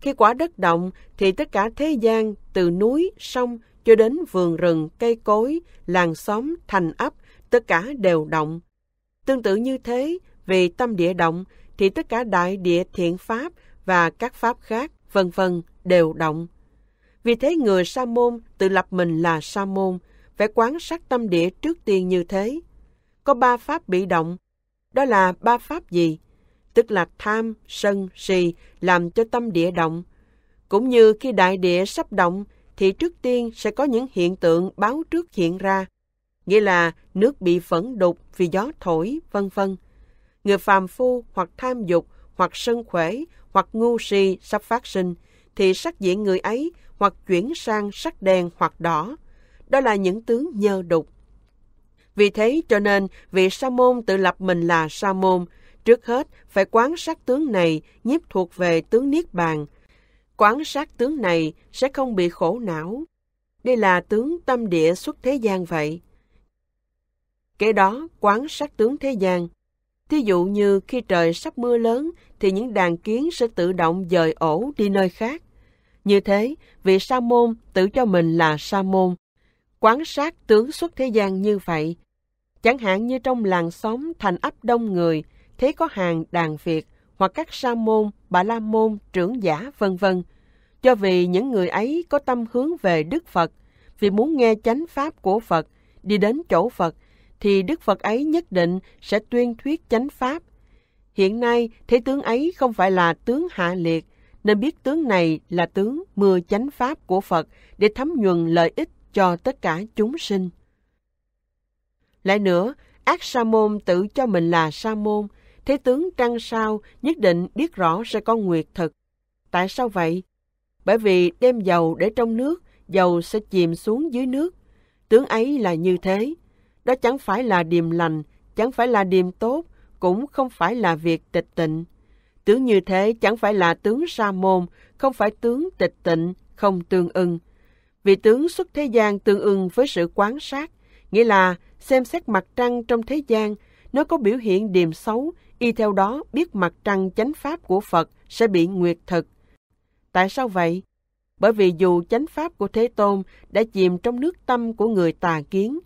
Khi quả đất động thì tất cả thế gian từ núi, sông cho đến vườn rừng, cây cối, làng xóm, thành ấp, tất cả đều động. Tương tự như thế, vì tâm địa động thì tất cả đại địa thiện pháp và các pháp khác, vân vân đều động. Vì thế người sa môn tự lập mình là sa môn, phải quán sát tâm địa trước tiên như thế. Có ba pháp bị động, đó là ba pháp gì? Tức là tham, sân, si làm cho tâm địa động. Cũng như khi đại địa sắp động, thì trước tiên sẽ có những hiện tượng báo trước hiện ra, nghĩa là nước bị phẫn đục vì gió thổi, vân vân người phàm phu hoặc tham dục, hoặc sân khuể, hoặc ngu si sắp phát sinh, thì sắc diện người ấy hoặc chuyển sang sắc đen hoặc đỏ. Đó là những tướng nhơ đục. Vì thế cho nên, vị sa môn tự lập mình là sa môn, trước hết phải quán sát tướng này nhiếp thuộc về tướng niết bàn. Quán sát tướng này sẽ không bị khổ não. Đây là tướng tâm địa xuất thế gian vậy. Kế đó, quán sát tướng thế gian, Thí dụ như khi trời sắp mưa lớn thì những đàn kiến sẽ tự động dời ổ đi nơi khác. Như thế, vị sa môn tự cho mình là sa môn. Quán sát tướng xuất thế gian như vậy. Chẳng hạn như trong làng xóm thành ấp đông người, thế có hàng đàn Việt hoặc các sa môn, bà la môn, trưởng giả, vân vân. Cho vì những người ấy có tâm hướng về Đức Phật, vì muốn nghe chánh pháp của Phật, đi đến chỗ Phật thì Đức Phật ấy nhất định sẽ tuyên thuyết chánh pháp. Hiện nay, thế tướng ấy không phải là tướng hạ liệt, nên biết tướng này là tướng mưa chánh pháp của Phật để thấm nhuần lợi ích cho tất cả chúng sinh. Lại nữa, ác sa môn tự cho mình là sa môn, thế tướng trăng sao nhất định biết rõ sẽ có nguyệt thực. Tại sao vậy? Bởi vì đem dầu để trong nước, dầu sẽ chìm xuống dưới nước. Tướng ấy là như thế, đó chẳng phải là điềm lành, chẳng phải là điềm tốt, cũng không phải là việc tịch tịnh. Tướng như thế chẳng phải là tướng sa môn, không phải tướng tịch tịnh, không tương ưng. Vì tướng xuất thế gian tương ưng với sự quán sát, nghĩa là xem xét mặt trăng trong thế gian, nó có biểu hiện điềm xấu, y theo đó biết mặt trăng chánh pháp của Phật sẽ bị nguyệt thực. Tại sao vậy? Bởi vì dù chánh pháp của Thế Tôn đã chìm trong nước tâm của người tà kiến,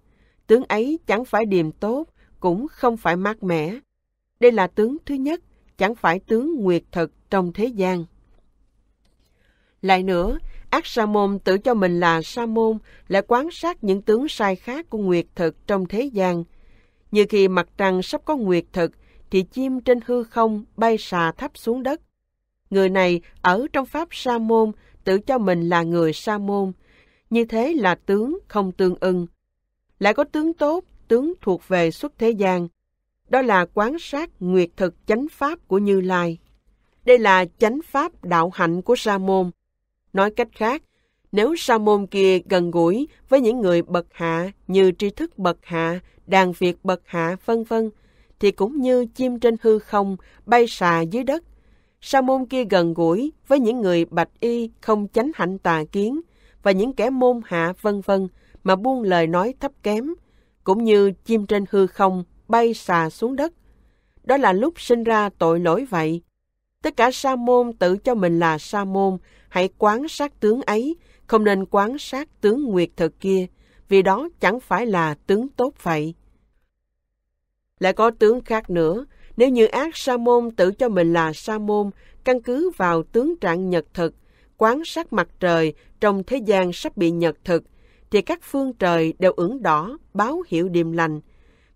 tướng ấy chẳng phải điềm tốt, cũng không phải mát mẻ. Đây là tướng thứ nhất, chẳng phải tướng nguyệt thực trong thế gian. Lại nữa, ác sa môn tự cho mình là sa môn lại quan sát những tướng sai khác của nguyệt thực trong thế gian. Như khi mặt trăng sắp có nguyệt thực, thì chim trên hư không bay xà thấp xuống đất. Người này ở trong pháp sa môn tự cho mình là người sa môn, như thế là tướng không tương ưng lại có tướng tốt, tướng thuộc về xuất thế gian. Đó là quán sát nguyệt thực chánh pháp của Như Lai. Đây là chánh pháp đạo hạnh của Sa Môn. Nói cách khác, nếu Sa Môn kia gần gũi với những người bậc hạ như tri thức bậc hạ, đàn việc bậc hạ, vân vân, thì cũng như chim trên hư không bay xà dưới đất. Sa môn kia gần gũi với những người bạch y không chánh hạnh tà kiến và những kẻ môn hạ vân vân mà buông lời nói thấp kém, cũng như chim trên hư không bay xà xuống đất. Đó là lúc sinh ra tội lỗi vậy. Tất cả sa môn tự cho mình là sa môn, hãy quán sát tướng ấy, không nên quán sát tướng nguyệt thực kia, vì đó chẳng phải là tướng tốt vậy. Lại có tướng khác nữa, nếu như ác sa môn tự cho mình là sa môn, căn cứ vào tướng trạng nhật thực, quán sát mặt trời trong thế gian sắp bị nhật thực, thì các phương trời đều ửng đỏ, báo hiệu điềm lành.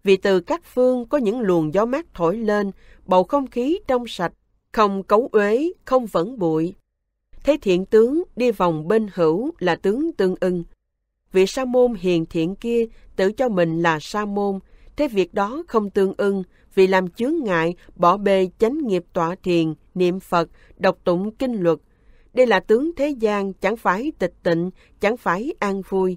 Vì từ các phương có những luồng gió mát thổi lên, bầu không khí trong sạch, không cấu uế, không vẫn bụi. Thế thiện tướng đi vòng bên hữu là tướng tương ưng. Vị sa môn hiền thiện kia tự cho mình là sa môn, thế việc đó không tương ưng vì làm chướng ngại, bỏ bê chánh nghiệp tọa thiền, niệm Phật, đọc tụng kinh luật. Đây là tướng thế gian chẳng phải tịch tịnh, chẳng phải an vui.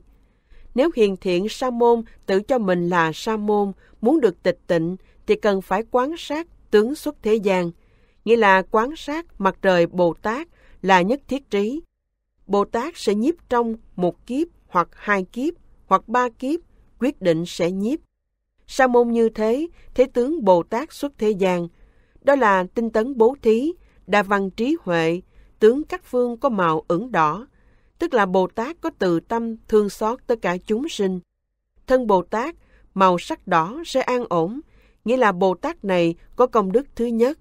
Nếu hiền thiện sa môn tự cho mình là sa môn, muốn được tịch tịnh thì cần phải quán sát tướng xuất thế gian, nghĩa là quán sát mặt trời Bồ Tát là nhất thiết trí. Bồ Tát sẽ nhiếp trong một kiếp hoặc hai kiếp hoặc ba kiếp, quyết định sẽ nhiếp. Sa môn như thế, thế tướng Bồ Tát xuất thế gian, đó là tinh tấn bố thí, đa văn trí huệ, tướng các phương có màu ửng đỏ, tức là Bồ Tát có từ tâm thương xót tất cả chúng sinh. Thân Bồ Tát màu sắc đỏ sẽ an ổn, nghĩa là Bồ Tát này có công đức thứ nhất.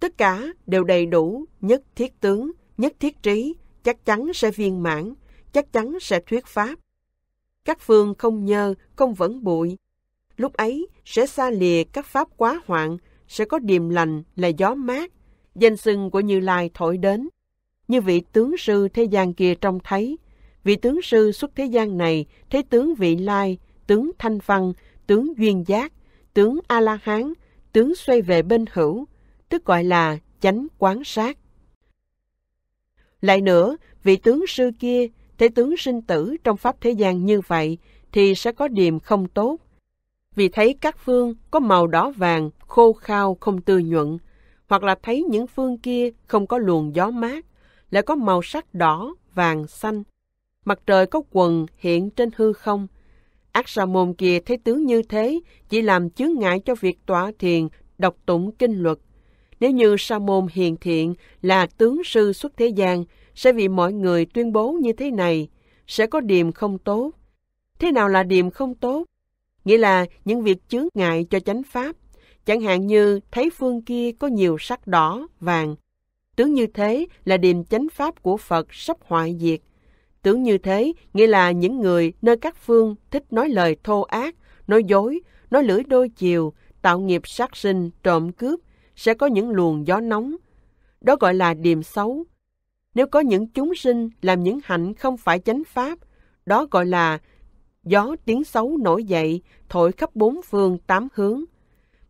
Tất cả đều đầy đủ, nhất thiết tướng, nhất thiết trí, chắc chắn sẽ viên mãn, chắc chắn sẽ thuyết pháp. Các phương không nhơ, không vẫn bụi. Lúc ấy sẽ xa lìa các pháp quá hoạn, sẽ có điềm lành là gió mát, danh xưng của Như Lai thổi đến như vị tướng sư thế gian kia trông thấy. Vị tướng sư xuất thế gian này, thế tướng vị lai, tướng thanh văn, tướng duyên giác, tướng A-la-hán, tướng xoay về bên hữu, tức gọi là chánh quán sát. Lại nữa, vị tướng sư kia, thế tướng sinh tử trong pháp thế gian như vậy, thì sẽ có điểm không tốt. Vì thấy các phương có màu đỏ vàng, khô khao, không tư nhuận, hoặc là thấy những phương kia không có luồng gió mát, lại có màu sắc đỏ, vàng, xanh. Mặt trời có quần hiện trên hư không. Ác sa môn kia thấy tướng như thế chỉ làm chướng ngại cho việc tỏa thiền, đọc tụng kinh luật. Nếu như sa môn hiền thiện là tướng sư xuất thế gian, sẽ bị mọi người tuyên bố như thế này, sẽ có điềm không tốt. Thế nào là điềm không tốt? Nghĩa là những việc chướng ngại cho chánh pháp. Chẳng hạn như thấy phương kia có nhiều sắc đỏ, vàng, Tướng như thế là điềm chánh pháp của Phật sắp hoại diệt. Tướng như thế nghĩa là những người nơi các phương thích nói lời thô ác, nói dối, nói lưỡi đôi chiều, tạo nghiệp sát sinh, trộm cướp, sẽ có những luồng gió nóng. Đó gọi là điềm xấu. Nếu có những chúng sinh làm những hạnh không phải chánh pháp, đó gọi là gió tiếng xấu nổi dậy, thổi khắp bốn phương tám hướng.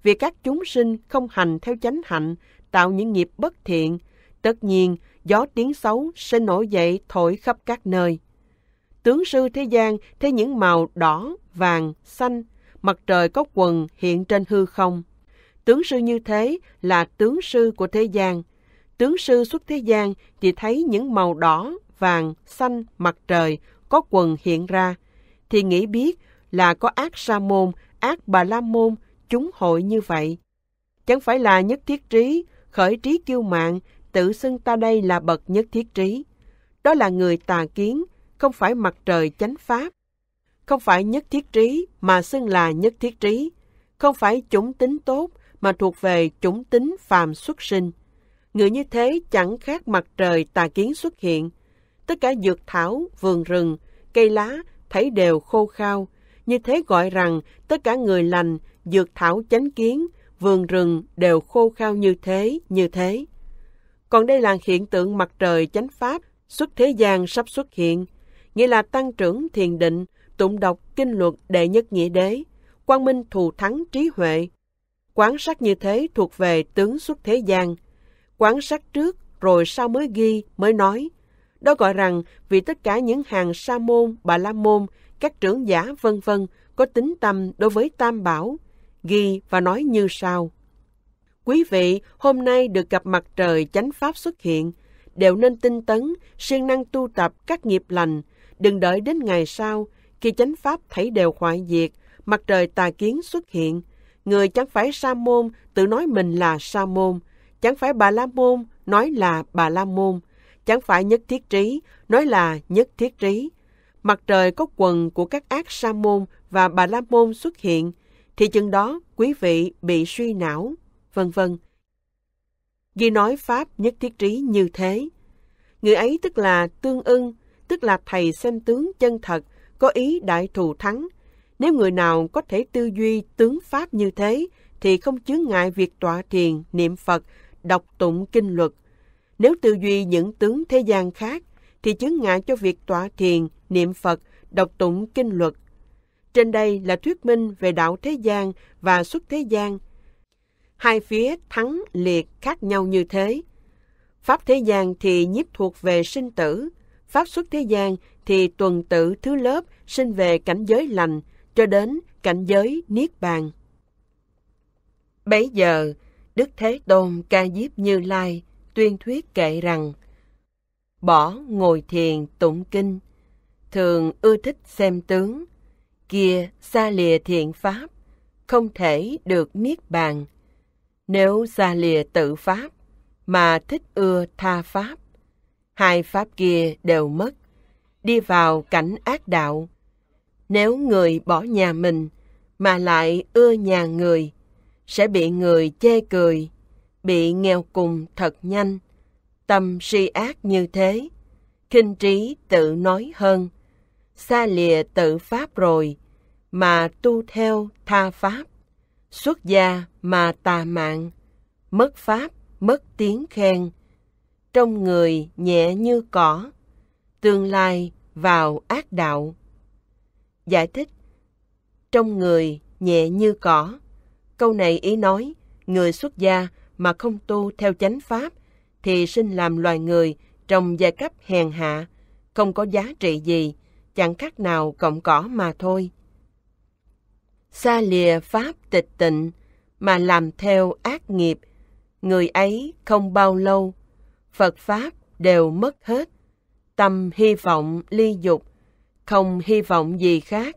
Vì các chúng sinh không hành theo chánh hạnh, tạo những nghiệp bất thiện, Tất nhiên, gió tiếng xấu sẽ nổi dậy thổi khắp các nơi. Tướng sư thế gian thấy những màu đỏ, vàng, xanh, mặt trời có quần hiện trên hư không. Tướng sư như thế là tướng sư của thế gian. Tướng sư xuất thế gian chỉ thấy những màu đỏ, vàng, xanh, mặt trời có quần hiện ra, thì nghĩ biết là có ác sa môn, ác bà la môn, chúng hội như vậy. Chẳng phải là nhất thiết trí, khởi trí kiêu mạng tự xưng ta đây là bậc nhất thiết trí. Đó là người tà kiến, không phải mặt trời chánh pháp. Không phải nhất thiết trí mà xưng là nhất thiết trí. Không phải chúng tính tốt mà thuộc về chúng tính phàm xuất sinh. Người như thế chẳng khác mặt trời tà kiến xuất hiện. Tất cả dược thảo, vườn rừng, cây lá thấy đều khô khao. Như thế gọi rằng tất cả người lành, dược thảo chánh kiến, vườn rừng đều khô khao như thế, như thế. Còn đây là hiện tượng mặt trời chánh pháp, xuất thế gian sắp xuất hiện, nghĩa là tăng trưởng thiền định, tụng đọc kinh luật đệ nhất nghĩa đế, quang minh thù thắng trí huệ. Quán sát như thế thuộc về tướng xuất thế gian. Quán sát trước rồi sau mới ghi, mới nói. Đó gọi rằng vì tất cả những hàng sa môn, bà la môn, các trưởng giả vân vân có tính tâm đối với tam bảo, ghi và nói như sau. Quý vị, hôm nay được gặp mặt trời chánh pháp xuất hiện, đều nên tinh tấn, siêng năng tu tập các nghiệp lành, đừng đợi đến ngày sau khi chánh pháp thấy đều hoại diệt, mặt trời tà kiến xuất hiện. Người chẳng phải sa môn tự nói mình là sa môn, chẳng phải bà la môn nói là bà la môn, chẳng phải nhất thiết trí nói là nhất thiết trí. Mặt trời có quần của các ác sa môn và bà la môn xuất hiện, thì chừng đó quý vị bị suy não vân vân. Ghi nói Pháp nhất thiết trí như thế, người ấy tức là tương ưng, tức là thầy xem tướng chân thật, có ý đại thù thắng. Nếu người nào có thể tư duy tướng Pháp như thế, thì không chướng ngại việc tọa thiền, niệm Phật, đọc tụng kinh luật. Nếu tư duy những tướng thế gian khác, thì chướng ngại cho việc tọa thiền, niệm Phật, đọc tụng kinh luật. Trên đây là thuyết minh về đạo thế gian và xuất thế gian, hai phía thắng liệt khác nhau như thế. Pháp thế gian thì nhiếp thuộc về sinh tử, pháp xuất thế gian thì tuần tự thứ lớp sinh về cảnh giới lành cho đến cảnh giới niết bàn. Bấy giờ, Đức Thế Tôn ca diếp Như Lai tuyên thuyết kệ rằng Bỏ ngồi thiền tụng kinh, thường ưa thích xem tướng, kia xa lìa thiện pháp, không thể được niết bàn nếu xa lìa tự pháp mà thích ưa tha pháp hai pháp kia đều mất đi vào cảnh ác đạo nếu người bỏ nhà mình mà lại ưa nhà người sẽ bị người chê cười bị nghèo cùng thật nhanh tâm si ác như thế khinh trí tự nói hơn xa lìa tự pháp rồi mà tu theo tha pháp xuất gia mà tà mạng, mất pháp, mất tiếng khen, trong người nhẹ như cỏ, tương lai vào ác đạo. Giải thích Trong người nhẹ như cỏ Câu này ý nói Người xuất gia mà không tu theo chánh pháp Thì sinh làm loài người trong giai cấp hèn hạ Không có giá trị gì Chẳng khác nào cọng cỏ mà thôi xa lìa pháp tịch tịnh mà làm theo ác nghiệp, người ấy không bao lâu, Phật Pháp đều mất hết. Tâm hy vọng ly dục, không hy vọng gì khác.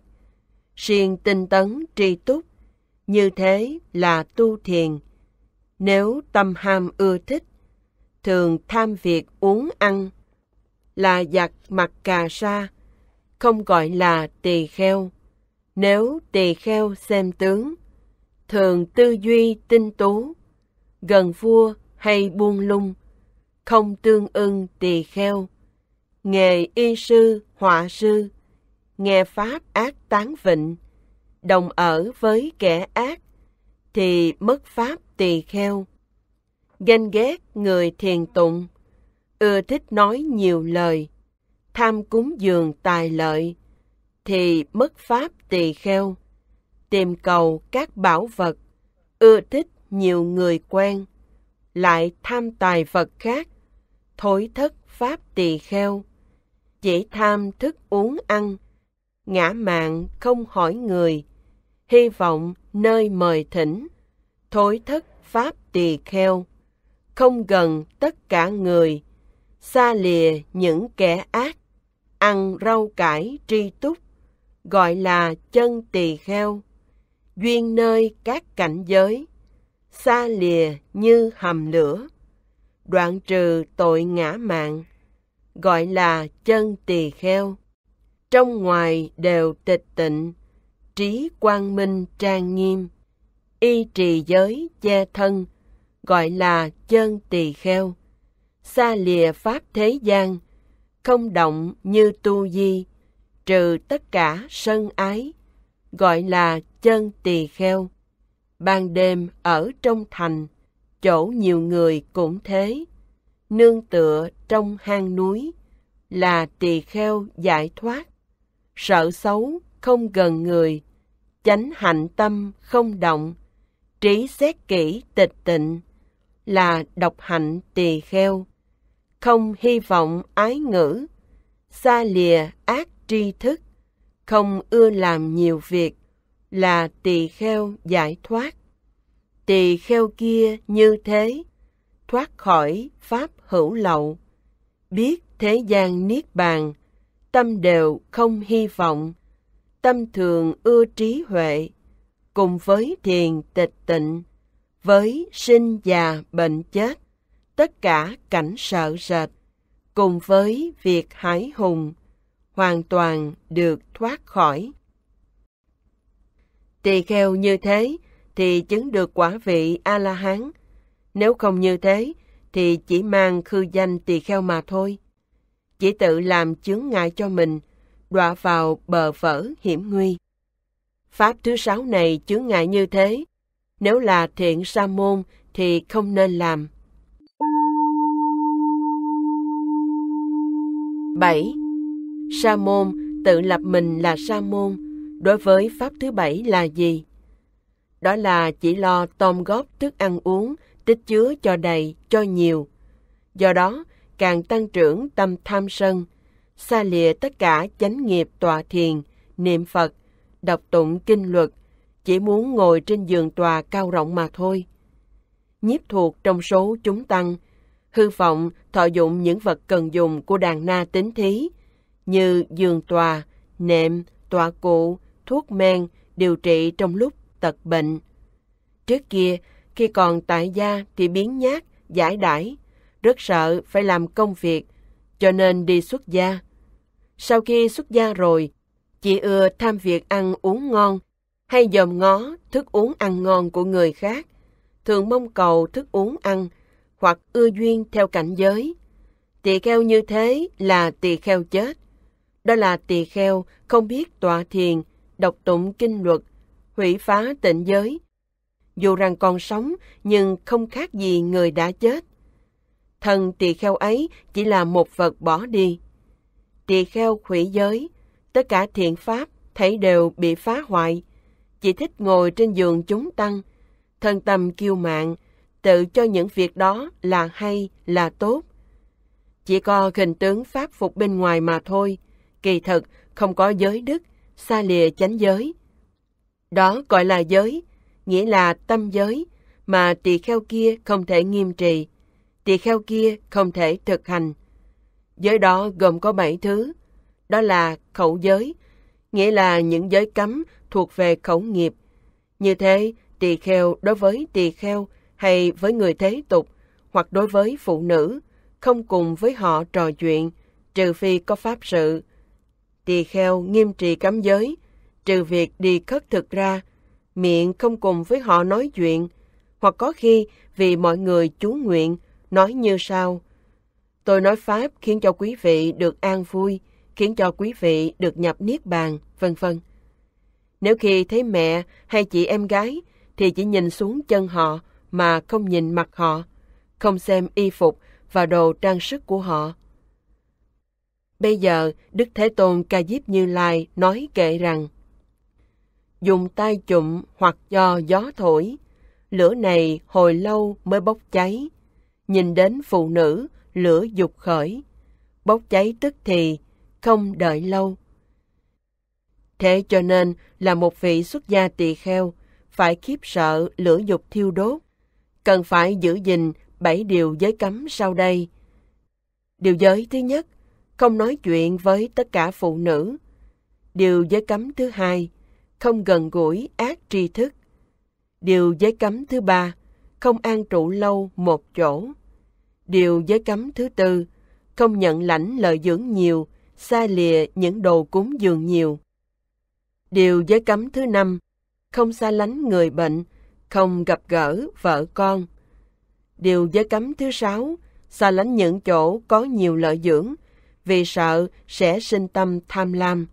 Siêng tinh tấn tri túc, như thế là tu thiền. Nếu tâm ham ưa thích, thường tham việc uống ăn, là giặt mặt cà sa, không gọi là tỳ kheo nếu tỳ kheo xem tướng, thường tư duy tinh tú, gần vua hay buông lung, không tương ưng tỳ kheo, nghề y sư, họa sư, nghe pháp ác tán vịnh, đồng ở với kẻ ác, thì mất pháp tỳ kheo. Ganh ghét người thiền tụng, ưa thích nói nhiều lời, tham cúng dường tài lợi, thì mất pháp tỳ kheo, tìm cầu các bảo vật, ưa thích nhiều người quen, lại tham tài vật khác, thối thất pháp tỳ kheo, chỉ tham thức uống ăn, ngã mạng không hỏi người, hy vọng nơi mời thỉnh, thối thất pháp tỳ kheo, không gần tất cả người, xa lìa những kẻ ác, ăn rau cải tri túc, gọi là chân tỳ kheo, duyên nơi các cảnh giới, xa lìa như hầm lửa, đoạn trừ tội ngã mạng, gọi là chân tỳ kheo. Trong ngoài đều tịch tịnh, trí quang minh trang nghiêm, y trì giới che thân, gọi là chân tỳ kheo. Xa lìa pháp thế gian, không động như tu di, trừ tất cả sân ái, gọi là chân tỳ kheo. Ban đêm ở trong thành, chỗ nhiều người cũng thế, nương tựa trong hang núi, là tỳ kheo giải thoát. Sợ xấu không gần người, chánh hạnh tâm không động, trí xét kỹ tịch tịnh, là độc hạnh tỳ kheo. Không hy vọng ái ngữ, xa lìa ác tri thức, không ưa làm nhiều việc, là tỳ kheo giải thoát. Tỳ kheo kia như thế, thoát khỏi pháp hữu lậu, biết thế gian niết bàn, tâm đều không hy vọng, tâm thường ưa trí huệ, cùng với thiền tịch tịnh, với sinh già bệnh chết, tất cả cảnh sợ sệt, cùng với việc hải hùng, hoàn toàn được thoát khỏi. Tỳ kheo như thế thì chứng được quả vị A-la-hán. Nếu không như thế thì chỉ mang khư danh tỳ kheo mà thôi. Chỉ tự làm chướng ngại cho mình, đọa vào bờ vỡ hiểm nguy. Pháp thứ sáu này chướng ngại như thế. Nếu là thiện sa môn thì không nên làm. 7. Sa môn tự lập mình là sa môn đối với pháp thứ bảy là gì? Đó là chỉ lo tôm góp thức ăn uống, tích chứa cho đầy, cho nhiều. Do đó, càng tăng trưởng tâm tham sân, xa lìa tất cả chánh nghiệp tòa thiền, niệm Phật, đọc tụng kinh luật, chỉ muốn ngồi trên giường tòa cao rộng mà thôi. Nhiếp thuộc trong số chúng tăng, hư vọng thọ dụng những vật cần dùng của đàn na tính thí, như giường tòa, nệm, tòa cụ, thuốc men điều trị trong lúc tật bệnh. Trước kia, khi còn tại gia thì biến nhát, giải đãi, rất sợ phải làm công việc, cho nên đi xuất gia. Sau khi xuất gia rồi, chị ưa tham việc ăn uống ngon, hay dòm ngó thức uống ăn ngon của người khác, thường mong cầu thức uống ăn, hoặc ưa duyên theo cảnh giới. Tỳ kheo như thế là tỳ kheo chết. Đó là tỳ kheo, không biết tọa thiền, đọc tụng kinh luật, hủy phá tịnh giới. Dù rằng còn sống, nhưng không khác gì người đã chết. Thân tỳ kheo ấy chỉ là một vật bỏ đi. Tỳ kheo hủy giới, tất cả thiện pháp thấy đều bị phá hoại. Chỉ thích ngồi trên giường chúng tăng, thân tâm kiêu mạng tự cho những việc đó là hay, là tốt. Chỉ có hình tướng pháp phục bên ngoài mà thôi, kỳ thật không có giới đức, xa lìa chánh giới. Đó gọi là giới, nghĩa là tâm giới, mà tỳ kheo kia không thể nghiêm trì, tỳ kheo kia không thể thực hành. Giới đó gồm có bảy thứ, đó là khẩu giới, nghĩa là những giới cấm thuộc về khẩu nghiệp. Như thế, tỳ kheo đối với tỳ kheo hay với người thế tục hoặc đối với phụ nữ, không cùng với họ trò chuyện, trừ phi có pháp sự, tỳ kheo nghiêm trì cấm giới, trừ việc đi khất thực ra, miệng không cùng với họ nói chuyện, hoặc có khi vì mọi người chú nguyện, nói như sau. Tôi nói Pháp khiến cho quý vị được an vui, khiến cho quý vị được nhập Niết Bàn, vân vân. Nếu khi thấy mẹ hay chị em gái thì chỉ nhìn xuống chân họ mà không nhìn mặt họ, không xem y phục và đồ trang sức của họ. Bây giờ, Đức Thế Tôn Ca Diếp Như Lai nói kệ rằng Dùng tay chụm hoặc do gió thổi, lửa này hồi lâu mới bốc cháy. Nhìn đến phụ nữ, lửa dục khởi. Bốc cháy tức thì, không đợi lâu. Thế cho nên là một vị xuất gia tỳ kheo phải khiếp sợ lửa dục thiêu đốt. Cần phải giữ gìn bảy điều giới cấm sau đây. Điều giới thứ nhất không nói chuyện với tất cả phụ nữ. Điều giới cấm thứ hai, không gần gũi ác tri thức. Điều giới cấm thứ ba, không an trụ lâu một chỗ. Điều giới cấm thứ tư, không nhận lãnh lợi dưỡng nhiều, xa lìa những đồ cúng dường nhiều. Điều giới cấm thứ năm, không xa lánh người bệnh, không gặp gỡ vợ con. Điều giới cấm thứ sáu, xa lánh những chỗ có nhiều lợi dưỡng, vì sợ sẽ sinh tâm tham lam.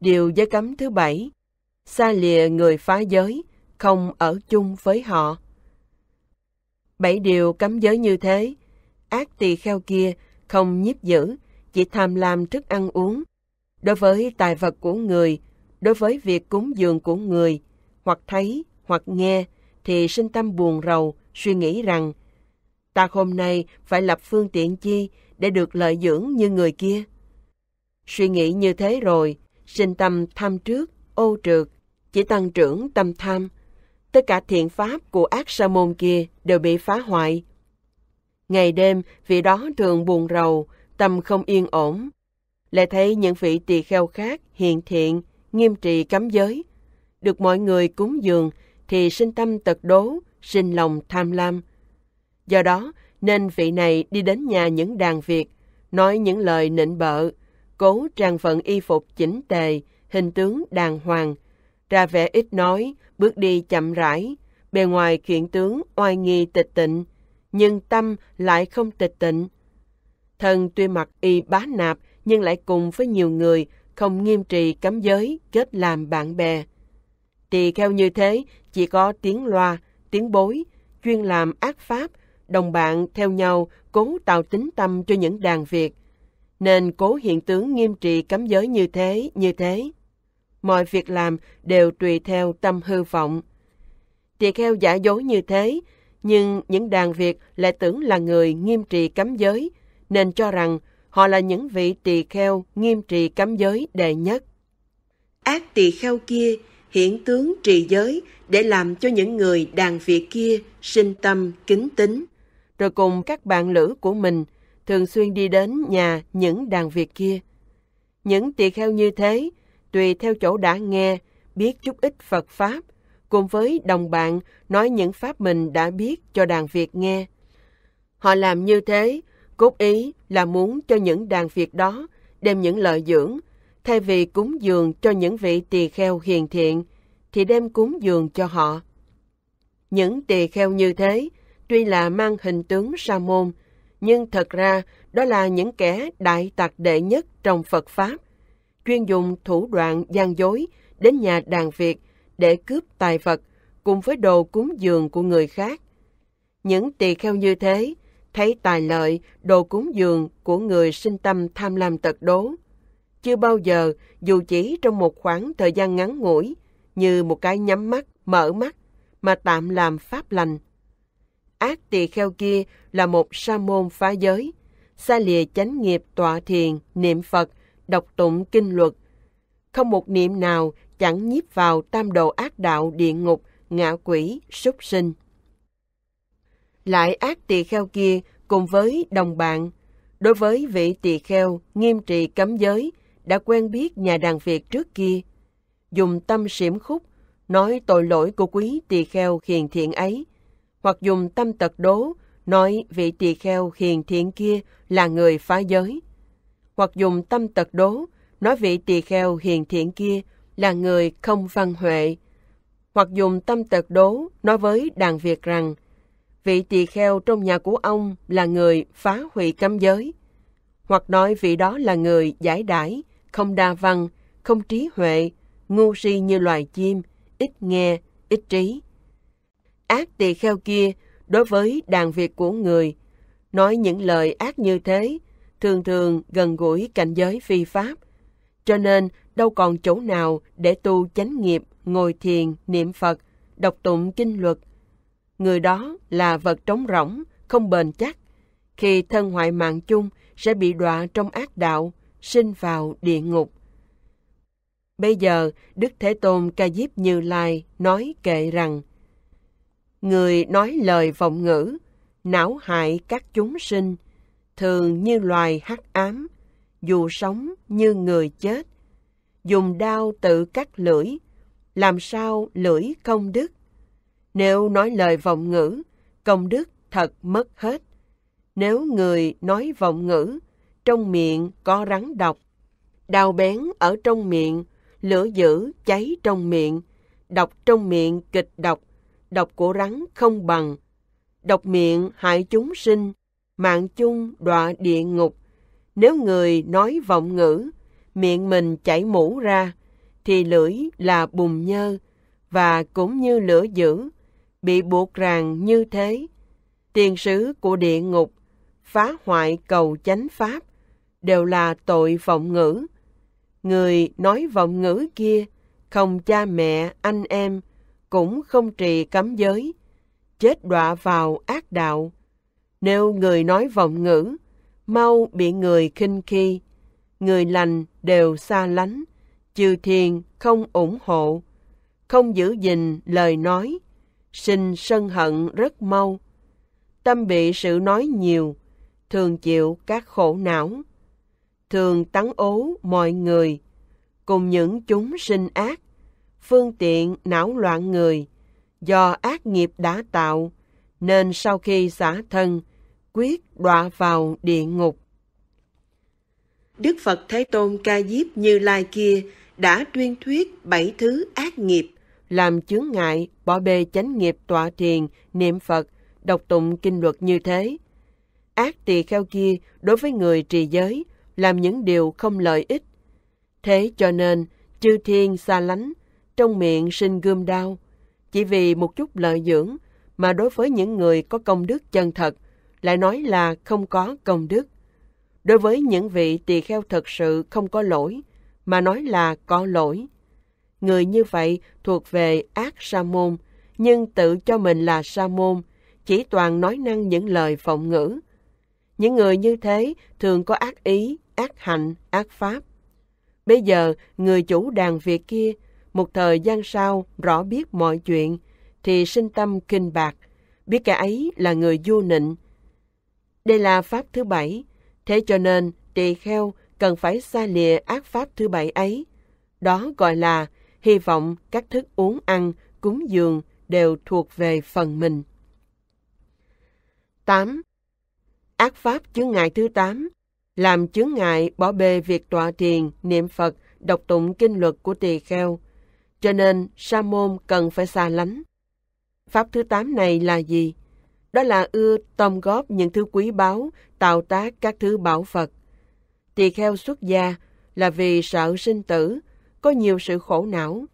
Điều giới cấm thứ bảy, xa lìa người phá giới, không ở chung với họ. Bảy điều cấm giới như thế, ác tỳ kheo kia không nhiếp giữ, chỉ tham lam thức ăn uống. Đối với tài vật của người, đối với việc cúng dường của người, hoặc thấy, hoặc nghe, thì sinh tâm buồn rầu, suy nghĩ rằng, ta hôm nay phải lập phương tiện chi để được lợi dưỡng như người kia. Suy nghĩ như thế rồi, sinh tâm tham trước, ô trượt, chỉ tăng trưởng tâm tham. Tất cả thiện pháp của ác sa môn kia đều bị phá hoại. Ngày đêm, vị đó thường buồn rầu, tâm không yên ổn. Lại thấy những vị tỳ kheo khác hiện thiện, nghiêm trì cấm giới. Được mọi người cúng dường thì sinh tâm tật đố, sinh lòng tham lam. Do đó, nên vị này đi đến nhà những đàn Việt, nói những lời nịnh bợ, cố trang phận y phục chỉnh tề, hình tướng đàng hoàng, ra vẻ ít nói, bước đi chậm rãi, bề ngoài kiện tướng oai nghi tịch tịnh, nhưng tâm lại không tịch tịnh. Thân tuy mặc y bá nạp nhưng lại cùng với nhiều người không nghiêm trì cấm giới kết làm bạn bè. Tỳ kheo như thế chỉ có tiếng loa, tiếng bối, chuyên làm ác pháp, đồng bạn theo nhau cố tạo tính tâm cho những đàn Việt, nên cố hiện tướng nghiêm trị cấm giới như thế, như thế. Mọi việc làm đều tùy theo tâm hư vọng. Tỳ kheo giả dối như thế, nhưng những đàn Việt lại tưởng là người nghiêm trị cấm giới, nên cho rằng họ là những vị tỳ kheo nghiêm trị cấm giới đệ nhất. Ác tỳ kheo kia hiện tướng trì giới để làm cho những người đàn Việt kia sinh tâm kính tính rồi cùng các bạn lữ của mình thường xuyên đi đến nhà những đàn Việt kia. Những tỳ kheo như thế, tùy theo chỗ đã nghe, biết chút ít Phật Pháp, cùng với đồng bạn nói những Pháp mình đã biết cho đàn Việt nghe. Họ làm như thế, cốt ý là muốn cho những đàn Việt đó đem những lợi dưỡng, thay vì cúng dường cho những vị tỳ kheo hiền thiện, thì đem cúng dường cho họ. Những tỳ kheo như thế tuy là mang hình tướng sa môn, nhưng thật ra đó là những kẻ đại tạc đệ nhất trong Phật Pháp, chuyên dùng thủ đoạn gian dối đến nhà đàn Việt để cướp tài vật cùng với đồ cúng dường của người khác. Những tỳ kheo như thế, thấy tài lợi, đồ cúng dường của người sinh tâm tham lam tật đố. Chưa bao giờ, dù chỉ trong một khoảng thời gian ngắn ngủi, như một cái nhắm mắt, mở mắt, mà tạm làm pháp lành, ác tỳ kheo kia là một sa môn phá giới, xa lìa chánh nghiệp tọa thiền, niệm Phật, đọc tụng kinh luật. Không một niệm nào chẳng nhiếp vào tam đồ ác đạo địa ngục, ngạ quỷ, súc sinh. Lại ác tỳ kheo kia cùng với đồng bạn, đối với vị tỳ kheo nghiêm trị cấm giới, đã quen biết nhà đàn Việt trước kia, dùng tâm xiểm khúc, nói tội lỗi của quý tỳ kheo hiền thiện ấy, hoặc dùng tâm tật đố, nói vị tỳ kheo hiền thiện kia là người phá giới. Hoặc dùng tâm tật đố, nói vị tỳ kheo hiền thiện kia là người không văn huệ. Hoặc dùng tâm tật đố, nói với đàn Việt rằng, vị tỳ kheo trong nhà của ông là người phá hủy cấm giới. Hoặc nói vị đó là người giải đãi, không đa văn, không trí huệ, ngu si như loài chim, ít nghe, ít trí ác tỳ kheo kia đối với đàn việc của người. Nói những lời ác như thế, thường thường gần gũi cảnh giới phi pháp. Cho nên, đâu còn chỗ nào để tu chánh nghiệp, ngồi thiền, niệm Phật, đọc tụng kinh luật. Người đó là vật trống rỗng, không bền chắc. Khi thân hoại mạng chung sẽ bị đọa trong ác đạo, sinh vào địa ngục. Bây giờ, Đức Thế Tôn Ca Diếp Như Lai nói kệ rằng người nói lời vọng ngữ, não hại các chúng sinh, thường như loài hắc ám, dù sống như người chết, dùng đao tự cắt lưỡi, làm sao lưỡi công đức. Nếu nói lời vọng ngữ, công đức thật mất hết. Nếu người nói vọng ngữ, trong miệng có rắn độc, đau bén ở trong miệng, lửa dữ cháy trong miệng, độc trong miệng kịch độc độc của rắn không bằng. Độc miệng hại chúng sinh, mạng chung đọa địa ngục. Nếu người nói vọng ngữ, miệng mình chảy mũ ra, thì lưỡi là bùn nhơ, và cũng như lửa dữ, bị buộc ràng như thế. Tiền sứ của địa ngục, phá hoại cầu chánh pháp, đều là tội vọng ngữ. Người nói vọng ngữ kia, không cha mẹ, anh em, cũng không trì cấm giới, chết đọa vào ác đạo. Nếu người nói vọng ngữ, mau bị người khinh khi, người lành đều xa lánh, chư thiền không ủng hộ, không giữ gìn lời nói, sinh sân hận rất mau. Tâm bị sự nói nhiều, thường chịu các khổ não, thường tắn ố mọi người, cùng những chúng sinh ác, phương tiện não loạn người, do ác nghiệp đã tạo, nên sau khi xả thân, quyết đọa vào địa ngục. Đức Phật Thế Tôn Ca Diếp Như Lai kia đã tuyên thuyết bảy thứ ác nghiệp, làm chướng ngại, bỏ bê chánh nghiệp tọa thiền, niệm Phật, đọc tụng kinh luật như thế. Ác tỳ kheo kia đối với người trì giới, làm những điều không lợi ích. Thế cho nên, chư thiên xa lánh, trong miệng sinh gươm đau Chỉ vì một chút lợi dưỡng mà đối với những người có công đức chân thật, lại nói là không có công đức. Đối với những vị tỳ kheo thật sự không có lỗi, mà nói là có lỗi. Người như vậy thuộc về ác sa môn, nhưng tự cho mình là sa môn, chỉ toàn nói năng những lời phộng ngữ. Những người như thế thường có ác ý, ác hạnh, ác pháp. Bây giờ, người chủ đàn việc kia một thời gian sau rõ biết mọi chuyện, thì sinh tâm kinh bạc, biết kẻ ấy là người vô nịnh. Đây là pháp thứ bảy, thế cho nên tỳ kheo cần phải xa lìa ác pháp thứ bảy ấy. Đó gọi là hy vọng các thức uống ăn, cúng dường đều thuộc về phần mình. 8. Ác pháp chướng ngại thứ 8 làm chướng ngại bỏ bê việc tọa thiền, niệm Phật, đọc tụng kinh luật của tỳ kheo. Cho nên, sa môn cần phải xa lánh. Pháp thứ tám này là gì? Đó là ưa tôm góp những thứ quý báu, tạo tác các thứ bảo Phật. Tỳ kheo xuất gia là vì sợ sinh tử, có nhiều sự khổ não.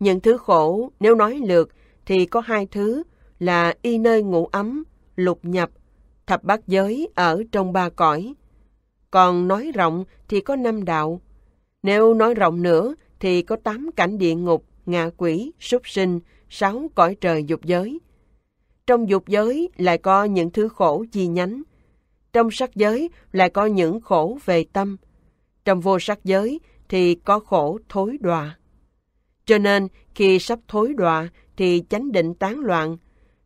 Những thứ khổ, nếu nói lược, thì có hai thứ là y nơi ngủ ấm, lục nhập, thập bát giới ở trong ba cõi. Còn nói rộng thì có năm đạo. Nếu nói rộng nữa thì có tám cảnh địa ngục, ngạ quỷ, súc sinh, sáu cõi trời dục giới. Trong dục giới lại có những thứ khổ chi nhánh. Trong sắc giới lại có những khổ về tâm. Trong vô sắc giới thì có khổ thối đọa. Cho nên khi sắp thối đọa thì chánh định tán loạn.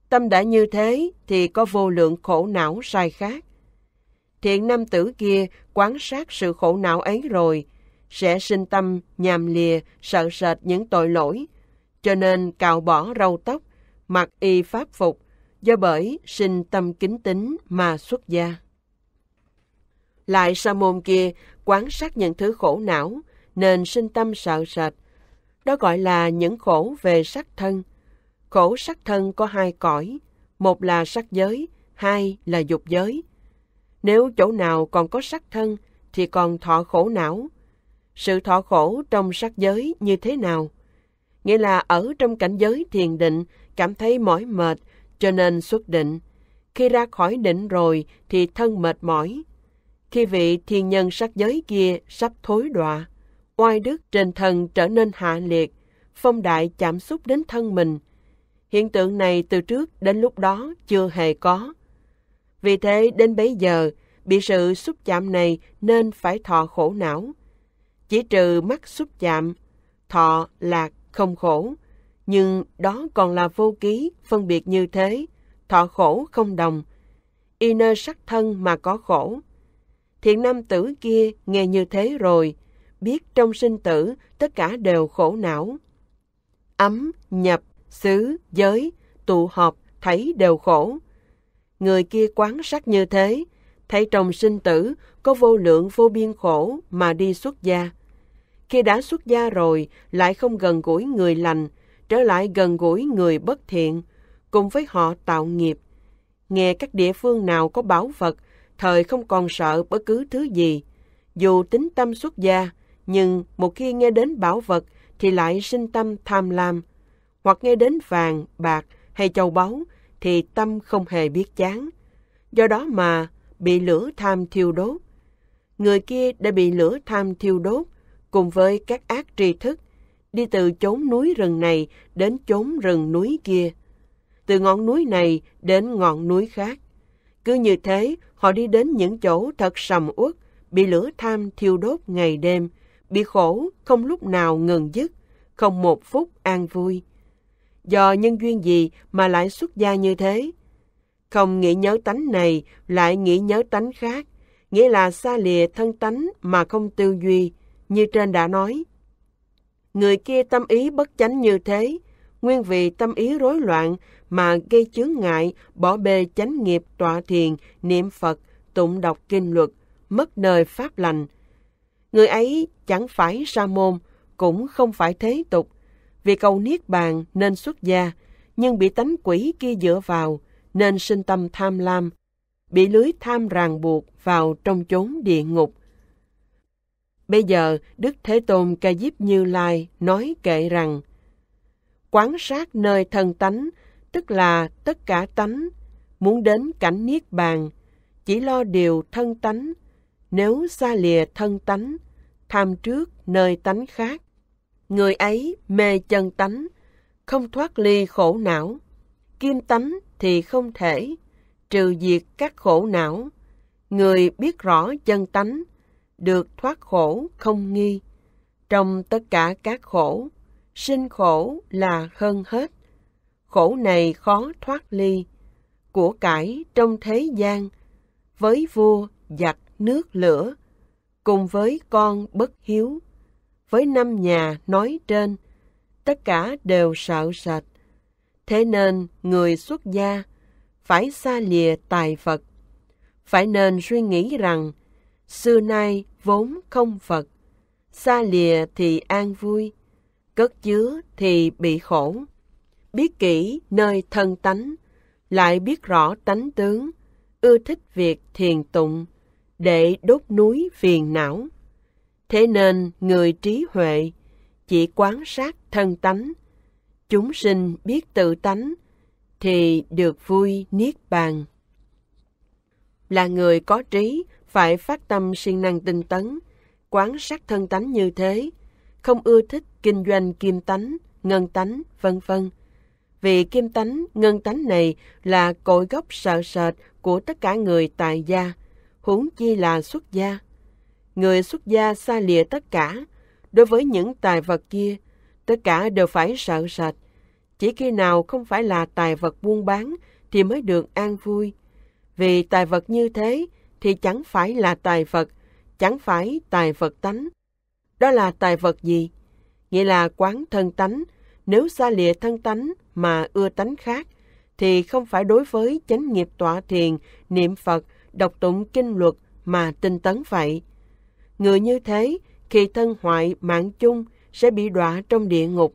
Tâm đã như thế thì có vô lượng khổ não sai khác. Thiện nam tử kia quán sát sự khổ não ấy rồi, sẽ sinh tâm nhàm lìa, sợ sệt những tội lỗi, cho nên cạo bỏ râu tóc, mặc y pháp phục, do bởi sinh tâm kính tính mà xuất gia. Lại sa môn kia quán sát những thứ khổ não, nên sinh tâm sợ sệt. Đó gọi là những khổ về sắc thân. Khổ sắc thân có hai cõi, một là sắc giới, hai là dục giới. Nếu chỗ nào còn có sắc thân thì còn thọ khổ não, sự thọ khổ trong sắc giới như thế nào. Nghĩa là ở trong cảnh giới thiền định, cảm thấy mỏi mệt, cho nên xuất định. Khi ra khỏi định rồi thì thân mệt mỏi. Khi vị thiên nhân sắc giới kia sắp thối đọa, oai đức trên thân trở nên hạ liệt, phong đại chạm xúc đến thân mình. Hiện tượng này từ trước đến lúc đó chưa hề có. Vì thế đến bấy giờ, bị sự xúc chạm này nên phải thọ khổ não, chỉ trừ mắt xúc chạm, thọ lạc không khổ, nhưng đó còn là vô ký, phân biệt như thế, thọ khổ không đồng. Y nơi sắc thân mà có khổ. Thiện nam tử kia nghe như thế rồi, biết trong sinh tử tất cả đều khổ não. Ấm, nhập, xứ, giới, tụ họp, thấy đều khổ. Người kia quán sát như thế, thấy trong sinh tử có vô lượng vô biên khổ mà đi xuất gia. Khi đã xuất gia rồi, lại không gần gũi người lành, trở lại gần gũi người bất thiện, cùng với họ tạo nghiệp. Nghe các địa phương nào có bảo vật, thời không còn sợ bất cứ thứ gì. Dù tính tâm xuất gia, nhưng một khi nghe đến bảo vật thì lại sinh tâm tham lam. Hoặc nghe đến vàng, bạc hay châu báu thì tâm không hề biết chán. Do đó mà bị lửa tham thiêu đốt. Người kia đã bị lửa tham thiêu đốt, cùng với các ác tri thức, đi từ chốn núi rừng này đến chốn rừng núi kia, từ ngọn núi này đến ngọn núi khác. Cứ như thế, họ đi đến những chỗ thật sầm uất, bị lửa tham thiêu đốt ngày đêm, bị khổ không lúc nào ngừng dứt, không một phút an vui. Do nhân duyên gì mà lại xuất gia như thế? Không nghĩ nhớ tánh này, lại nghĩ nhớ tánh khác, nghĩa là xa lìa thân tánh mà không tư duy, như trên đã nói. Người kia tâm ý bất chánh như thế, nguyên vì tâm ý rối loạn mà gây chướng ngại, bỏ bê chánh nghiệp tọa thiền, niệm Phật, tụng đọc kinh luật, mất nơi pháp lành. Người ấy chẳng phải sa môn, cũng không phải thế tục, vì cầu niết bàn nên xuất gia, nhưng bị tánh quỷ kia dựa vào, nên sinh tâm tham lam, bị lưới tham ràng buộc vào trong chốn địa ngục. Bây giờ, Đức Thế Tôn Ca Diếp Như Lai nói kệ rằng, quán sát nơi thân tánh, tức là tất cả tánh, muốn đến cảnh niết bàn, chỉ lo điều thân tánh, nếu xa lìa thân tánh, tham trước nơi tánh khác. Người ấy mê chân tánh, không thoát ly khổ não, kim tánh thì không thể, trừ diệt các khổ não. Người biết rõ chân tánh, được thoát khổ không nghi. Trong tất cả các khổ, sinh khổ là hơn hết. Khổ này khó thoát ly, của cải trong thế gian, với vua giặc nước lửa, cùng với con bất hiếu. Với năm nhà nói trên, tất cả đều sợ sệt Thế nên, người xuất gia phải xa lìa tài Phật. Phải nên suy nghĩ rằng, xưa nay vốn không Phật, xa lìa thì an vui, cất chứa thì bị khổ. Biết kỹ nơi thân tánh, lại biết rõ tánh tướng, ưa thích việc thiền tụng, để đốt núi phiền não. Thế nên người trí huệ chỉ quán sát thân tánh, chúng sinh biết tự tánh thì được vui niết bàn. Là người có trí phải phát tâm siêng năng tinh tấn, quán sát thân tánh như thế, không ưa thích kinh doanh kim tánh, ngân tánh, vân vân. Vì kim tánh, ngân tánh này là cội gốc sợ sệt của tất cả người tài gia, huống chi là xuất gia. Người xuất gia xa lìa tất cả, đối với những tài vật kia tất cả đều phải sợ sệt. Chỉ khi nào không phải là tài vật buôn bán thì mới được an vui. Vì tài vật như thế thì chẳng phải là tài vật, chẳng phải tài vật tánh. Đó là tài vật gì? Nghĩa là quán thân tánh, nếu xa lìa thân tánh mà ưa tánh khác, thì không phải đối với chánh nghiệp tọa thiền, niệm Phật, đọc tụng kinh luật mà tinh tấn vậy. Người như thế, khi thân hoại mạng chung sẽ bị đọa trong địa ngục.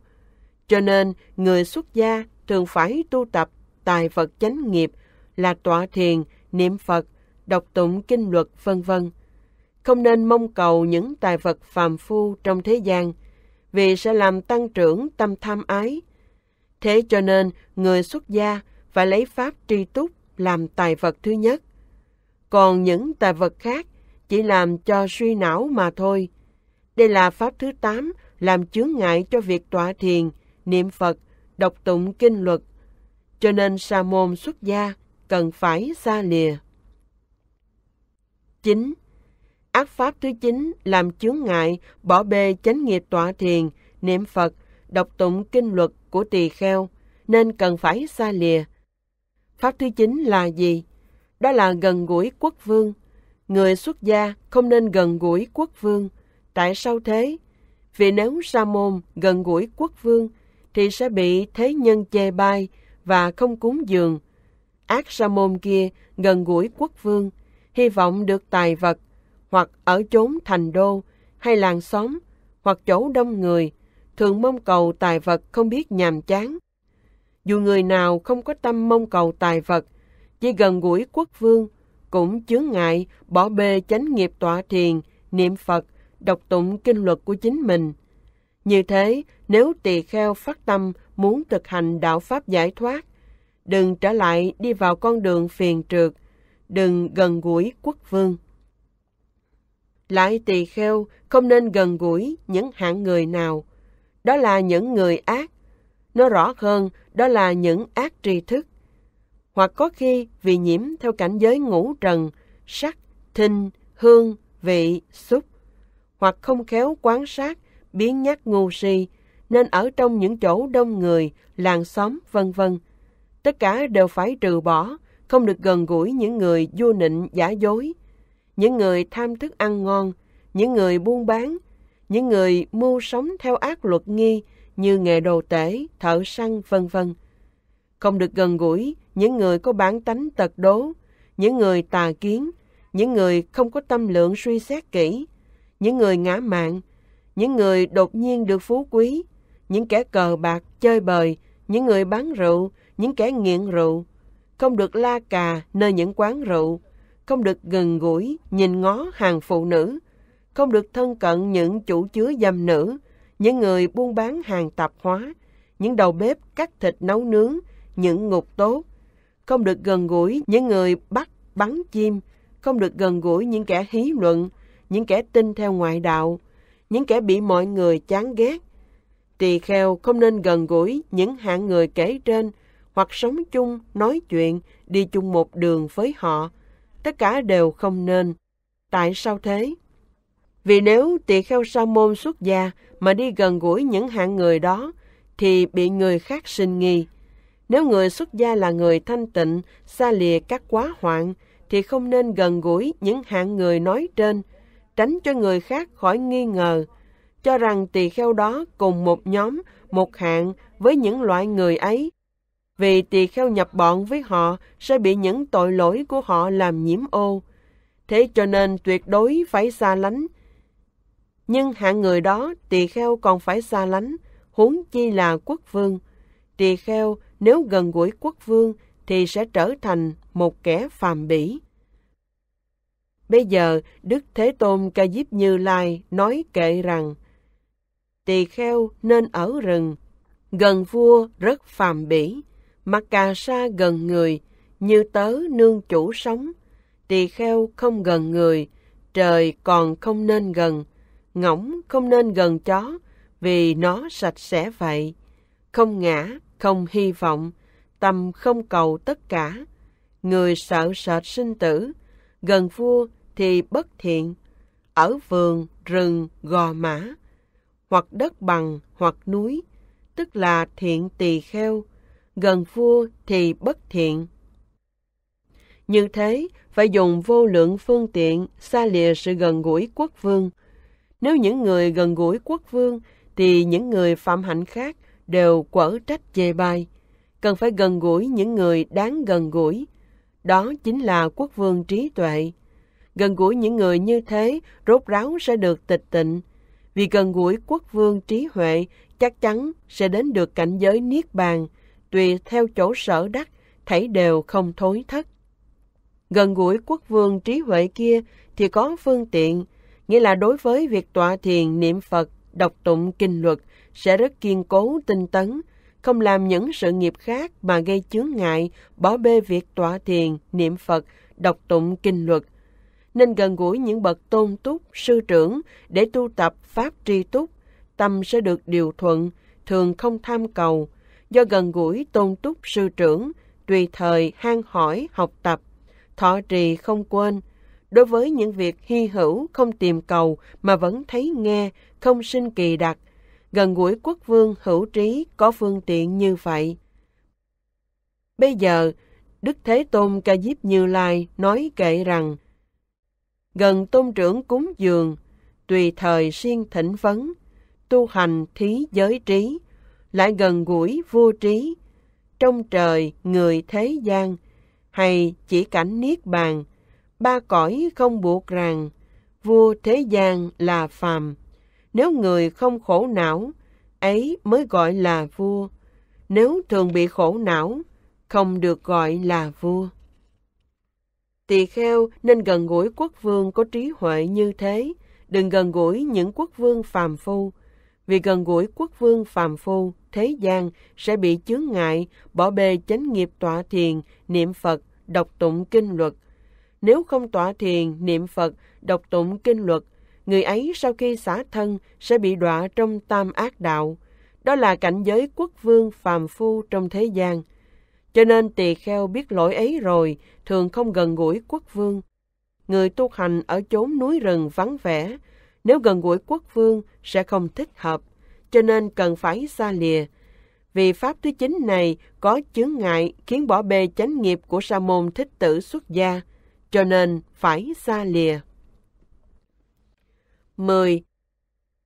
Cho nên, người xuất gia thường phải tu tập tài Phật chánh nghiệp là tọa thiền, niệm Phật, đọc tụng kinh luật, vân vân. Không nên mong cầu những tài vật phàm phu trong thế gian, vì sẽ làm tăng trưởng tâm tham ái. Thế cho nên, người xuất gia phải lấy pháp tri túc làm tài vật thứ nhất. Còn những tài vật khác chỉ làm cho suy não mà thôi. Đây là pháp thứ tám làm chướng ngại cho việc tọa thiền, niệm Phật, đọc tụng kinh luật. Cho nên sa môn xuất gia cần phải xa lìa. 9. Ác pháp thứ 9 làm chướng ngại, bỏ bê chánh nghiệp tọa thiền, niệm Phật, đọc tụng kinh luật của tỳ kheo, nên cần phải xa lìa. Pháp thứ 9 là gì? Đó là gần gũi quốc vương. Người xuất gia không nên gần gũi quốc vương. Tại sao thế? Vì nếu sa môn gần gũi quốc vương thì sẽ bị thế nhân chê bai và không cúng dường. Ác sa môn kia gần gũi quốc vương, hy vọng được tài vật hoặc ở chốn thành đô hay làng xóm hoặc chỗ đông người, thường mong cầu tài vật không biết nhàm chán. Dù người nào không có tâm mong cầu tài vật, chỉ gần gũi quốc vương cũng chướng ngại bỏ bê chánh nghiệp tọa thiền, niệm Phật đọc tụng kinh luật của chính mình. Như thế, nếu tỳ kheo phát tâm muốn thực hành đạo pháp giải thoát, đừng trở lại đi vào con đường phiền trượt, đừng gần gũi quốc vương. Lại tỳ kheo không nên gần gũi những hạng người nào, đó là những người ác, nó rõ hơn đó là những ác tri thức, hoặc có khi vì nhiễm theo cảnh giới ngũ trần, sắc, thinh, hương, vị, xúc hoặc không khéo quán sát, biến nhắc ngu si, nên ở trong những chỗ đông người, làng xóm, vân vân. Tất cả đều phải trừ bỏ, không được gần gũi những người vô nịnh giả dối, những người tham thức ăn ngon, những người buôn bán, những người mưu sống theo ác luật nghi như nghề đồ tể, thợ săn, vân vân. Không được gần gũi những người có bản tánh tật đố, những người tà kiến, những người không có tâm lượng suy xét kỹ, những người ngã mạng, những người đột nhiên được phú quý, những kẻ cờ bạc, chơi bời, những người bán rượu, những kẻ nghiện rượu, không được la cà nơi những quán rượu, không được gần gũi, nhìn ngó hàng phụ nữ, không được thân cận những chủ chứa dâm nữ, những người buôn bán hàng tạp hóa, những đầu bếp cắt thịt nấu nướng, những ngục tốt, không được gần gũi những người bắt bắn chim, không được gần gũi những kẻ hí luận, những kẻ tin theo ngoại đạo, những kẻ bị mọi người chán ghét. Tỳ kheo không nên gần gũi những hạng người kể trên hoặc sống chung, nói chuyện, đi chung một đường với họ. Tất cả đều không nên. Tại sao thế? Vì nếu tỳ kheo sa môn xuất gia mà đi gần gũi những hạng người đó, thì bị người khác sinh nghi. Nếu người xuất gia là người thanh tịnh, xa lìa các quá hoạn, thì không nên gần gũi những hạng người nói trên, tránh cho người khác khỏi nghi ngờ, cho rằng tỳ kheo đó cùng một nhóm, một hạng với những loại người ấy. Vì tỳ kheo nhập bọn với họ sẽ bị những tội lỗi của họ làm nhiễm ô. Thế cho nên tuyệt đối phải xa lánh. Nhưng hạng người đó tỳ kheo còn phải xa lánh, huống chi là quốc vương. Tỳ kheo nếu gần gũi quốc vương thì sẽ trở thành một kẻ phàm bỉ. Bây giờ, Đức Thế Tôn Ca Diếp Như Lai nói kệ rằng, Tỳ kheo nên ở rừng, gần vua rất phàm bỉ, mặc cà sa gần người, như tớ nương chủ sống. Tỳ kheo không gần người, trời còn không nên gần, ngỗng không nên gần chó, vì nó sạch sẽ vậy. Không ngã, không hy vọng, tâm không cầu tất cả. Người sợ sợ sinh tử, gần vua thì bất thiện, ở vườn, rừng, gò mã, hoặc đất bằng hoặc núi, tức là thiện tỳ kheo, gần vua thì bất thiện. Như thế, phải dùng vô lượng phương tiện xa lìa sự gần gũi quốc vương. Nếu những người gần gũi quốc vương, thì những người phạm hạnh khác đều quở trách chê bai. Cần phải gần gũi những người đáng gần gũi. Đó chính là quốc vương trí tuệ. Gần gũi những người như thế rốt ráo sẽ được tịch tịnh. Vì gần gũi quốc vương trí huệ chắc chắn sẽ đến được cảnh giới niết bàn, tùy theo chỗ sở đắc, thảy đều không thối thất. Gần gũi quốc vương trí huệ kia thì có phương tiện, nghĩa là đối với việc tọa thiền niệm Phật, đọc tụng kinh luật sẽ rất kiên cố tinh tấn, không làm những sự nghiệp khác mà gây chướng ngại, bỏ bê việc tọa thiền, niệm Phật, đọc tụng kinh luật, nên gần gũi những bậc tôn túc, sư trưởng để tu tập pháp tri túc, tâm sẽ được điều thuận, thường không tham cầu, do gần gũi tôn túc sư trưởng, tùy thời hang hỏi, học tập, thọ trì không quên. Đối với những việc hy hữu không tìm cầu mà vẫn thấy nghe, không sinh kỳ đặc, gần gũi quốc vương hữu trí có phương tiện như vậy. Bây giờ, Đức Thế Tôn Ca Diếp Như Lai nói kệ rằng, gần tôn trưởng cúng dường, tùy thời siêng thỉnh vấn, tu hành thí giới trí, lại gần gũi vô trí, trong trời người thế gian, hay chỉ cảnh niết bàn, ba cõi không buộc rằng vua thế gian là phàm. Nếu người không khổ não, ấy mới gọi là vua. Nếu thường bị khổ não, không được gọi là vua tỳ kheo nên gần gũi quốc vương có trí huệ như thế, đừng gần gũi những quốc vương phàm phu. Vì gần gũi quốc vương phàm phu, thế gian sẽ bị chướng ngại, bỏ bê chánh nghiệp tọa thiền, niệm Phật, đọc tụng kinh luật. Nếu không tọa thiền, niệm Phật, đọc tụng kinh luật, người ấy sau khi xả thân sẽ bị đọa trong tam ác đạo. Đó là cảnh giới quốc vương phàm phu trong thế gian. Cho nên tỳ kheo biết lỗi ấy rồi, thường không gần gũi quốc vương. Người tu hành ở chốn núi rừng vắng vẻ, nếu gần gũi quốc vương sẽ không thích hợp, cho nên cần phải xa lìa. Vì pháp thứ chín này có chướng ngại khiến bỏ bê chánh nghiệp của sa môn thích tử xuất gia, cho nên phải xa lìa. 10.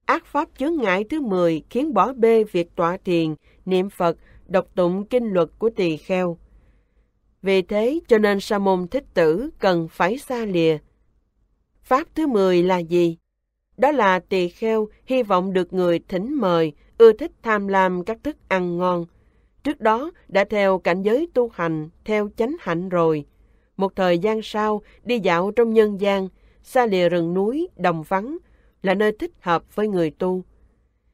Ác pháp chướng ngại thứ 10 khiến bỏ bê việc tọa thiền, niệm Phật đọc tụng kinh luật của tỳ kheo. Vì thế cho nên sa môn thích tử cần phải xa lìa. Pháp thứ 10 là gì? Đó là tỳ kheo hy vọng được người thỉnh mời, ưa thích tham lam các thức ăn ngon. Trước đó đã theo cảnh giới tu hành, theo chánh hạnh rồi. Một thời gian sau, đi dạo trong nhân gian, xa lìa rừng núi, đồng vắng, là nơi thích hợp với người tu.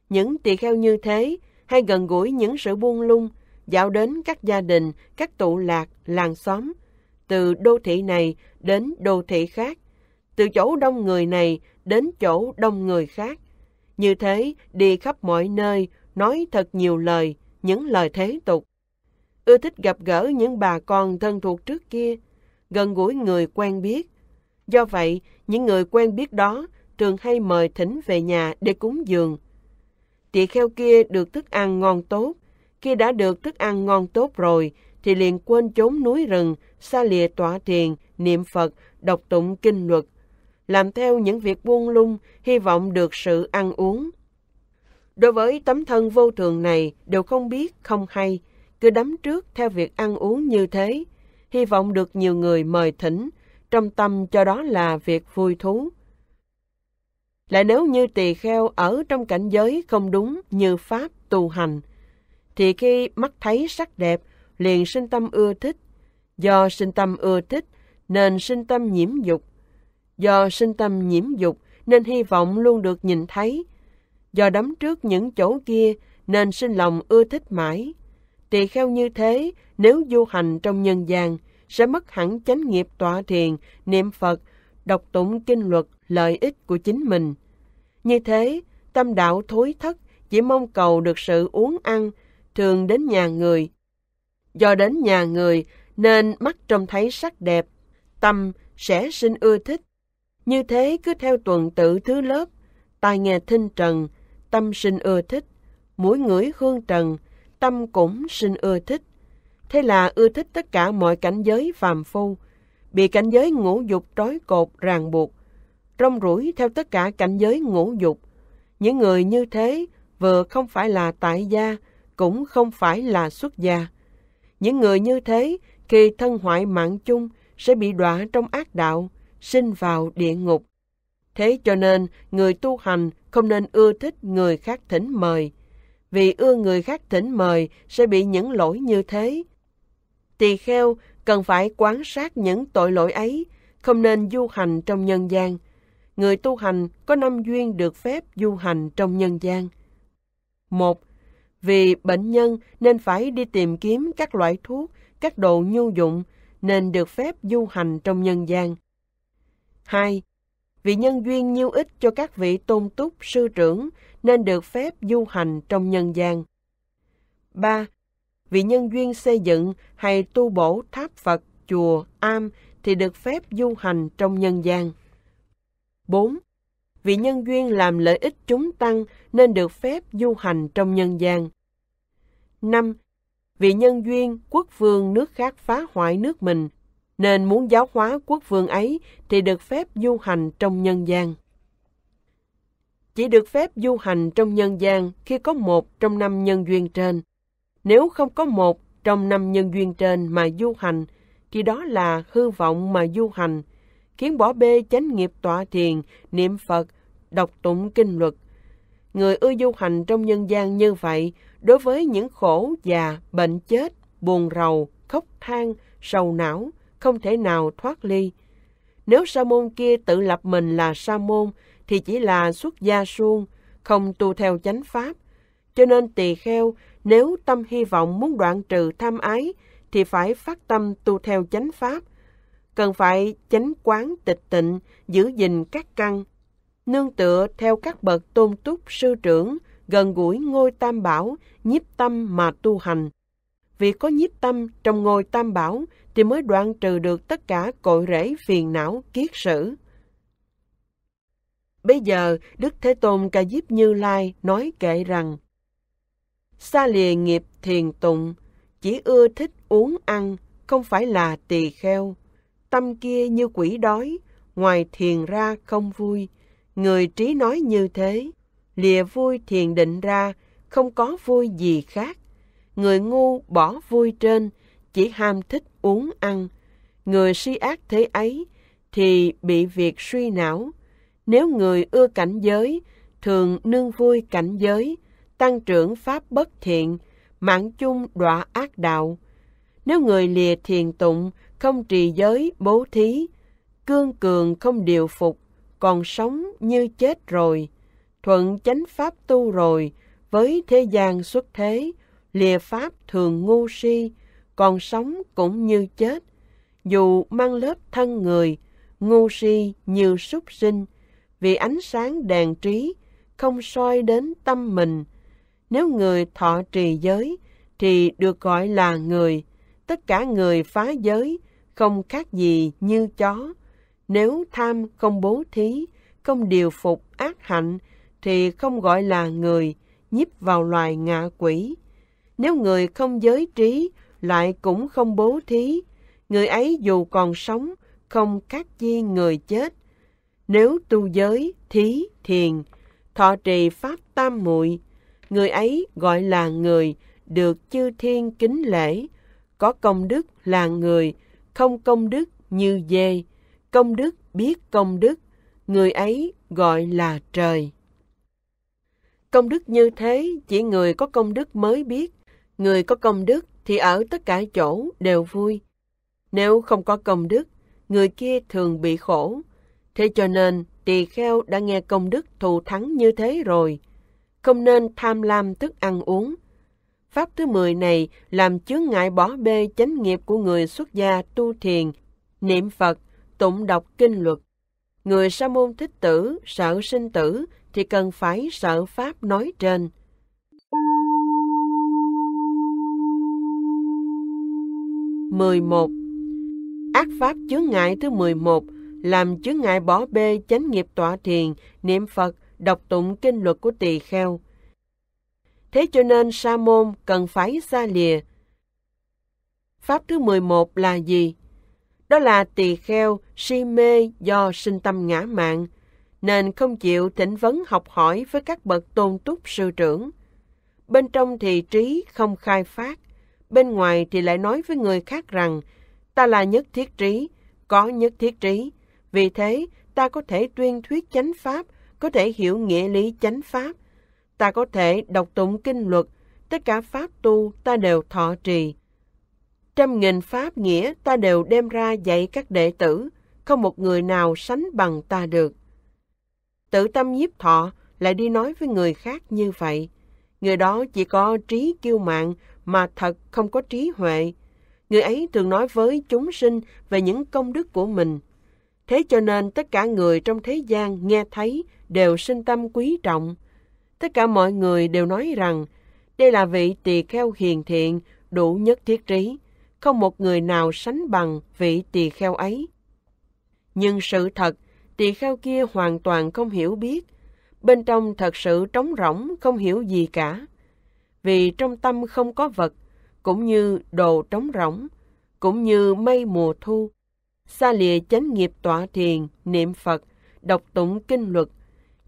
Những tỳ kheo như thế hay gần gũi những sự buông lung, dạo đến các gia đình, các tụ lạc, làng xóm, từ đô thị này đến đô thị khác, từ chỗ đông người này đến chỗ đông người khác. Như thế, đi khắp mọi nơi, nói thật nhiều lời, những lời thế tục. Ưa thích gặp gỡ những bà con thân thuộc trước kia, gần gũi người quen biết. Do vậy, những người quen biết đó thường hay mời thỉnh về nhà để cúng dường tỳ kheo kia được thức ăn ngon tốt. Khi đã được thức ăn ngon tốt rồi, thì liền quên trốn núi rừng, xa lìa tỏa thiền, niệm Phật, đọc tụng kinh luật, làm theo những việc buông lung, hy vọng được sự ăn uống. Đối với tấm thân vô thường này, đều không biết, không hay, cứ đắm trước theo việc ăn uống như thế, hy vọng được nhiều người mời thỉnh, trong tâm cho đó là việc vui thú là nếu như tỳ kheo ở trong cảnh giới không đúng như Pháp tu hành, thì khi mắt thấy sắc đẹp, liền sinh tâm ưa thích. Do sinh tâm ưa thích, nên sinh tâm nhiễm dục. Do sinh tâm nhiễm dục, nên hy vọng luôn được nhìn thấy. Do đắm trước những chỗ kia, nên sinh lòng ưa thích mãi. Tỳ kheo như thế, nếu du hành trong nhân gian, sẽ mất hẳn chánh nghiệp tọa thiền, niệm Phật đọc tụng kinh luật lợi ích của chính mình. Như thế, tâm đạo thối thất chỉ mong cầu được sự uống ăn, thường đến nhà người. Do đến nhà người nên mắt trông thấy sắc đẹp, tâm sẽ sinh ưa thích. Như thế cứ theo tuần tự thứ lớp, tai nghe thinh trần, tâm sinh ưa thích, mũi ngửi hương trần, tâm cũng sinh ưa thích. Thế là ưa thích tất cả mọi cảnh giới phàm phu, bị cảnh giới ngũ dục trói cột ràng buộc, rong rủi theo tất cả cảnh giới ngũ dục. Những người như thế vừa không phải là tại gia, cũng không phải là xuất gia. Những người như thế khi thân hoại mạng chung sẽ bị đọa trong ác đạo, sinh vào địa ngục. Thế cho nên người tu hành không nên ưa thích người khác thỉnh mời, vì ưa người khác thỉnh mời sẽ bị những lỗi như thế. Tỳ kheo cần phải quán sát những tội lỗi ấy, không nên du hành trong nhân gian. Người tu hành có năm duyên được phép du hành trong nhân gian. một Vì bệnh nhân nên phải đi tìm kiếm các loại thuốc, các đồ nhu dụng, nên được phép du hành trong nhân gian. 2. Vì nhân duyên nhiêu ích cho các vị tôn túc sư trưởng nên được phép du hành trong nhân gian. 3. Vì nhân duyên xây dựng hay tu bổ tháp Phật, chùa, am thì được phép du hành trong nhân gian. 4. Vì nhân duyên làm lợi ích chúng tăng nên được phép du hành trong nhân gian. 5. Vì nhân duyên quốc vương nước khác phá hoại nước mình nên muốn giáo hóa quốc vương ấy thì được phép du hành trong nhân gian. Chỉ được phép du hành trong nhân gian khi có một trong năm nhân duyên trên. Nếu không có một trong năm nhân duyên trên mà du hành, thì đó là hư vọng mà du hành, khiến bỏ bê chánh nghiệp tọa thiền, niệm Phật, đọc tụng kinh luật. Người ưa du hành trong nhân gian như vậy, đối với những khổ già, bệnh chết, buồn rầu, khóc than, sầu não, không thể nào thoát ly. Nếu sa môn kia tự lập mình là sa môn, thì chỉ là xuất gia suông, không tu theo chánh pháp. Cho nên tỳ kheo nếu tâm hy vọng muốn đoạn trừ tham ái, thì phải phát tâm tu theo chánh pháp. Cần phải chánh quán tịch tịnh, giữ gìn các căn. Nương tựa theo các bậc tôn túc sư trưởng, gần gũi ngôi tam bảo, nhiếp tâm mà tu hành. Vì có nhiếp tâm trong ngôi tam bảo thì mới đoạn trừ được tất cả cội rễ phiền não kiết sử. Bây giờ, Đức Thế Tôn Ca Diếp Như Lai nói kệ rằng, xa lìa nghiệp thiền tụng, chỉ ưa thích uống ăn, không phải là tỳ kheo. Tâm kia như quỷ đói, ngoài thiền ra không vui. Người trí nói như thế, lìa vui thiền định ra, không có vui gì khác. Người ngu bỏ vui trên, chỉ ham thích uống ăn. Người si ác thế ấy, thì bị việc suy não. Nếu người ưa cảnh giới, thường nương vui cảnh giới, tăng trưởng pháp bất thiện, mạng chung đọa ác đạo. Nếu người lìa thiền tụng, không trì giới, bố thí, cương cường không điều phục, còn sống như chết rồi, thuận chánh pháp tu rồi, với thế gian xuất thế, lìa pháp thường ngu si, còn sống cũng như chết. Dù mang lớp thân người, ngu si như súc sinh, vì ánh sáng đèn trí, không soi đến tâm mình, nếu người thọ trì giới thì được gọi là người. Tất cả người phá giới không khác gì như chó. Nếu tham không bố thí, không điều phục ác hạnh thì không gọi là người, nhíp vào loài ngạ quỷ. Nếu người không giới trí lại cũng không bố thí, người ấy dù còn sống không khác chi người chết. Nếu tu giới, thí, thiền, thọ trì pháp tam muội Người ấy gọi là người được chư thiên kính lễ, có công đức là người, không công đức như dê, công đức biết công đức, người ấy gọi là trời. Công đức như thế chỉ người có công đức mới biết, người có công đức thì ở tất cả chỗ đều vui. Nếu không có công đức, người kia thường bị khổ. Thế cho nên, tỳ kheo đã nghe công đức thù thắng như thế rồi, không nên tham lam thức ăn uống. Pháp thứ 10 này làm chướng ngại bỏ bê chánh nghiệp của người xuất gia tu thiền, niệm Phật, tụng đọc kinh luật. Người sa môn thích tử, sợ sinh tử thì cần phải sợ Pháp nói trên. mười một Ác pháp chướng ngại thứ mười một làm chướng ngại bỏ bê chánh nghiệp tọa thiền, niệm Phật, đọc tụng kinh luật của tỳ kheo. Thế cho nên sa môn cần phải xa lìa. Pháp thứ 11 là gì? Đó là tỳ kheo si mê do sinh tâm ngã mạng, nên không chịu thỉnh vấn học hỏi với các bậc tôn túc sư trưởng. Bên trong thì trí không khai phát, bên ngoài thì lại nói với người khác rằng ta là nhất thiết trí, có nhất thiết trí, vì thế ta có thể tuyên thuyết chánh pháp có thể hiểu nghĩa lý chánh pháp. Ta có thể đọc tụng kinh luật, tất cả pháp tu ta đều thọ trì. Trăm nghìn pháp nghĩa ta đều đem ra dạy các đệ tử, không một người nào sánh bằng ta được. Tự tâm nhiếp thọ lại đi nói với người khác như vậy. Người đó chỉ có trí kiêu mạng mà thật không có trí huệ. Người ấy thường nói với chúng sinh về những công đức của mình – Thế cho nên tất cả người trong thế gian nghe thấy đều sinh tâm quý trọng. Tất cả mọi người đều nói rằng đây là vị tỳ kheo hiền thiện, đủ nhất thiết trí. Không một người nào sánh bằng vị tỳ kheo ấy. Nhưng sự thật, tỳ kheo kia hoàn toàn không hiểu biết. Bên trong thật sự trống rỗng, không hiểu gì cả. Vì trong tâm không có vật, cũng như đồ trống rỗng, cũng như mây mùa thu, xa lìa chánh nghiệp tọa thiền, niệm Phật, đọc tụng kinh luật,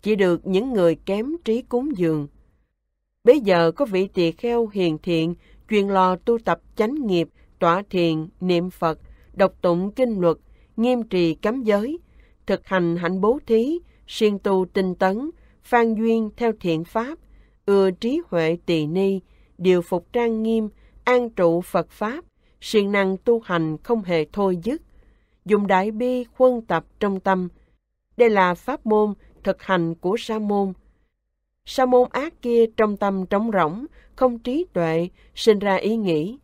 chỉ được những người kém trí cúng dường. Bây giờ có vị tỳ kheo hiền thiện, chuyên lo tu tập chánh nghiệp, tọa thiền, niệm Phật, đọc tụng kinh luật, nghiêm trì cấm giới, thực hành hạnh bố thí, siêng tu tinh tấn, phan duyên theo thiện pháp, ưa trí huệ tỳ ni, điều phục trang nghiêm, an trụ Phật pháp, siêng năng tu hành không hề thôi dứt, dùng đại bi quân tập trong tâm. Đây là pháp môn thực hành của sa môn. Sa môn ác kia trong tâm trống rỗng, không trí tuệ, sinh ra ý nghĩ.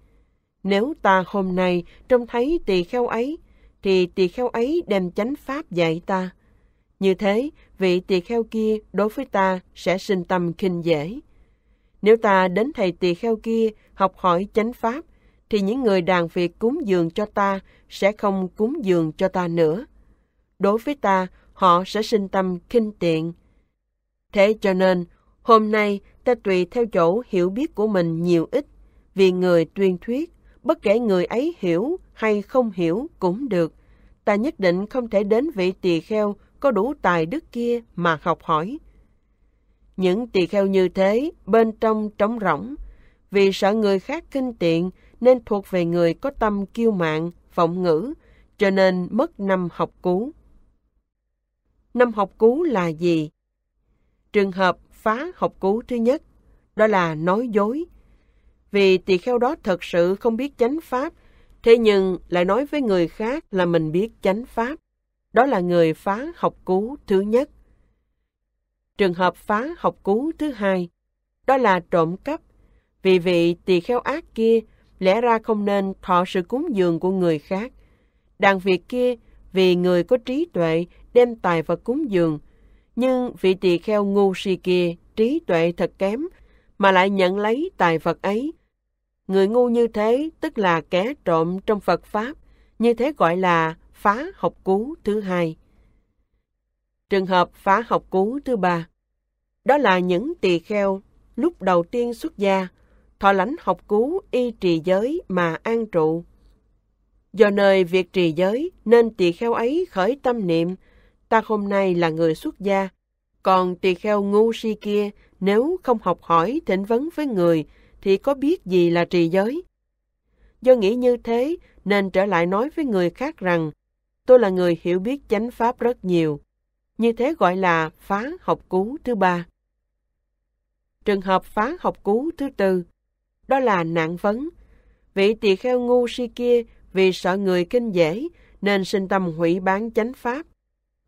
Nếu ta hôm nay trông thấy tỳ kheo ấy, thì tỳ kheo ấy đem chánh pháp dạy ta. Như thế, vị tỳ kheo kia đối với ta sẽ sinh tâm khinh dễ. Nếu ta đến thầy tỳ kheo kia học hỏi chánh pháp, thì những người đàn việc cúng dường cho ta sẽ không cúng dường cho ta nữa. Đối với ta, họ sẽ sinh tâm khinh tiện. Thế cho nên, hôm nay ta tùy theo chỗ hiểu biết của mình nhiều ít, vì người tuyên thuyết, bất kể người ấy hiểu hay không hiểu cũng được. Ta nhất định không thể đến vị tỳ kheo có đủ tài đức kia mà học hỏi. Những tỳ kheo như thế, bên trong trống rỗng, vì sợ người khác kinh tiện nên thuộc về người có tâm kiêu mạn, vọng ngữ, cho nên mất năm học cú. Năm học cú là gì? Trường hợp phá học cú thứ nhất, đó là nói dối. Vì tỳ kheo đó thật sự không biết chánh pháp, thế nhưng lại nói với người khác là mình biết chánh pháp. Đó là người phá học cú thứ nhất. Trường hợp phá học cú thứ hai, đó là trộm cắp. Vì vị tỳ kheo ác kia lẽ ra không nên thọ sự cúng dường của người khác. Đàn việc kia, vì người có trí tuệ đem tài vật cúng dường, nhưng vị tỳ kheo ngu si kia trí tuệ thật kém mà lại nhận lấy tài vật ấy. Người ngu như thế tức là kẻ trộm trong Phật Pháp, như thế gọi là phá học cú thứ hai. Trường hợp phá học cú thứ ba, đó là những tỳ kheo lúc đầu tiên xuất gia thọ lãnh học cú y trì giới mà an trụ. Do nơi việc trì giới nên tỳ kheo ấy khởi tâm niệm, ta hôm nay là người xuất gia, còn tỳ kheo ngu si kia nếu không học hỏi thỉnh vấn với người thì có biết gì là trì giới. Do nghĩ như thế nên trở lại nói với người khác rằng tôi là người hiểu biết chánh pháp rất nhiều. Như thế gọi là phá học cú thứ ba. Trường hợp phá học cú thứ tư đó là nạn vấn. Vị tỳ kheo ngu si kia vì sợ người kinh dễ nên sinh tâm hủy bán chánh pháp.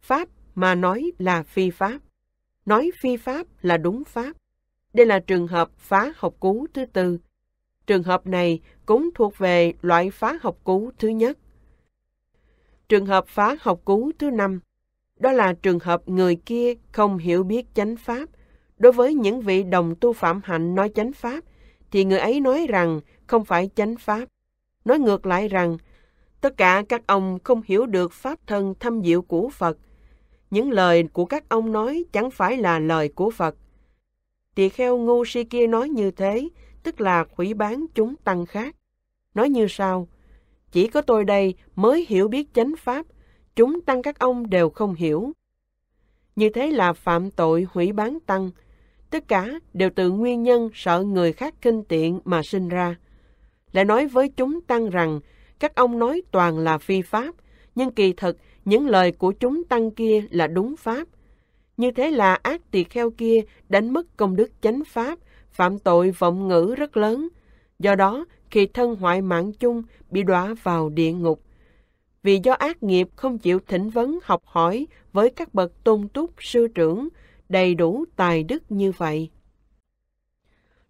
Pháp mà nói là phi pháp. Nói phi pháp là đúng pháp. Đây là trường hợp phá học cú thứ tư. Trường hợp này cũng thuộc về loại phá học cú thứ nhất. Trường hợp phá học cú thứ năm, đó là trường hợp người kia không hiểu biết chánh pháp. Đối với những vị đồng tu phạm hạnh nói chánh pháp thì người ấy nói rằng không phải chánh pháp. Nói ngược lại rằng, tất cả các ông không hiểu được pháp thân thâm diệu của Phật. Những lời của các ông nói chẳng phải là lời của Phật. Tỳ kheo ngu si kia nói như thế, tức là hủy bán chúng tăng khác. Nói như sau, chỉ có tôi đây mới hiểu biết chánh pháp, chúng tăng các ông đều không hiểu. Như thế là phạm tội hủy bán tăng, tất cả đều từ nguyên nhân sợ người khác kinh tiện mà sinh ra. Lại nói với chúng tăng rằng, các ông nói toàn là phi pháp, nhưng kỳ thực những lời của chúng tăng kia là đúng pháp. Như thế là ác tỳ kheo kia đánh mất công đức chánh pháp, phạm tội vọng ngữ rất lớn. Do đó, khi thân hoại mạng chung bị đọa vào địa ngục. Vì do ác nghiệp không chịu thỉnh vấn học hỏi với các bậc tôn túc sư trưởng, đầy đủ tài đức như vậy.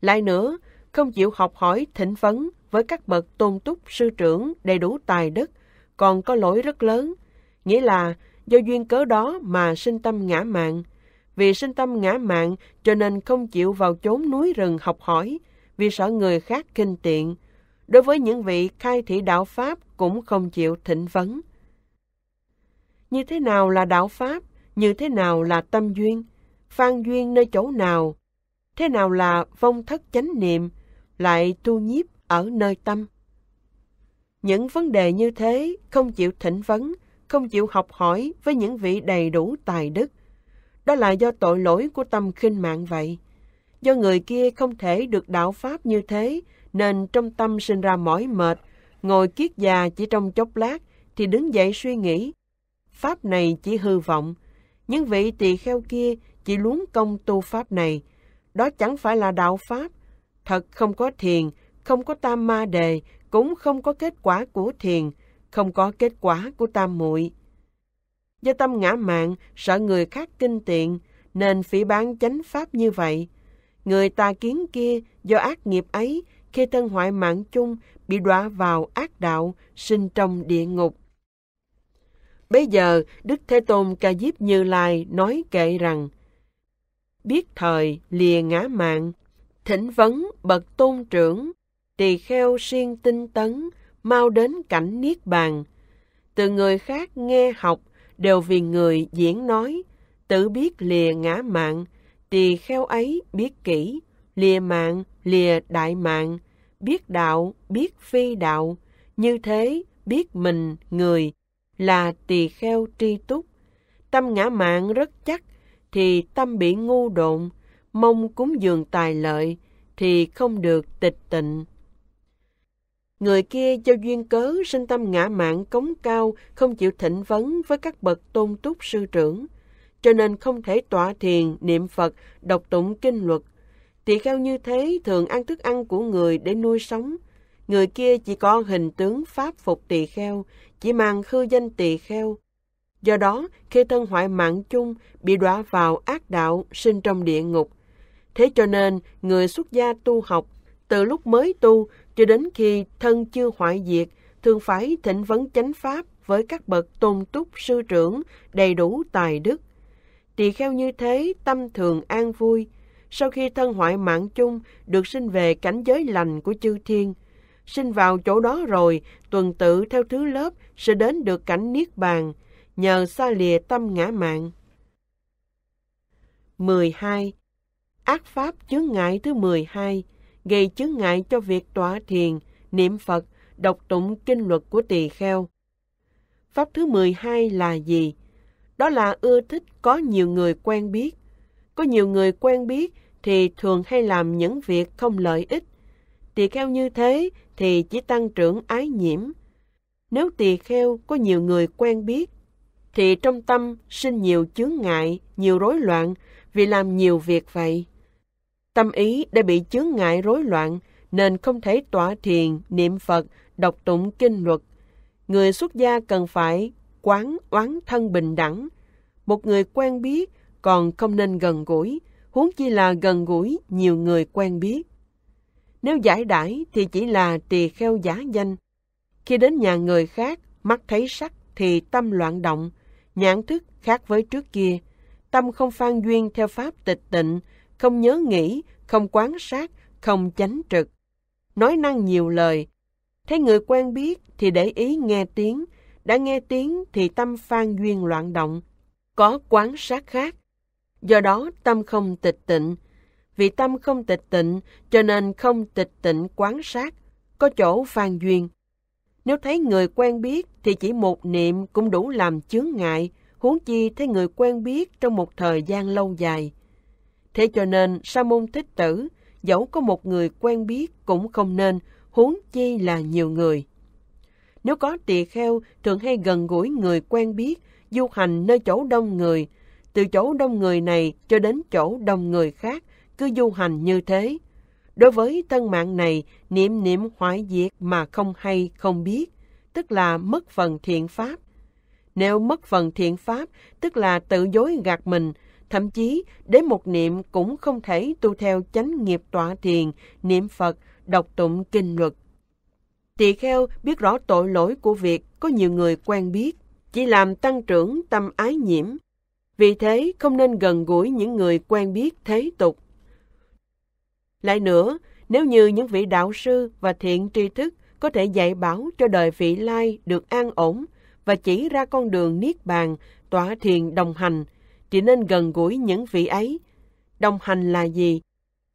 Lại nữa, không chịu học hỏi thỉnh vấn với các bậc tôn túc sư trưởng đầy đủ tài đức còn có lỗi rất lớn, nghĩa là do duyên cớ đó mà sinh tâm ngã mạng. Vì sinh tâm ngã mạng cho nên không chịu vào chốn núi rừng học hỏi, vì sợ người khác kinh tiện. Đối với những vị khai thị đạo Pháp cũng không chịu thỉnh vấn. Như thế nào là đạo Pháp? Như thế nào là tâm duyên? phan duyên nơi chỗ nào, thế nào là vong thất chánh niệm, lại tu nhiếp ở nơi tâm. Những vấn đề như thế không chịu thỉnh vấn, không chịu học hỏi với những vị đầy đủ tài đức. Đó là do tội lỗi của tâm khinh mạng vậy. Do người kia không thể được đạo Pháp như thế, nên trong tâm sinh ra mỏi mệt, ngồi kiết già chỉ trong chốc lát, thì đứng dậy suy nghĩ. Pháp này chỉ hư vọng. Những vị tỳ kheo kia chỉ luống công tu pháp này. Đó chẳng phải là đạo pháp. Thật không có thiền, không có tam ma đề, cũng không có kết quả của thiền, không có kết quả của tam muội. Do tâm ngã mạn, sợ người khác kinh tiện, nên phỉ bán chánh pháp như vậy. Người ta kiến kia, do ác nghiệp ấy, khi thân hoại mạng chung, bị đọa vào ác đạo, sinh trong địa ngục. Bây giờ, Đức Thế Tôn Ca Diếp Như Lai nói kệ rằng, biết thời lìa ngã mạng thỉnh vấn bậc tôn trưởng tỳ kheo siêng tinh tấn mau đến cảnh niết bàn từ người khác nghe học đều vì người diễn nói tự biết lìa ngã mạng tỳ kheo ấy biết kỹ lìa mạng lìa đại mạng biết đạo biết phi đạo như thế biết mình người là tỳ kheo tri túc tâm ngã mạng rất chắc thì tâm bị ngu độn, mong cúng dường tài lợi thì không được tịch tịnh. Người kia do duyên cớ sinh tâm ngã mạn cống cao, không chịu thịnh vấn với các bậc tôn túc sư trưởng, cho nên không thể tọa thiền, niệm Phật, đọc tụng kinh luật. Tỳ kheo như thế thường ăn thức ăn của người để nuôi sống. Người kia chỉ có hình tướng pháp phục tỳ kheo, chỉ mang khư danh tỳ kheo. Do đó, khi thân hoại mạng chung bị đọa vào ác đạo, sinh trong địa ngục. Thế cho nên, người xuất gia tu học, từ lúc mới tu cho đến khi thân chưa hoại diệt, thường phải thỉnh vấn chánh pháp với các bậc tôn túc sư trưởng đầy đủ tài đức. Tỳ kheo như thế, tâm thường an vui. Sau khi thân hoại mạng chung, được sinh về cảnh giới lành của chư thiên. Sinh vào chỗ đó rồi, tuần tự theo thứ lớp sẽ đến được cảnh niết bàn, nhờ xa lìa tâm ngã mạng. 12. Ác pháp chướng ngại thứ 12 gây chướng ngại cho việc tỏa thiền, niệm Phật, đọc tụng kinh luật của tỳ kheo. Pháp thứ 12 là gì? Đó là ưa thích có nhiều người quen biết. Có nhiều người quen biết thì thường hay làm những việc không lợi ích. Tỳ kheo như thế thì chỉ tăng trưởng ái nhiễm. Nếu tỳ kheo có nhiều người quen biết thì trong tâm sinh nhiều chướng ngại, nhiều rối loạn vì làm nhiều việc vậy. Tâm ý đã bị chướng ngại rối loạn nên không thể tỏa thiền, niệm Phật, đọc tụng kinh luật. Người xuất gia cần phải quán oán thân bình đẳng. Một người quen biết còn không nên gần gũi, huống chi là gần gũi nhiều người quen biết. Nếu giải đãi thì chỉ là tỳ kheo giả danh. Khi đến nhà người khác, mắt thấy sắc thì tâm loạn động, nhãn thức khác với trước kia. Tâm không phan duyên theo pháp tịch tịnh, không nhớ nghĩ, không quán sát, không chánh trực. Nói năng nhiều lời. Thấy người quen biết thì để ý nghe tiếng, đã nghe tiếng thì tâm phan duyên loạn động, có quán sát khác. Do đó tâm không tịch tịnh. Vì tâm không tịch tịnh cho nên không tịch tịnh quán sát, có chỗ phan duyên. Nếu thấy người quen biết thì chỉ một niệm cũng đủ làm chướng ngại, huống chi thấy người quen biết trong một thời gian lâu dài. Thế cho nên, sa môn thích tử, dẫu có một người quen biết cũng không nên, huống chi là nhiều người. Nếu có tỳ kheo, thường hay gần gũi người quen biết, du hành nơi chỗ đông người, từ chỗ đông người này cho đến chỗ đông người khác, cứ du hành như thế. Đối với thân mạng này, niệm niệm hoại diệt mà không hay không biết, tức là mất phần thiện pháp. Nếu mất phần thiện pháp, tức là tự dối gạt mình, thậm chí đến một niệm cũng không thể tu theo chánh nghiệp tọa thiền, niệm Phật, đọc tụng kinh luật. Tỳ kheo biết rõ tội lỗi của việc có nhiều người quen biết, chỉ làm tăng trưởng tâm ái nhiễm. Vì thế không nên gần gũi những người quen biết thế tục, lại nữa, nếu như những vị đạo sư và thiện tri thức có thể dạy bảo cho đời vị lai được an ổn và chỉ ra con đường niết bàn, tỏa thiền đồng hành, thì nên gần gũi những vị ấy. Đồng hành là gì?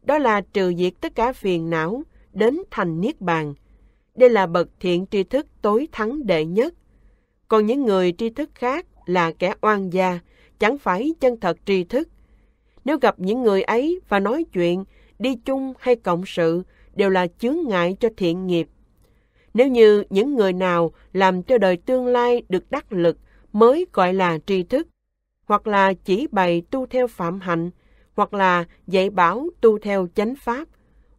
Đó là trừ diệt tất cả phiền não, đến thành niết bàn. Đây là bậc thiện tri thức tối thắng đệ nhất. Còn những người tri thức khác là kẻ oan gia, chẳng phải chân thật tri thức. Nếu gặp những người ấy và nói chuyện đi chung hay cộng sự đều là chướng ngại cho thiện nghiệp. Nếu như những người nào làm cho đời tương lai được đắc lực mới gọi là tri thức, hoặc là chỉ bày tu theo phạm hạnh, hoặc là dạy bảo tu theo chánh pháp,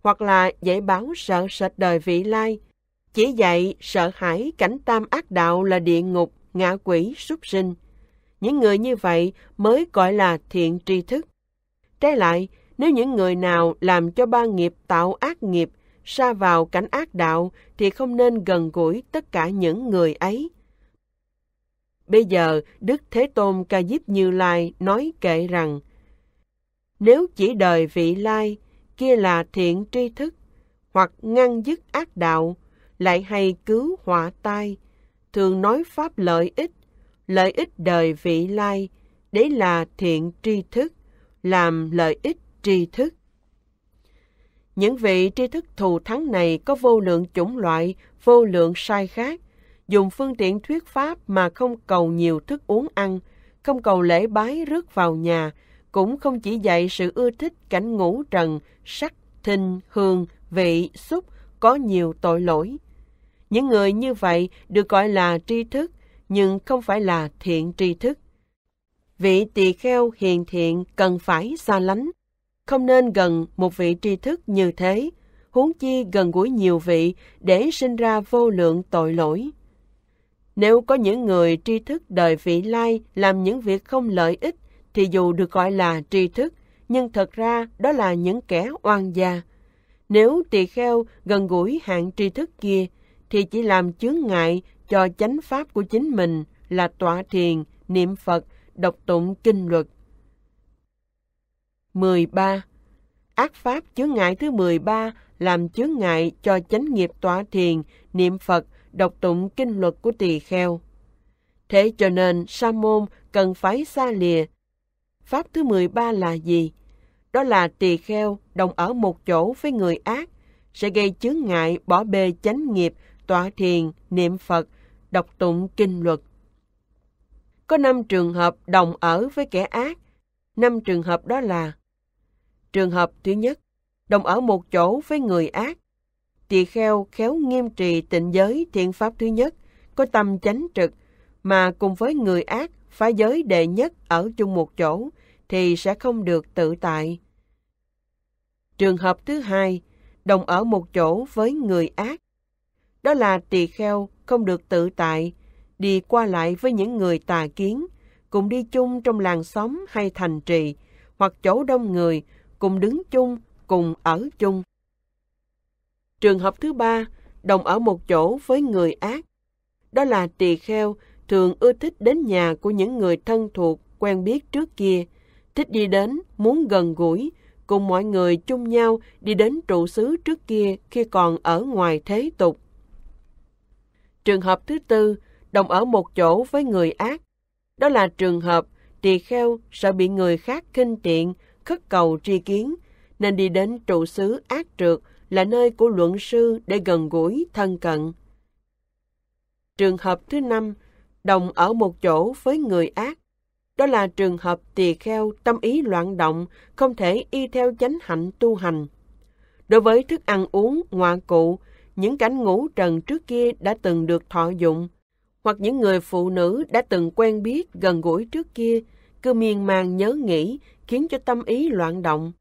hoặc là dạy bảo sợ sệt đời vị lai, chỉ dạy sợ hãi cảnh tam ác đạo là địa ngục, ngạ quỷ, súc sinh. Những người như vậy mới gọi là thiện tri thức. Trái lại, nếu những người nào làm cho ba nghiệp tạo ác nghiệp, xa vào cảnh ác đạo, thì không nên gần gũi tất cả những người ấy. Bây giờ, Đức Thế Tôn Ca Diếp Như Lai nói kệ rằng, Nếu chỉ đời vị lai, kia là thiện tri thức, hoặc ngăn dứt ác đạo, lại hay cứu họa tai, thường nói pháp lợi ích, lợi ích đời vị lai, đấy là thiện tri thức, làm lợi ích tri thức. Những vị tri thức thù thắng này có vô lượng chủng loại, vô lượng sai khác, dùng phương tiện thuyết pháp mà không cầu nhiều thức uống ăn, không cầu lễ bái rước vào nhà, cũng không chỉ dạy sự ưa thích cảnh ngũ trần, sắc, thinh, hương, vị, xúc, có nhiều tội lỗi. Những người như vậy được gọi là tri thức, nhưng không phải là thiện tri thức. Vị tỳ kheo hiền thiện cần phải xa lánh, không nên gần một vị tri thức như thế, huống chi gần gũi nhiều vị để sinh ra vô lượng tội lỗi. Nếu có những người tri thức đời vị lai làm những việc không lợi ích, thì dù được gọi là tri thức, nhưng thật ra đó là những kẻ oan gia. Nếu tỳ kheo gần gũi hạng tri thức kia, thì chỉ làm chướng ngại cho chánh pháp của chính mình là tọa thiền, niệm Phật, đọc tụng kinh luật. 13. Ác pháp chướng ngại thứ 13 làm chướng ngại cho chánh nghiệp tọa thiền, niệm Phật, đọc tụng kinh luật của tỳ kheo. Thế cho nên sa môn cần phải xa lìa. Pháp thứ 13 là gì? Đó là tỳ kheo đồng ở một chỗ với người ác sẽ gây chướng ngại bỏ bê chánh nghiệp, tọa thiền, niệm Phật, đọc tụng kinh luật. Có năm trường hợp đồng ở với kẻ ác. Năm trường hợp đó là Trường hợp thứ nhất, đồng ở một chỗ với người ác. Tỳ kheo khéo nghiêm trì tịnh giới thiện pháp thứ nhất, có tâm chánh trực, mà cùng với người ác phá giới đệ nhất ở chung một chỗ, thì sẽ không được tự tại. Trường hợp thứ hai, đồng ở một chỗ với người ác. Đó là tỳ kheo không được tự tại, đi qua lại với những người tà kiến, cùng đi chung trong làng xóm hay thành trì, hoặc chỗ đông người, cùng đứng chung, cùng ở chung. Trường hợp thứ ba, đồng ở một chỗ với người ác. Đó là tỳ kheo thường ưa thích đến nhà của những người thân thuộc, quen biết trước kia, thích đi đến, muốn gần gũi, cùng mọi người chung nhau đi đến trụ xứ trước kia khi còn ở ngoài thế tục. Trường hợp thứ tư, đồng ở một chỗ với người ác. Đó là trường hợp tỳ kheo sợ bị người khác khinh tiện khất cầu tri kiến, nên đi đến trụ xứ ác trượt là nơi của luận sư để gần gũi, thân cận. Trường hợp thứ năm, đồng ở một chỗ với người ác. Đó là trường hợp tỳ kheo tâm ý loạn động, không thể y theo chánh hạnh tu hành. Đối với thức ăn uống, ngoại cụ, những cảnh ngủ trần trước kia đã từng được thọ dụng, hoặc những người phụ nữ đã từng quen biết gần gũi trước kia, cứ miên man nhớ nghĩ khiến cho tâm ý loạn động.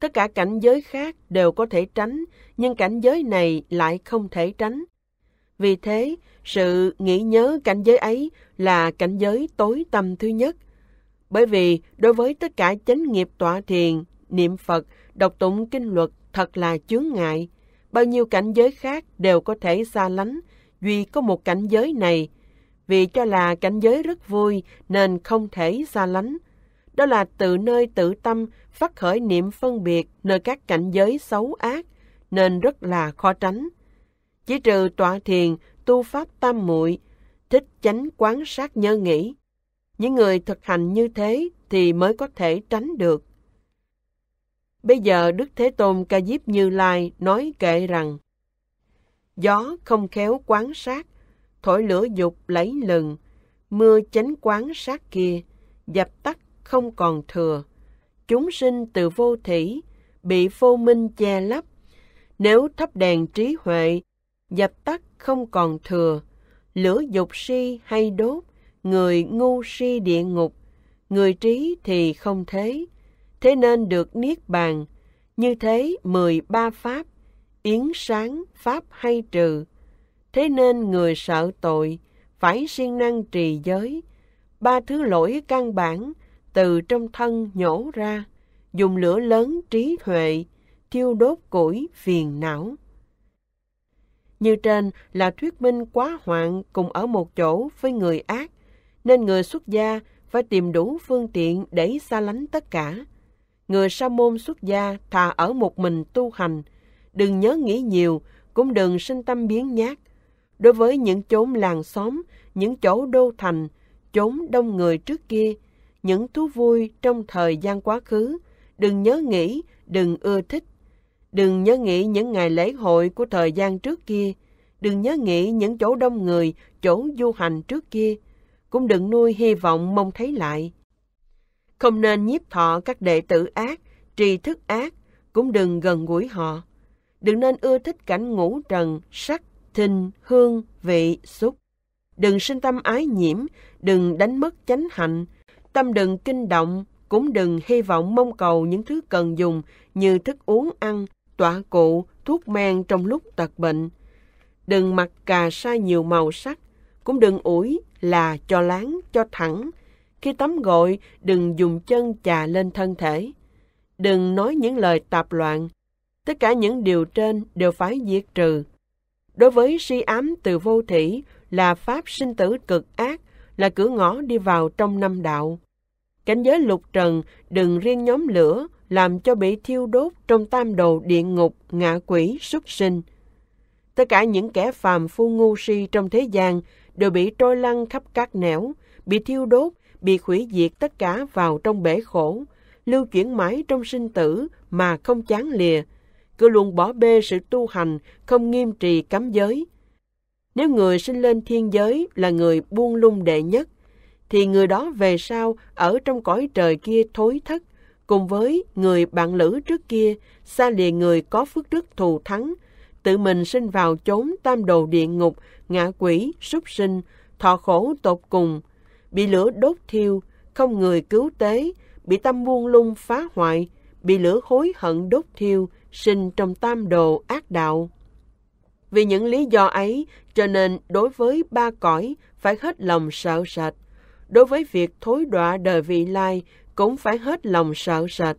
Tất cả cảnh giới khác đều có thể tránh, nhưng cảnh giới này lại không thể tránh. Vì thế, sự nghĩ nhớ cảnh giới ấy là cảnh giới tối tâm thứ nhất. Bởi vì đối với tất cả chánh nghiệp tọa thiền, niệm Phật, đọc tụng kinh luật thật là chướng ngại. Bao nhiêu cảnh giới khác đều có thể xa lánh, duy có một cảnh giới này. Vì cho là cảnh giới rất vui nên không thể xa lánh đó là từ nơi tự tâm phát khởi niệm phân biệt nơi các cảnh giới xấu ác, nên rất là khó tránh. Chỉ trừ tọa thiền, tu pháp tam muội, thích chánh quán sát nhớ nghĩ. Những người thực hành như thế thì mới có thể tránh được. Bây giờ Đức Thế Tôn Ca Diếp Như Lai nói kệ rằng Gió không khéo quán sát, thổi lửa dục lấy lừng, mưa chánh quán sát kia, dập tắt không còn thừa. Chúng sinh từ vô thủy, bị vô minh che lấp. Nếu thắp đèn trí huệ, dập tắt không còn thừa. Lửa dục si hay đốt, người ngu si địa ngục. Người trí thì không thế, thế nên được niết bàn. Như thế mười ba pháp, yến sáng, pháp hay trừ. Thế nên người sợ tội, phải siêng năng trì giới. Ba thứ lỗi căn bản từ trong thân nhổ ra, dùng lửa lớn trí huệ, thiêu đốt củi phiền não. Như trên là thuyết minh quá hoạn cùng ở một chỗ với người ác, nên người xuất gia phải tìm đủ phương tiện để xa lánh tất cả. Người sa môn xuất gia thà ở một mình tu hành, đừng nhớ nghĩ nhiều, cũng đừng sinh tâm biến nhát. Đối với những chốn làng xóm, những chỗ đô thành, chốn đông người trước kia, những thú vui trong thời gian quá khứ, đừng nhớ nghĩ, đừng ưa thích. Đừng nhớ nghĩ những ngày lễ hội của thời gian trước kia, đừng nhớ nghĩ những chỗ đông người, chỗ du hành trước kia, cũng đừng nuôi hy vọng mong thấy lại. Không nên nhiếp thọ các đệ tử ác, trì thức ác, cũng đừng gần gũi họ. Đừng nên ưa thích cảnh ngũ trần, sắc, thinh, hương, vị, xúc. Đừng sinh tâm ái nhiễm, đừng đánh mất chánh hạnh, Tâm đừng kinh động, cũng đừng hy vọng mong cầu những thứ cần dùng như thức uống ăn, tọa cụ, thuốc men trong lúc tật bệnh. Đừng mặc cà sa nhiều màu sắc, cũng đừng ủi là cho láng, cho thẳng. Khi tắm gội, đừng dùng chân chà lên thân thể. Đừng nói những lời tạp loạn. Tất cả những điều trên đều phải diệt trừ. Đối với si ám từ vô thủy là pháp sinh tử cực ác là cửa ngõ đi vào trong năm đạo. Cảnh giới lục trần đừng riêng nhóm lửa làm cho bị thiêu đốt trong tam đồ địa ngục, ngạ quỷ, xuất sinh. Tất cả những kẻ phàm phu ngu si trong thế gian đều bị trôi lăn khắp các nẻo, bị thiêu đốt, bị hủy diệt tất cả vào trong bể khổ, lưu chuyển mãi trong sinh tử mà không chán lìa. Cứ luôn bỏ bê sự tu hành, không nghiêm trì cấm giới – nếu người sinh lên thiên giới là người buông lung đệ nhất, thì người đó về sau ở trong cõi trời kia thối thất, cùng với người bạn lữ trước kia, xa lìa người có phước đức thù thắng, tự mình sinh vào chốn tam đồ địa ngục, ngạ quỷ, súc sinh, thọ khổ tột cùng, bị lửa đốt thiêu, không người cứu tế, bị tâm buông lung phá hoại, bị lửa hối hận đốt thiêu, sinh trong tam đồ ác đạo. Vì những lý do ấy, cho nên đối với ba cõi phải hết lòng sợ sạch; Đối với việc thối đọa đời vị lai cũng phải hết lòng sợ sạch.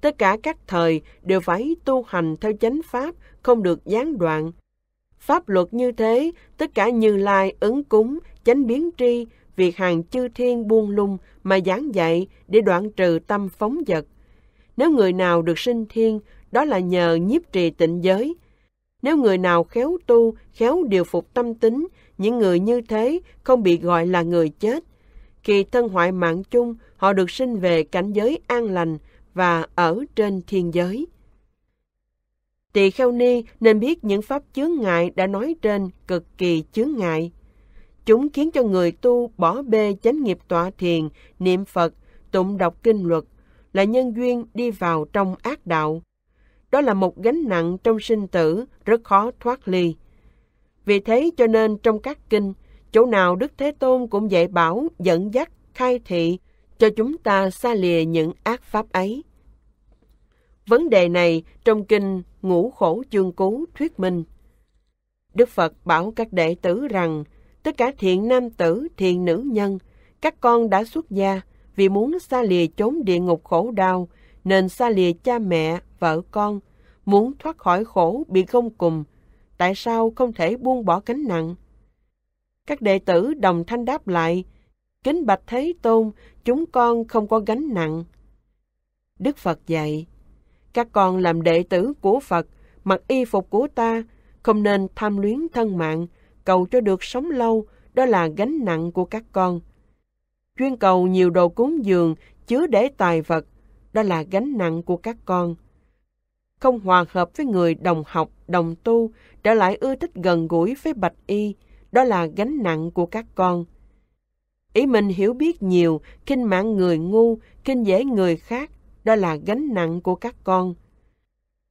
Tất cả các thời đều phải tu hành theo chánh pháp, không được gián đoạn. Pháp luật như thế, tất cả như lai ứng cúng, chánh biến tri, việc hàng chư thiên buông lung mà giảng dạy để đoạn trừ tâm phóng dật. Nếu người nào được sinh thiên, đó là nhờ nhiếp trì tịnh giới, nếu người nào khéo tu, khéo điều phục tâm tính, những người như thế không bị gọi là người chết. khi thân hoại mạng chung, họ được sinh về cảnh giới an lành và ở trên thiên giới. Tỳ Kheo Ni nên biết những pháp chướng ngại đã nói trên cực kỳ chướng ngại. Chúng khiến cho người tu bỏ bê chánh nghiệp tọa thiền, niệm Phật, tụng đọc kinh luật, là nhân duyên đi vào trong ác đạo đó là một gánh nặng trong sinh tử rất khó thoát ly. Vì thế cho nên trong các kinh, chỗ nào Đức Thế Tôn cũng dạy bảo, dẫn dắt, khai thị cho chúng ta xa lìa những ác pháp ấy. Vấn đề này trong kinh Ngũ Khổ Chương Cú thuyết minh. Đức Phật bảo các đệ tử rằng, tất cả thiện nam tử, thiện nữ nhân, các con đã xuất gia vì muốn xa lìa chốn địa ngục khổ đau, nên xa lìa cha mẹ, vợ con, muốn thoát khỏi khổ bị gông cùng, tại sao không thể buông bỏ cánh nặng? Các đệ tử đồng thanh đáp lại, kính bạch thế tôn, chúng con không có gánh nặng. Đức Phật dạy, các con làm đệ tử của Phật, mặc y phục của ta, không nên tham luyến thân mạng, cầu cho được sống lâu, đó là gánh nặng của các con. Chuyên cầu nhiều đồ cúng dường, chứa để tài vật, đó là gánh nặng của các con không hòa hợp với người đồng học, đồng tu, trở lại ưa thích gần gũi với bạch y, đó là gánh nặng của các con. Ý mình hiểu biết nhiều, kinh mạng người ngu, kinh dễ người khác, đó là gánh nặng của các con.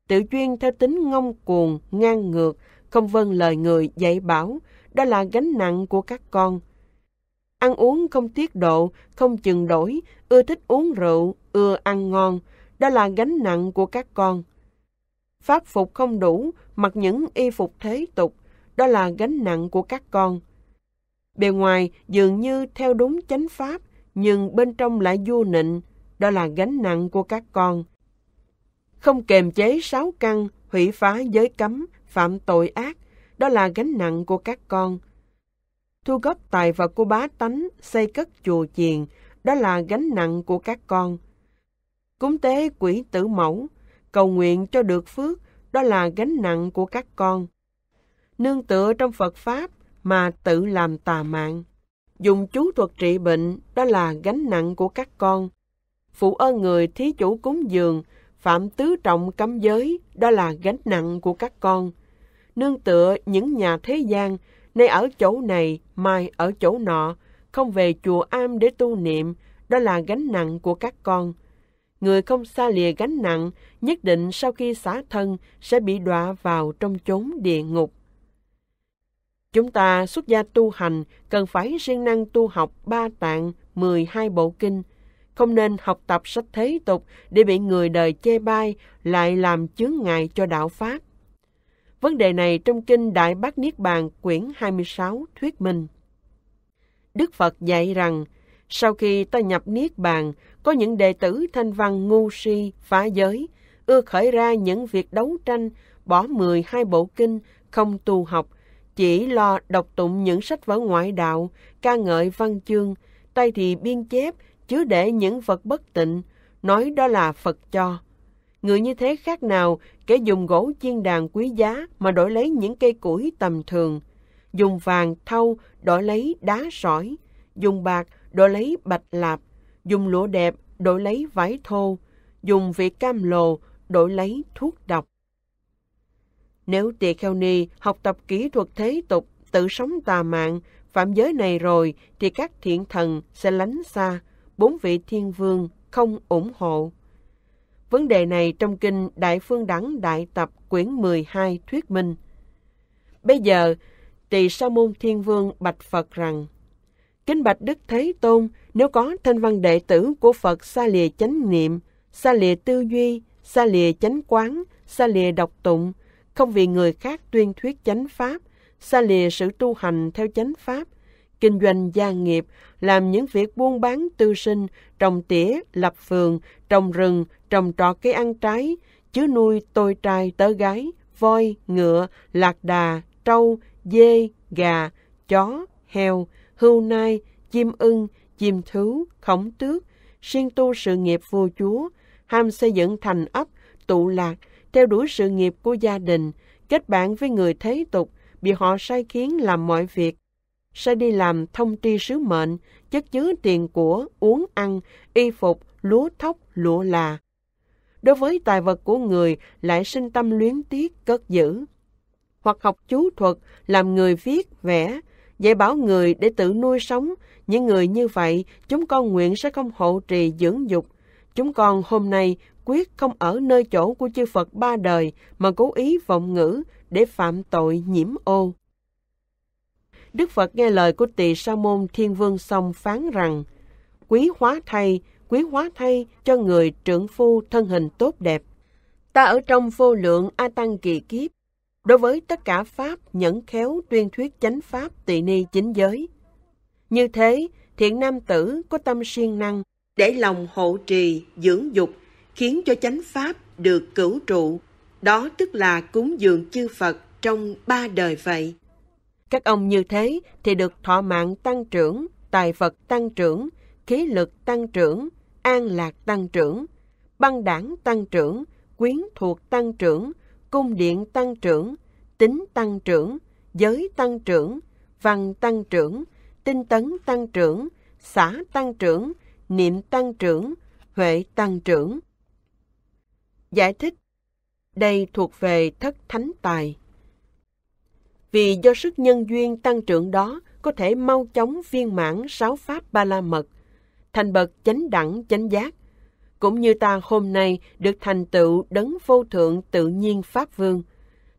Tự chuyên theo tính ngông cuồng, ngang ngược, không vâng lời người dạy bảo, đó là gánh nặng của các con. Ăn uống không tiết độ, không chừng đổi, ưa thích uống rượu, ưa ăn ngon, đó là gánh nặng của các con pháp phục không đủ, mặc những y phục thế tục, đó là gánh nặng của các con. Bề ngoài dường như theo đúng chánh pháp, nhưng bên trong lại vô nịnh, đó là gánh nặng của các con. Không kềm chế sáu căn, hủy phá giới cấm, phạm tội ác, đó là gánh nặng của các con. Thu góp tài vật của bá tánh, xây cất chùa chiền, đó là gánh nặng của các con. Cúng tế quỷ tử mẫu, Cầu nguyện cho được phước, đó là gánh nặng của các con. Nương tựa trong Phật Pháp mà tự làm tà mạng. Dùng chú thuật trị bệnh, đó là gánh nặng của các con. Phụ ơn người thí chủ cúng dường, phạm tứ trọng cấm giới, đó là gánh nặng của các con. Nương tựa những nhà thế gian, nay ở chỗ này, mai ở chỗ nọ, không về chùa am để tu niệm, đó là gánh nặng của các con người không xa lìa gánh nặng nhất định sau khi xả thân sẽ bị đọa vào trong chốn địa ngục. Chúng ta xuất gia tu hành cần phải siêng năng tu học ba tạng mười hai bộ kinh, không nên học tập sách thế tục để bị người đời chê bai lại làm chướng ngại cho đạo Pháp. Vấn đề này trong kinh Đại Bát Niết Bàn quyển 26 thuyết minh. Đức Phật dạy rằng, sau khi ta nhập Niết Bàn, có những đệ tử thanh văn ngu si phá giới, ưa khởi ra những việc đấu tranh, bỏ 12 bộ kinh, không tu học, chỉ lo đọc tụng những sách vở ngoại đạo, ca ngợi văn chương, tay thì biên chép, chứa để những vật bất tịnh, nói đó là Phật cho. Người như thế khác nào kẻ dùng gỗ chiên đàn quý giá mà đổi lấy những cây củi tầm thường, dùng vàng thau đổi lấy đá sỏi, dùng bạc đổi lấy bạch lạp, dùng lụa đẹp đổi lấy vải thô, dùng vị cam lồ đổi lấy thuốc độc. Nếu tỳ kheo ni học tập kỹ thuật thế tục, tự sống tà mạng, phạm giới này rồi thì các thiện thần sẽ lánh xa, bốn vị thiên vương không ủng hộ. Vấn đề này trong kinh Đại Phương Đẳng Đại Tập quyển 12 thuyết minh. Bây giờ, tỳ sa môn thiên vương bạch Phật rằng, Kính bạch Đức Thế Tôn, nếu có thanh văn đệ tử của Phật xa lìa chánh niệm, xa lìa tư duy, xa lìa chánh quán, xa lìa độc tụng, không vì người khác tuyên thuyết chánh pháp, xa lìa sự tu hành theo chánh pháp, kinh doanh gia nghiệp, làm những việc buôn bán tư sinh, trồng tỉa, lập vườn, trồng rừng, trồng trọt cây ăn trái, chứ nuôi tôi trai tớ gái, voi, ngựa, lạc đà, trâu, dê, gà, chó, heo, hưu nai, chim ưng, chim thú khổng tước, siêng tu sự nghiệp vua chúa, ham xây dựng thành ấp, tụ lạc, theo đuổi sự nghiệp của gia đình, kết bạn với người thế tục, bị họ sai khiến làm mọi việc. Sẽ đi làm thông tri sứ mệnh, chất chứa tiền của, uống ăn, y phục, lúa thóc, lụa là. Đối với tài vật của người lại sinh tâm luyến tiếc, cất giữ. Hoặc học chú thuật, làm người viết, vẽ, dạy bảo người để tự nuôi sống. Những người như vậy, chúng con nguyện sẽ không hộ trì dưỡng dục. Chúng con hôm nay quyết không ở nơi chỗ của chư Phật ba đời mà cố ý vọng ngữ để phạm tội nhiễm ô. Đức Phật nghe lời của tỳ sa môn Thiên Vương xong phán rằng, quý hóa thay, quý hóa thay cho người trưởng phu thân hình tốt đẹp. Ta ở trong vô lượng A Tăng kỳ kiếp, đối với tất cả pháp nhẫn khéo tuyên thuyết chánh pháp tỳ ni chính giới. Như thế, thiện nam tử có tâm siêng năng để lòng hộ trì, dưỡng dục, khiến cho chánh pháp được cửu trụ. Đó tức là cúng dường chư Phật trong ba đời vậy. Các ông như thế thì được thọ mạng tăng trưởng, tài vật tăng trưởng, khí lực tăng trưởng, an lạc tăng trưởng, băng đảng tăng trưởng, quyến thuộc tăng trưởng, cung điện tăng trưởng, tính tăng trưởng, giới tăng trưởng, văn tăng trưởng, tinh tấn tăng trưởng, xã tăng trưởng, niệm tăng trưởng, huệ tăng trưởng. Giải thích Đây thuộc về thất thánh tài. Vì do sức nhân duyên tăng trưởng đó có thể mau chóng viên mãn sáu pháp ba la mật, thành bậc chánh đẳng chánh giác, cũng như ta hôm nay được thành tựu đấng vô thượng tự nhiên Pháp Vương.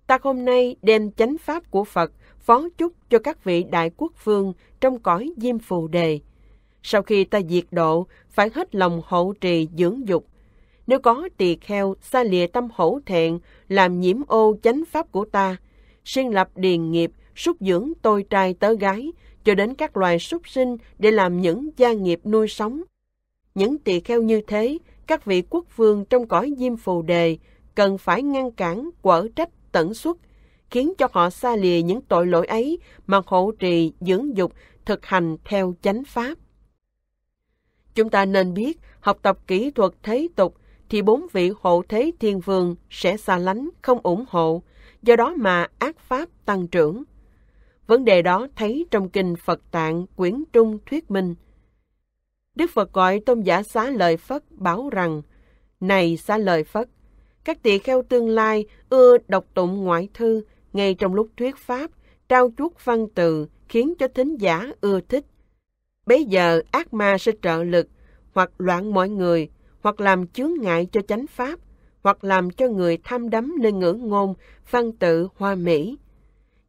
Ta hôm nay đem chánh Pháp của Phật phó chúc cho các vị đại quốc vương trong cõi diêm phù đề. Sau khi ta diệt độ, phải hết lòng hậu trì dưỡng dục. Nếu có tỳ kheo xa lìa tâm hổ thẹn, làm nhiễm ô chánh pháp của ta, xuyên lập điền nghiệp, súc dưỡng tôi trai tớ gái, cho đến các loài súc sinh để làm những gia nghiệp nuôi sống. Những tỳ kheo như thế các vị quốc vương trong cõi diêm phù đề cần phải ngăn cản, quở trách, tẩn xuất, khiến cho họ xa lìa những tội lỗi ấy mà hộ trì, dưỡng dục, thực hành theo chánh pháp. Chúng ta nên biết, học tập kỹ thuật thế tục thì bốn vị hộ thế thiên vương sẽ xa lánh, không ủng hộ, do đó mà ác pháp tăng trưởng. Vấn đề đó thấy trong kinh Phật Tạng, quyển Trung thuyết minh. Đức Phật gọi tôn giả xá lợi Phất báo rằng, Này xá lợi Phất, các tỳ kheo tương lai ưa đọc tụng ngoại thư ngay trong lúc thuyết pháp, trao chuốt văn từ khiến cho thính giả ưa thích. Bấy giờ ác ma sẽ trợ lực, hoặc loạn mọi người, hoặc làm chướng ngại cho chánh pháp, hoặc làm cho người tham đắm nơi ngữ ngôn, văn tự, hoa mỹ.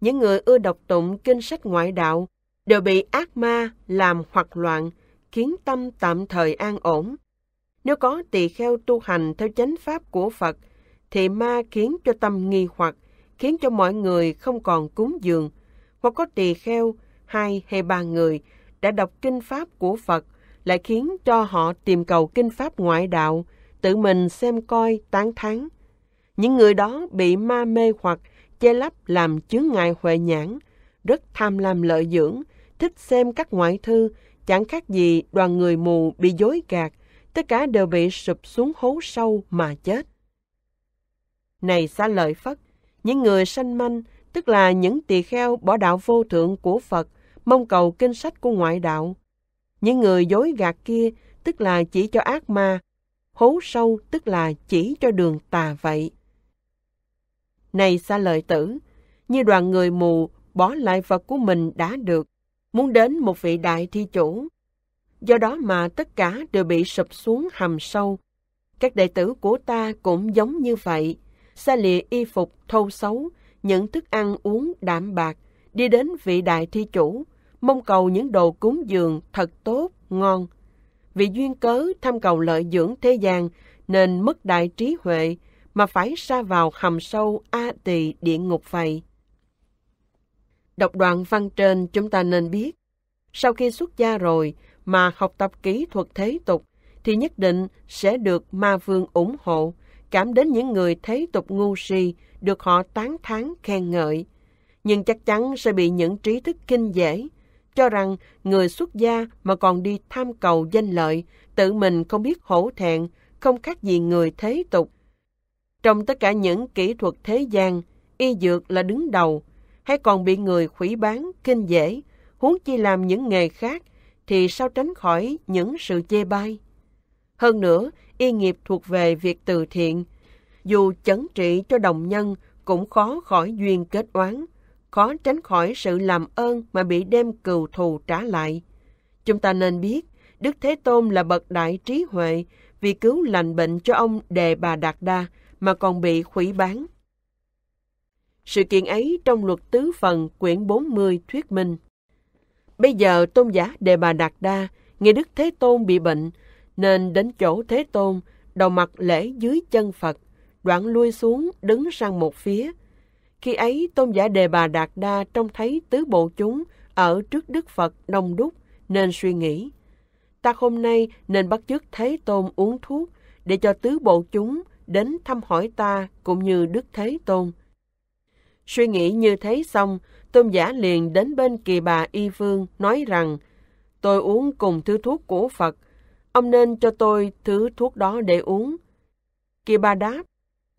Những người ưa đọc tụng kinh sách ngoại đạo đều bị ác ma làm hoặc loạn, khiến tâm tạm thời an ổn. Nếu có tỳ kheo tu hành theo chánh pháp của Phật, thì ma khiến cho tâm nghi hoặc, khiến cho mọi người không còn cúng dường, hoặc có tỳ kheo hai hay ba người đã đọc kinh pháp của Phật lại khiến cho họ tìm cầu kinh pháp ngoại đạo, tự mình xem coi tán thán. Những người đó bị ma mê hoặc che lấp làm chướng ngại huệ nhãn, rất tham lam lợi dưỡng, thích xem các ngoại thư chẳng khác gì đoàn người mù bị dối gạt, tất cả đều bị sụp xuống hố sâu mà chết. Này xa lợi Phất, những người sanh manh, tức là những tỳ kheo bỏ đạo vô thượng của Phật, mong cầu kinh sách của ngoại đạo. Những người dối gạt kia, tức là chỉ cho ác ma, hố sâu tức là chỉ cho đường tà vậy. Này xa lợi tử, như đoàn người mù bỏ lại Phật của mình đã được, muốn đến một vị đại thi chủ. Do đó mà tất cả đều bị sụp xuống hầm sâu. Các đệ tử của ta cũng giống như vậy, xa lìa y phục thâu xấu, những thức ăn uống đạm bạc, đi đến vị đại thi chủ, mong cầu những đồ cúng dường thật tốt, ngon. Vì duyên cớ tham cầu lợi dưỡng thế gian nên mất đại trí huệ mà phải xa vào hầm sâu A tỳ địa ngục vậy. Đọc đoạn văn trên chúng ta nên biết, sau khi xuất gia rồi mà học tập kỹ thuật thế tục thì nhất định sẽ được ma vương ủng hộ, cảm đến những người thế tục ngu si được họ tán thán khen ngợi. Nhưng chắc chắn sẽ bị những trí thức kinh dễ, cho rằng người xuất gia mà còn đi tham cầu danh lợi, tự mình không biết hổ thẹn, không khác gì người thế tục. Trong tất cả những kỹ thuật thế gian, y dược là đứng đầu, hay còn bị người khủy bán, kinh dễ, huống chi làm những nghề khác, thì sao tránh khỏi những sự chê bai. Hơn nữa, y nghiệp thuộc về việc từ thiện, dù chấn trị cho đồng nhân cũng khó khỏi duyên kết oán, khó tránh khỏi sự làm ơn mà bị đem cừu thù trả lại. Chúng ta nên biết, Đức Thế Tôn là bậc đại trí huệ vì cứu lành bệnh cho ông Đề Bà Đạt Đa mà còn bị khủy bán. Sự kiện ấy trong luật tứ phần quyển 40 thuyết minh. Bây giờ tôn giả Đề Bà Đạt Đa, nghe Đức Thế Tôn bị bệnh, nên đến chỗ Thế Tôn, đầu mặt lễ dưới chân Phật, đoạn lui xuống đứng sang một phía. Khi ấy tôn giả Đề Bà Đạt Đa trông thấy tứ bộ chúng ở trước Đức Phật đông đúc, nên suy nghĩ. Ta hôm nay nên bắt chước Thế Tôn uống thuốc để cho tứ bộ chúng đến thăm hỏi ta cũng như Đức Thế Tôn. Suy nghĩ như thế xong, tôn giả liền đến bên kỳ bà Y Vương nói rằng, tôi uống cùng thứ thuốc của Phật, ông nên cho tôi thứ thuốc đó để uống. Kỳ bà đáp,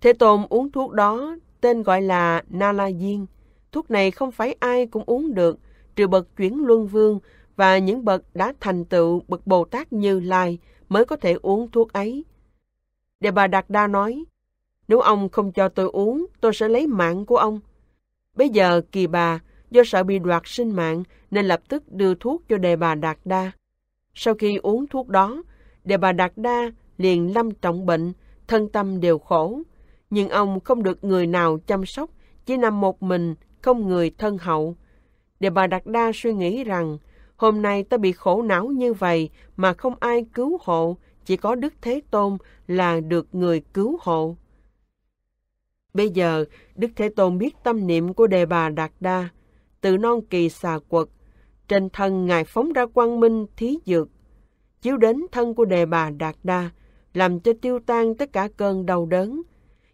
Thế Tôn uống thuốc đó tên gọi là Nala Diên. Thuốc này không phải ai cũng uống được, trừ bậc chuyển luân vương và những bậc đã thành tựu bậc Bồ Tát Như Lai mới có thể uống thuốc ấy. Đề bà Đạt Đa nói, nếu ông không cho tôi uống, tôi sẽ lấy mạng của ông. Bây giờ kỳ bà do sợ bị đoạt sinh mạng nên lập tức đưa thuốc cho đề bà Đạt Đa. Sau khi uống thuốc đó, đề bà Đạt Đa liền lâm trọng bệnh, thân tâm đều khổ. Nhưng ông không được người nào chăm sóc, chỉ nằm một mình, không người thân hậu. Đề bà Đạt Đa suy nghĩ rằng, hôm nay ta bị khổ não như vậy mà không ai cứu hộ, chỉ có Đức Thế Tôn là được người cứu hộ. Bây giờ, Đức Thế Tôn biết tâm niệm của đề bà Đạt Đa, từ non kỳ xà quật, trên thân Ngài phóng ra quang minh thí dược, chiếu đến thân của đề bà Đạt Đa, làm cho tiêu tan tất cả cơn đau đớn.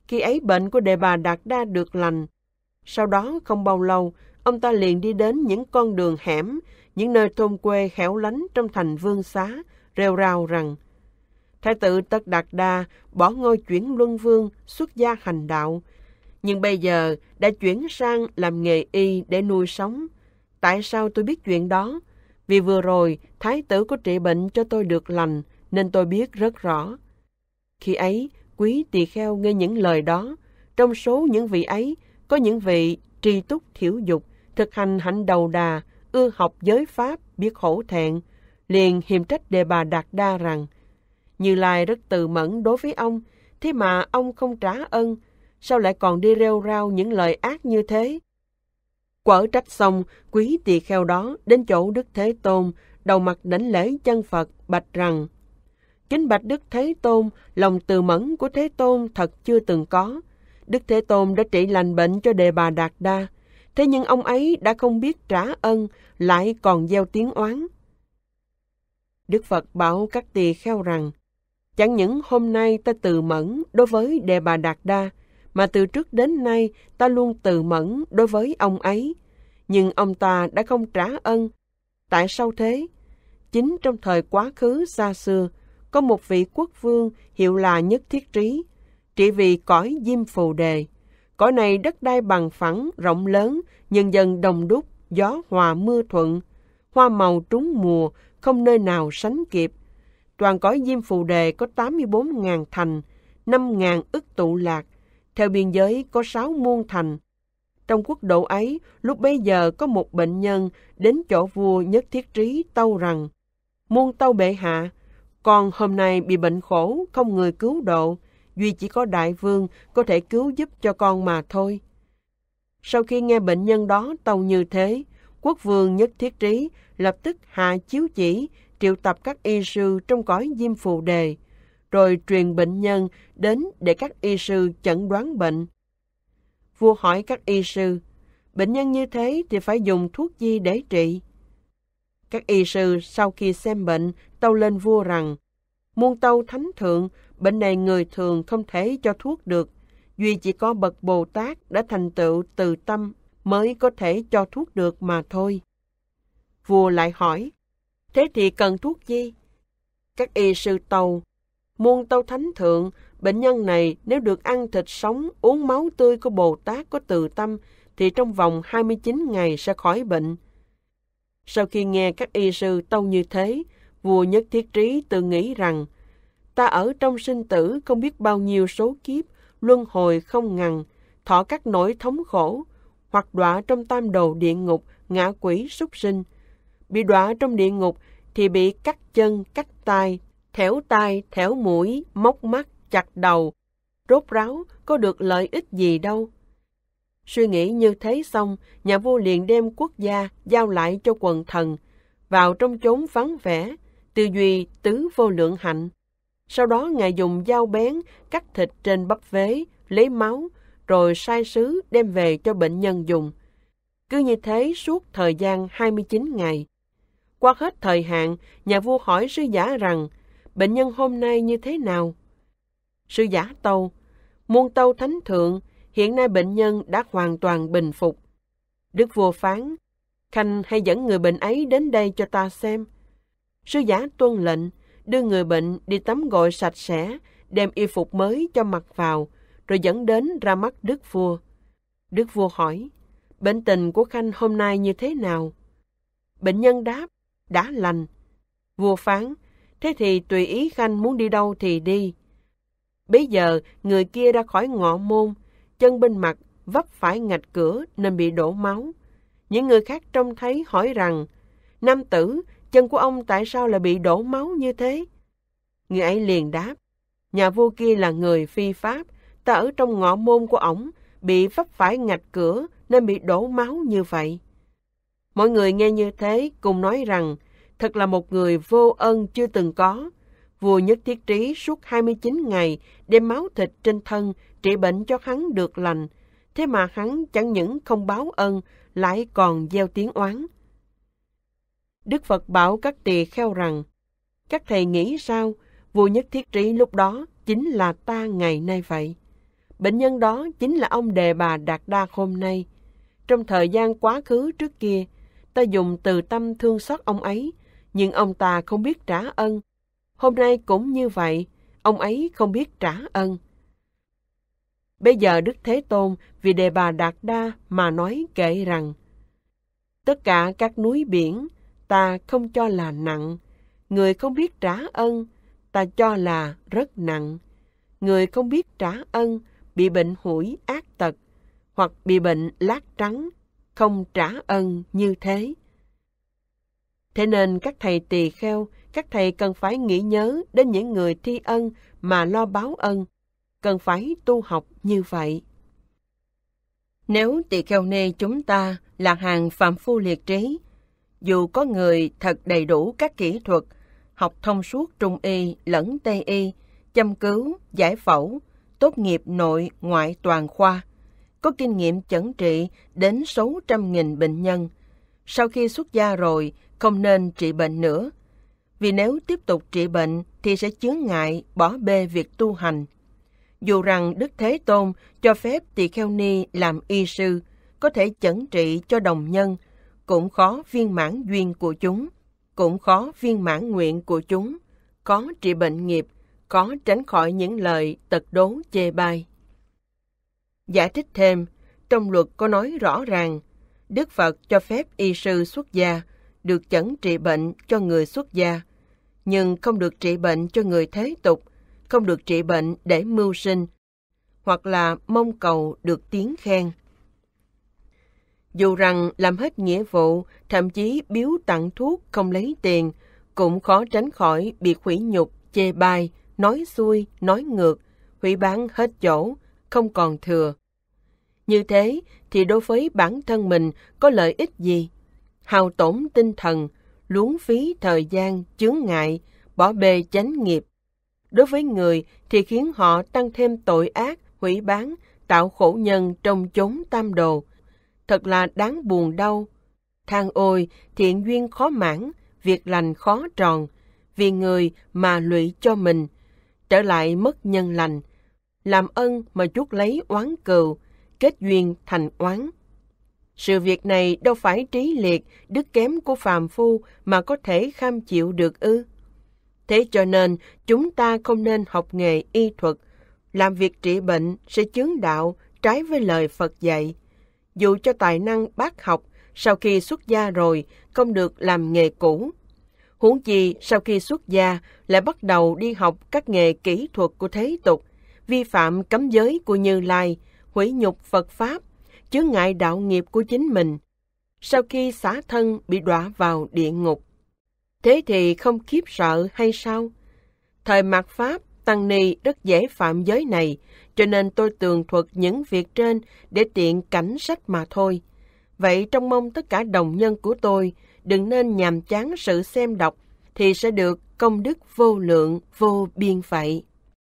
Khi ấy bệnh của đề bà Đạt Đa được lành. Sau đó không bao lâu, ông ta liền đi đến những con đường hẻm, những nơi thôn quê khéo lánh trong thành vương xá, rêu rao rằng Thái tử Tất Đạt Đa bỏ ngôi chuyển luân vương xuất gia hành đạo, nhưng bây giờ đã chuyển sang làm nghề y để nuôi sống. Tại sao tôi biết chuyện đó? Vì vừa rồi, thái tử có trị bệnh cho tôi được lành, nên tôi biết rất rõ. Khi ấy, quý tỳ kheo nghe những lời đó. Trong số những vị ấy, có những vị tri túc thiểu dục, thực hành hạnh đầu đà, ưa học giới pháp, biết hổ thẹn, liền hiềm trách đề bà Đạt Đa rằng, Như Lai rất từ mẫn đối với ông, thế mà ông không trả ơn, sao lại còn đi rêu rao những lời ác như thế? Quở trách xong, quý tỳ kheo đó đến chỗ Đức Thế Tôn, đầu mặt đánh lễ chân Phật, bạch rằng Chính bạch Đức Thế Tôn, lòng từ mẫn của Thế Tôn thật chưa từng có. Đức Thế Tôn đã trị lành bệnh cho đề bà Đạt Đa, thế nhưng ông ấy đã không biết trả ân, lại còn gieo tiếng oán. Đức Phật bảo các tỳ kheo rằng, chẳng những hôm nay ta từ mẫn đối với đề bà Đạt Đa, mà từ trước đến nay ta luôn từ mẫn đối với ông ấy. Nhưng ông ta đã không trả ân. Tại sao thế? Chính trong thời quá khứ xa xưa, có một vị quốc vương hiệu là Nhất Thiết Trí, trị vì cõi Diêm Phù Đề. Cõi này đất đai bằng phẳng, rộng lớn, nhân dân đồng đúc, gió hòa mưa thuận. Hoa màu trúng mùa, không nơi nào sánh kịp. Toàn cõi Diêm Phù Đề có 84.000 thành, 5.000 ức tụ lạc, theo biên giới có sáu muôn thành. Trong quốc độ ấy, lúc bấy giờ có một bệnh nhân đến chỗ vua nhất thiết trí tâu rằng Muôn tâu bệ hạ, con hôm nay bị bệnh khổ, không người cứu độ, duy chỉ có đại vương có thể cứu giúp cho con mà thôi. Sau khi nghe bệnh nhân đó tâu như thế, quốc vương nhất thiết trí lập tức hạ chiếu chỉ triệu tập các y sư trong cõi diêm phù đề rồi truyền bệnh nhân đến để các y sư chẩn đoán bệnh. Vua hỏi các y sư, bệnh nhân như thế thì phải dùng thuốc gì để trị? Các y sư sau khi xem bệnh, tâu lên vua rằng, muôn tâu thánh thượng, bệnh này người thường không thể cho thuốc được, duy chỉ có bậc Bồ Tát đã thành tựu từ tâm mới có thể cho thuốc được mà thôi. Vua lại hỏi, thế thì cần thuốc gì? Các y sư tàu muôn tâu thánh thượng, bệnh nhân này nếu được ăn thịt sống, uống máu tươi của Bồ Tát có từ tâm, thì trong vòng 29 ngày sẽ khỏi bệnh. Sau khi nghe các y sư tâu như thế, vua nhất thiết trí tự nghĩ rằng, ta ở trong sinh tử không biết bao nhiêu số kiếp, luân hồi không ngằn, thọ các nỗi thống khổ, hoặc đọa trong tam đồ địa ngục, ngã quỷ súc sinh. Bị đọa trong địa ngục thì bị cắt chân, cắt tay, thẻo tai, thẻo mũi, móc mắt, chặt đầu. Rốt ráo có được lợi ích gì đâu. Suy nghĩ như thế xong, nhà vua liền đem quốc gia giao lại cho quần thần, vào trong chốn vắng vẻ, tư duy tứ vô lượng hạnh. Sau đó ngài dùng dao bén cắt thịt trên bắp vế, lấy máu, rồi sai sứ đem về cho bệnh nhân dùng. Cứ như thế suốt thời gian 29 ngày. Qua hết thời hạn, nhà vua hỏi sứ giả rằng bệnh nhân hôm nay như thế nào? Sư giả tâu, muôn tâu thánh thượng, hiện nay bệnh nhân đã hoàn toàn bình phục. Đức vua phán, Khanh hay dẫn người bệnh ấy đến đây cho ta xem. Sư giả tuân lệnh, đưa người bệnh đi tắm gội sạch sẽ, đem y phục mới cho mặc vào, rồi dẫn đến ra mắt Đức Vua. Đức Vua hỏi, bệnh tình của Khanh hôm nay như thế nào? Bệnh nhân đáp, đã lành. Vua phán, Thế thì tùy ý Khanh muốn đi đâu thì đi. Bây giờ, người kia đã khỏi ngõ môn, chân bên mặt vấp phải ngạch cửa nên bị đổ máu. Những người khác trông thấy hỏi rằng, Nam tử, chân của ông tại sao lại bị đổ máu như thế? Người ấy liền đáp, nhà vua kia là người phi pháp, ta ở trong ngõ môn của ổng, bị vấp phải ngạch cửa nên bị đổ máu như vậy. Mọi người nghe như thế cùng nói rằng, Thật là một người vô ân chưa từng có. Vua Nhất Thiết Trí suốt 29 ngày đem máu thịt trên thân trị bệnh cho hắn được lành. Thế mà hắn chẳng những không báo ân, lại còn gieo tiếng oán. Đức Phật bảo các tỳ kheo rằng, các thầy nghĩ sao, vua Nhất Thiết Trí lúc đó chính là ta ngày nay vậy. Bệnh nhân đó chính là ông Đề Bà Đạt Đa hôm nay. Trong thời gian quá khứ trước kia, ta dùng từ tâm thương xót ông ấy nhưng ông ta không biết trả ân. Hôm nay cũng như vậy, ông ấy không biết trả ân. Bây giờ Đức Thế Tôn vì đề bà Đạt Đa mà nói kệ rằng Tất cả các núi biển ta không cho là nặng, người không biết trả ân ta cho là rất nặng. Người không biết trả ân bị bệnh hủi ác tật hoặc bị bệnh lát trắng, không trả ân như thế. Thế nên các thầy tỳ kheo, các thầy cần phải nghĩ nhớ đến những người thi ân mà lo báo ân, cần phải tu học như vậy. Nếu tỳ kheo nê chúng ta là hàng phạm phu liệt trí, dù có người thật đầy đủ các kỹ thuật, học thông suốt trung y lẫn tây y, chăm cứu, giải phẫu, tốt nghiệp nội ngoại toàn khoa, có kinh nghiệm chẩn trị đến số trăm nghìn bệnh nhân. Sau khi xuất gia rồi, không nên trị bệnh nữa. Vì nếu tiếp tục trị bệnh thì sẽ chướng ngại, bỏ bê việc tu hành. Dù rằng Đức Thế Tôn cho phép tỳ kheo ni làm y sư, có thể chẩn trị cho đồng nhân, cũng khó viên mãn duyên của chúng, cũng khó viên mãn nguyện của chúng, có trị bệnh nghiệp, có tránh khỏi những lời tật đố chê bai. Giải thích thêm, trong luật có nói rõ ràng, Đức Phật cho phép y sư xuất gia được chẩn trị bệnh cho người xuất gia, nhưng không được trị bệnh cho người thế tục, không được trị bệnh để mưu sinh, hoặc là mong cầu được tiếng khen. Dù rằng làm hết nghĩa vụ, thậm chí biếu tặng thuốc không lấy tiền, cũng khó tránh khỏi bị hủy nhục, chê bai, nói xuôi, nói ngược, hủy bán hết chỗ, không còn thừa. Như thế thì đối với bản thân mình có lợi ích gì? hao tổn tinh thần, luống phí thời gian, chướng ngại, bỏ bê chánh nghiệp. Đối với người thì khiến họ tăng thêm tội ác, hủy bán, tạo khổ nhân trong chốn tam đồ. Thật là đáng buồn đau. Than ôi, thiện duyên khó mãn, việc lành khó tròn, vì người mà lụy cho mình, trở lại mất nhân lành, làm ân mà chuốc lấy oán cừu, kết duyên thành oán. Sự việc này đâu phải trí liệt, đức kém của phàm phu mà có thể kham chịu được ư. Thế cho nên, chúng ta không nên học nghề y thuật. Làm việc trị bệnh sẽ chướng đạo, trái với lời Phật dạy. Dù cho tài năng bác học, sau khi xuất gia rồi, không được làm nghề cũ. Huống chi, sau khi xuất gia, lại bắt đầu đi học các nghề kỹ thuật của thế tục, vi phạm cấm giới của Như Lai, hủy nhục Phật Pháp, chướng ngại đạo nghiệp của chính mình sau khi xả thân bị đọa vào địa ngục. Thế thì không khiếp sợ hay sao? Thời mạt Pháp, Tăng Ni rất dễ phạm giới này, cho nên tôi tường thuật những việc trên để tiện cảnh sách mà thôi. Vậy trong mong tất cả đồng nhân của tôi đừng nên nhàm chán sự xem đọc thì sẽ được công đức vô lượng vô biên vậy.